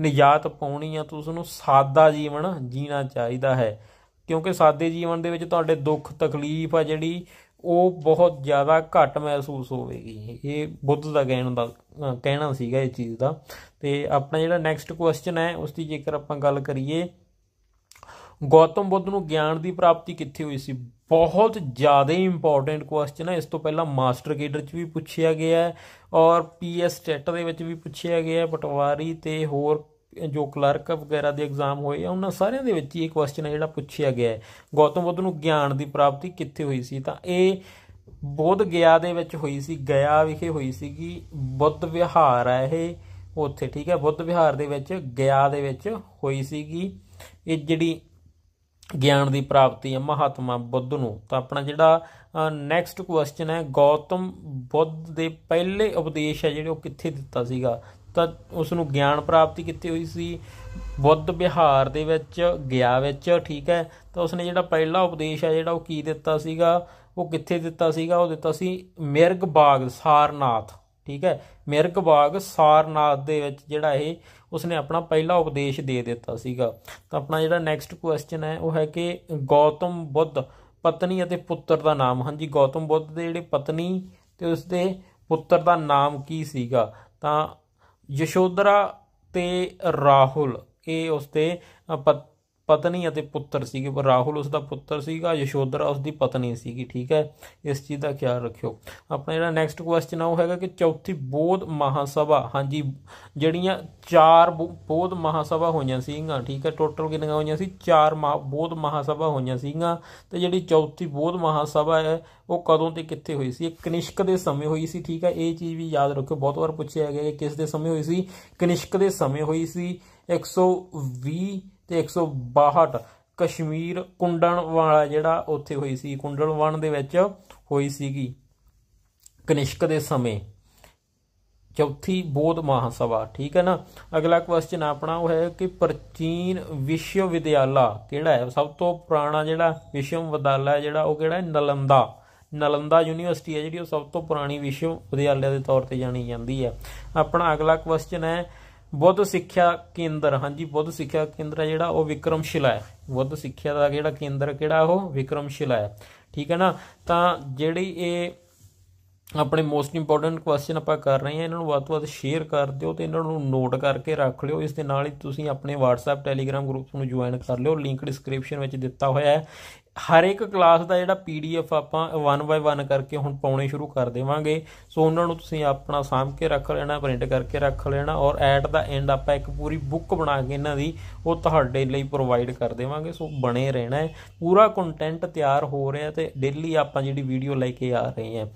ਨਿਜਾਤ ਪਾਉਣੀ ਆ ਤਾਂ ਉਸ ਨੂੰ ਸਾਦਾ ਜੀਵਨ ਜੀਣਾ ਚਾਹੀਦਾ ਹੈ ਕਿਉਂਕਿ ਸਾਦੇ ਜੀਵਨ ਦੇ ਵਿੱਚ ਤੁਹਾਡੇ ਦੁੱਖ ਤਕਲੀਫ ਆ ਜਿਹੜੀ ਉਹ ਬਹੁਤ ਜ਼ਿਆਦਾ ਘੱਟ ਮਹਿਸੂਸ ਹੋਵੇਗੀ ਇਹ ਬੁੱਧ ਦਾ ਕਹਿਣ ਦਾ ਕਹਿਣਾ ਸੀਗਾ ਇਹ ਚੀਜ਼ ਦਾ ਤੇ ਆਪਣਾ ਜਿਹੜਾ ਨੈਕਸਟ ਕੁਐਸਚਨ ਹੈ ਉਸ ਦੀ ਜੇਕਰ ਆਪਾਂ ਗੱਲ ਕਰੀਏ ਗੌਤਮ ਬੁੱਧ ਨੂੰ ਗਿਆਨ ਦੀ ਪ੍ਰਾਪਤੀ ਕਿੱਥੇ ਹੋਈ ਸੀ ਬਹੁਤ ਜ਼ਿਆਦਾ ਇੰਪੋਰਟੈਂਟ ਕੁਐਸਚਨ ਹੈ ਇਸ ਤੋਂ ਪਹਿਲਾਂ ਮਾਸਟਰ ਕੇਡਰ 'ਚ ਵੀ ਪੁੱਛਿਆ ਗਿਆ ਹੈ ਔਰ ਪੀਐਸ ਟੈਟ ਦੇ ਵਿੱਚ ਵੀ ਪੁੱਛਿਆ ਗਿਆ ਹੈ ਪਟਵਾਰੀ ਤੇ ਹੋਰ ਜੋ ਕਲਰਕ ਵਗੈਰਾ ਦੇ ਐਗਜ਼ਾਮ ਹੋਏ ਆ ਉਹਨਾਂ ਸਾਰਿਆਂ ਦੇ ਵਿੱਚ ਇਹ ਕੁਐਸਚਨ ਹੈ ਜਿਹੜਾ ਪੁੱਛਿਆ ਗਿਆ ਹੈ ਗੌਤਮ ਬੁੱਧ ਨੂੰ ਗਿਆਨ ਦੀ ਪ੍ਰਾਪਤੀ ਕਿੱਥੇ ਹੋਈ ਸੀ ਤਾਂ ਇਹ ਬੋਧ ਗਿਆ ਦੇ ਵਿੱਚ ਹੋਈ ਸੀ ਗਿਆ ਵਿਖੇ ਹੋਈ ਸੀਗੀ ਬੁੱਧ ਵਿਹਾਰ ਹੈ ਇਹ ਉੱਥੇ ਠੀਕ ਹੈ ਬੁੱਧ ਵਿਹਾਰ ਦੇ ਵਿੱਚ ਗਿਆ ਦੇ ਵਿੱਚ ਹੋਈ ਸੀਗੀ ਇਹ ਜਿਹੜੀ ਗਿਆਨ ਦੀ ਪ੍ਰਾਪਤੀ ਹੈ ਮਹਾਤਮਾ ਬੁੱਧ ਨੂੰ ਤਾਂ ਆਪਣਾ ਜਿਹੜਾ ਨੈਕਸਟ ਕੁਐਸਚਨ ਹੈ ਗੌਤਮ ਬੁੱਧ ਦੇ ਪਹਿਲੇ ਉਪਦੇਸ਼ ਹੈ ਜਿਹੜੇ ਉਹ ਕਿੱਥੇ ਦਿੱਤਾ ਸੀਗਾ ਤਾਂ ਉਸ ਨੂੰ ਗਿਆਨ ਪ੍ਰਾਪਤੀ ਕਿੱਥੇ ਹੋਈ ਸੀ ਬੁੱਧ ਵਿਹਾਰ ਦੇ ਵਿੱਚ ਗਿਆ ਵਿੱਚ ਠੀਕ ਹੈ ਤਾਂ ਉਸ ਨੇ ਜਿਹੜਾ ਪਹਿਲਾ ਉਪਦੇਸ਼ ਹੈ ਜਿਹੜਾ ਉਹ ਕੀ ਦਿੱਤਾ ਸੀਗਾ ਉਹ ਕਿੱਥੇ ਦਿੱਤਾ ਸੀਗਾ ਉਹ ਦਿੱਤਾ ਸੀ ਮਿਰਗ ਬਾਗ ਸਾਰਨਾਥ ਠੀਕ ਹੈ ਮਿਰਗ ਬਾਗ ਸਾਰਨਾਥ ਦੇ ਵਿੱਚ ਜਿਹੜਾ ਇਹ ਉਸਨੇ ਆਪਣਾ ਪਹਿਲਾ ਉਪਦੇਸ਼ ਦੇ ਦਿੱਤਾ ਸੀਗਾ ਤਾਂ ਆਪਣਾ ਜਿਹੜਾ ਨੈਕਸਟ ਕੁਐਸਚਨ ਹੈ ਉਹ ਹੈ ਕਿ ਗੌਤਮ ਬੁੱਧ ਪਤਨੀ ਅਤੇ ਪੁੱਤਰ ਦਾ ਨਾਮ ਹਾਂਜੀ ਗੌਤਮ ਬੁੱਧ ਦੇ ਜਿਹੜੇ ਪਤਨੀ ਤੇ ਉਸਦੇ ਪੁੱਤਰ ਦਾ ਨਾਮ ਕੀ ਸੀਗਾ ਤਾਂ ਯਸ਼ੋਦਰਾ ਤੇ ਰਾਹੁਲ ਇਹ ਉਸਦੇ ਪਤਨੀ ਅਤੇ ਪੁੱਤਰ ਸੀਗੇ ਪਰ ਰਾਹੁਲ ਉਸ ਦਾ ਪੁੱਤਰ ਸੀਗਾ ਯਸ਼ੋਦਰਾ ਉਸ ਦੀ ਪਤਨੀ ਸੀਗੀ ਠੀਕ ਹੈ ਇਸ ਚੀਜ਼ ਦਾ ਖਿਆਲ ਰੱਖਿਓ ਆਪਣਾ ਜਿਹੜਾ ਨੈਕਸਟ ਕੁਐਸਚਨ ਆਉ ਹੈਗਾ ਕਿ ਚੌਥੀ ਬੋਧ ਮਹਾਸਭਾ ਹਾਂਜੀ ਜਿਹੜੀਆਂ ਚਾਰ ਬੋਧ ਮਹਾਸਭਾ ਹੋਈਆਂ ਸੀਗੀਆਂ ਠੀਕ ਹੈ ਟੋਟਲ ਕਿੰਨੀਆਂ ਹੋਈਆਂ ਸੀ ਚਾਰ ਬੋਧ ਮਹਾਸਭਾ ਹੋਈਆਂ ਸੀਗੀਆਂ ਤੇ ਜਿਹੜੀ ਚੌਥੀ ਬੋਧ ਮਹਾਸਭਾ ਹੈ ਉਹ ਕਦੋਂ ਤੇ ਕਿੱਥੇ ਹੋਈ ਸੀ ਕਨਿਸ਼ਕ ਦੇ ਸਮੇਂ ਹੋਈ ਸੀ ਠੀਕ ਹੈ ਇਹ ਚੀਜ਼ ਵੀ ਯਾਦ ਰੱਖਿਓ ਬਹੁਤ ਵਾਰ ਪੁੱਛਿਆ ਗਿਆ ਕਿ ਕਿਸ ਦੇ ਸਮੇਂ ਹੋਈ ਸੀ ਕਨਿਸ਼ਕ ਦੇ ਸਮੇਂ ਹੋਈ ਸੀ 120 ਤੇ 162 ਕਸ਼ਮੀਰ ਕੁੰਡਣ ਵਾਲਾ ਜਿਹੜਾ ਉੱਥੇ ਹੋਈ ਸੀ ਕੁੰਡਣ ਵਣ ਦੇ ਵਿੱਚ ਹੋਈ ਸੀਗੀ ਕਨਿਸ਼ਕ ਦੇ ਸਮੇਂ ਚੌਥੀ ਬੋਧ ਮਹਾਸਭਾ ਠੀਕ ਹੈ ਨਾ ਅਗਲਾ ਕੁਐਸਚਨ ਆਪਣਾ ਉਹ ਹੈ ਕਿ ਪ੍ਰਚੀਨ ਵਿਸ਼ਵ ਵਿਦਿਆਲਾ ਕਿਹੜਾ ਹੈ ਸਭ ਤੋਂ ਪੁਰਾਣਾ ਜਿਹੜਾ ਵਿਸ਼ਵ ਵਿਦਿਆਲਾ ਹੈ ਜਿਹੜਾ ਉਹ ਕਿਹੜਾ ਹੈ ਨਲੰਦਾ ਨਲੰਦਾ ਯੂਨੀਵਰਸਿਟੀ ਹੈ ਜਿਹੜੀ ਉਹ ਸਭ ਤੋਂ ਪੁਰਾਣੀ ਵਿਸ਼ਵ ਵਿਦਿਆਲਿਆ ਦੇ ਤੌਰ ਤੇ ਜਾਣੀ ਜਾਂਦੀ ਹੈ ਆਪਣਾ ਅਗਲਾ ਕੁਐਸਚਨ ਹੈ ਬੁੱਧ ਸਿੱਖਿਆ ਕੇਂਦਰ ਹਾਂਜੀ ਬੁੱਧ ਸਿੱਖਿਆ ਕੇਂਦਰ ਜਿਹੜਾ ਉਹ ਵਿਕਰਮਸ਼ਿਲਾ ਹੈ ਬੁੱਧ ਸਿੱਖਿਆ ਦਾ ਜਿਹੜਾ ਕੇਂਦਰ ਕਿਹੜਾ ਉਹ ਵਿਕਰਮਸ਼ਿਲਾ ਹੈ ਠੀਕ ਹੈ ਨਾ ਤਾਂ ਜਿਹੜੀ ਇਹ ਆਪਣੇ ਮੋਸਟ ਇੰਪੋਰਟੈਂਟ ਕੁਐਸਚਨ ਆਪਾਂ ਕਰ ਰਹੇ ਹਾਂ ਇਹਨਾਂ ਨੂੰ ਵੱਧ ਵੱਧ ਸ਼ੇਅਰ ਕਰ ਦਿਓ ਤੇ ਇਹਨਾਂ ਨੂੰ ਨੋਟ ਕਰਕੇ ਰੱਖ ਲਿਓ ਇਸ ਦੇ ਨਾਲ ਹੀ ਤੁਸੀਂ ਆਪਣੇ WhatsApp Telegram ਗਰੁੱਪ ਨੂੰ ਜੁਆਇਨ ਕਰ ਲਿਓ ਲਿੰਕ ਡਿਸਕ੍ਰਿਪਸ਼ਨ ਵਿੱਚ ਦਿੱਤਾ ਹੋਇਆ ਹੈ ਹਰ ਇੱਕ ਕਲਾਸ ਦਾ ਜਿਹੜਾ ਪੀਡੀਐਫ ਆਪਾਂ 1 ਬਾਈ 1 ਕਰਕੇ ਹੁਣ ਪਾਉਣੇ ਸ਼ੁਰੂ ਕਰ ਦੇਵਾਂਗੇ ਸੋ ਉਹਨਾਂ ਨੂੰ ਤੁਸੀਂ ਆਪਣਾ ਸਾਂਭ ਕੇ ਰੱਖ ਲੈਣਾ ਪ੍ਰਿੰਟ ਕਰਕੇ ਰੱਖ ਲੈਣਾ ਔਰ ਐਟ ਦਾ ਐਂਡ ਆਪਾਂ ਇੱਕ ਪੂਰੀ ਬੁੱਕ ਬਣਾ ਕੇ ਇਹਨਾਂ ਦੀ ਉਹ ਤੁਹਾਡੇ ਲਈ ਪ੍ਰੋਵਾਈਡ ਕਰ ਦੇਵਾਂਗੇ ਸੋ ਬਣੇ ਰਹਿਣਾ ਪੂਰਾ ਕੰਟੈਂਟ ਤਿਆਰ ਹੋ ਰਿਹਾ ਤੇ ਡੇਲੀ ਆਪਾਂ ਜਿਹੜੀ ਵੀਡੀਓ ਲੈ ਕੇ ਆ ਰਹੇ ਹਾਂ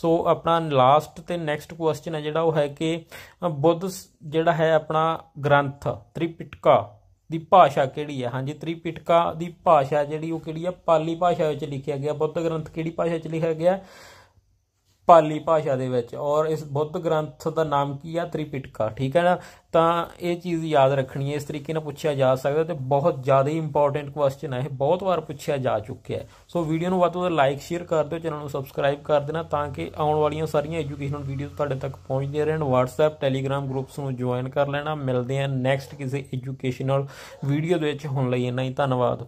ਸੋ ਆਪਣਾ ਲਾਸਟ ਤੇ ਨੈਕਸਟ ਕੁਐਸਚਨ ਹੈ ਜਿਹੜਾ ਉਹ ਹੈ ਕਿ ਬੁੱਧ ਜਿਹੜਾ ਹੈ ਆਪਣਾ ਗ੍ਰੰਥ ਤ੍ਰਿਪਿਟਕਾ ਦੀ ਭਾਸ਼ਾ ਕਿਹੜੀ ਹੈ ਹਾਂਜੀ ਤ੍ਰਿਪਿਟਕਾ ਦੀ ਭਾਸ਼ਾ ਜਿਹੜੀ ਉਹ ਕਿਹੜੀ ਹੈ ਪਾਲੀ ਭਾਸ਼ਾ ਵਿੱਚ ਲਿਖਿਆ ਗਿਆ ਬੁੱਧ ਗ੍ਰੰਥ ਕਿਹੜੀ ਭਾਸ਼ਾ ਵਿੱਚ ਲਿਖਿਆ ਗਿਆ ਪਾਲੀ ਭਾਸ਼ਾ ਦੇ ਵਿੱਚ ਔਰ ਇਸ ਬੁੱਧ ਗ੍ਰੰਥ ਦਾ ਨਾਮ ਕੀ ਆ ਤ੍ਰਿਪਿਟਕਾ ਠੀਕ ਹੈ ਨਾ ਤਾਂ ਇਹ ਚੀਜ਼ ਯਾਦ ਰੱਖਣੀ ਹੈ ਇਸ ਤਰੀਕੇ ਨਾਲ ਪੁੱਛਿਆ ਜਾ ਸਕਦਾ ਤੇ ਬਹੁਤ ਜ਼ਿਆਦਾ ਇੰਪੋਰਟੈਂਟ ਕੁਐਸਚਨ ਹੈ ਇਹ ਬਹੁਤ ਵਾਰ ਪੁੱਛਿਆ ਜਾ ਚੁੱਕਿਆ ਹੈ ਸੋ ਵੀਡੀਓ ਨੂੰ ਵੱਧ ਤੋਂ ਵੱਧ ਲਾਈਕ ਸ਼ੇਅਰ ਕਰ ਦਿਓ ਚੈਨਲ ਨੂੰ ਸਬਸਕ੍ਰਾਈਬ ਕਰ ਦੇਣਾ ਤਾਂ ਕਿ ਆਉਣ ਵਾਲੀਆਂ ਸਾਰੀਆਂ ਐਜੂਕੇਸ਼ਨਲ ਵੀਡੀਓਜ਼ ਤੁਹਾਡੇ ਤੱਕ ਪਹੁੰਚਦੀਆਂ ਰਹਿਣ WhatsApp Telegram ਗਰੁੱਪਸ ਨੂੰ ਜੁਆਇਨ ਕਰ ਲੈਣਾ ਮਿਲਦੇ ਹਾਂ ਨੈਕਸਟ ਕਿਸੇ ਐਜੂਕੇਸ਼ਨਲ ਵੀਡੀਓ ਦੇ ਵਿੱਚ ਹੁਣ ਲਈ ਇੰਨਾ ਹੀ ਧੰਨਵਾਦ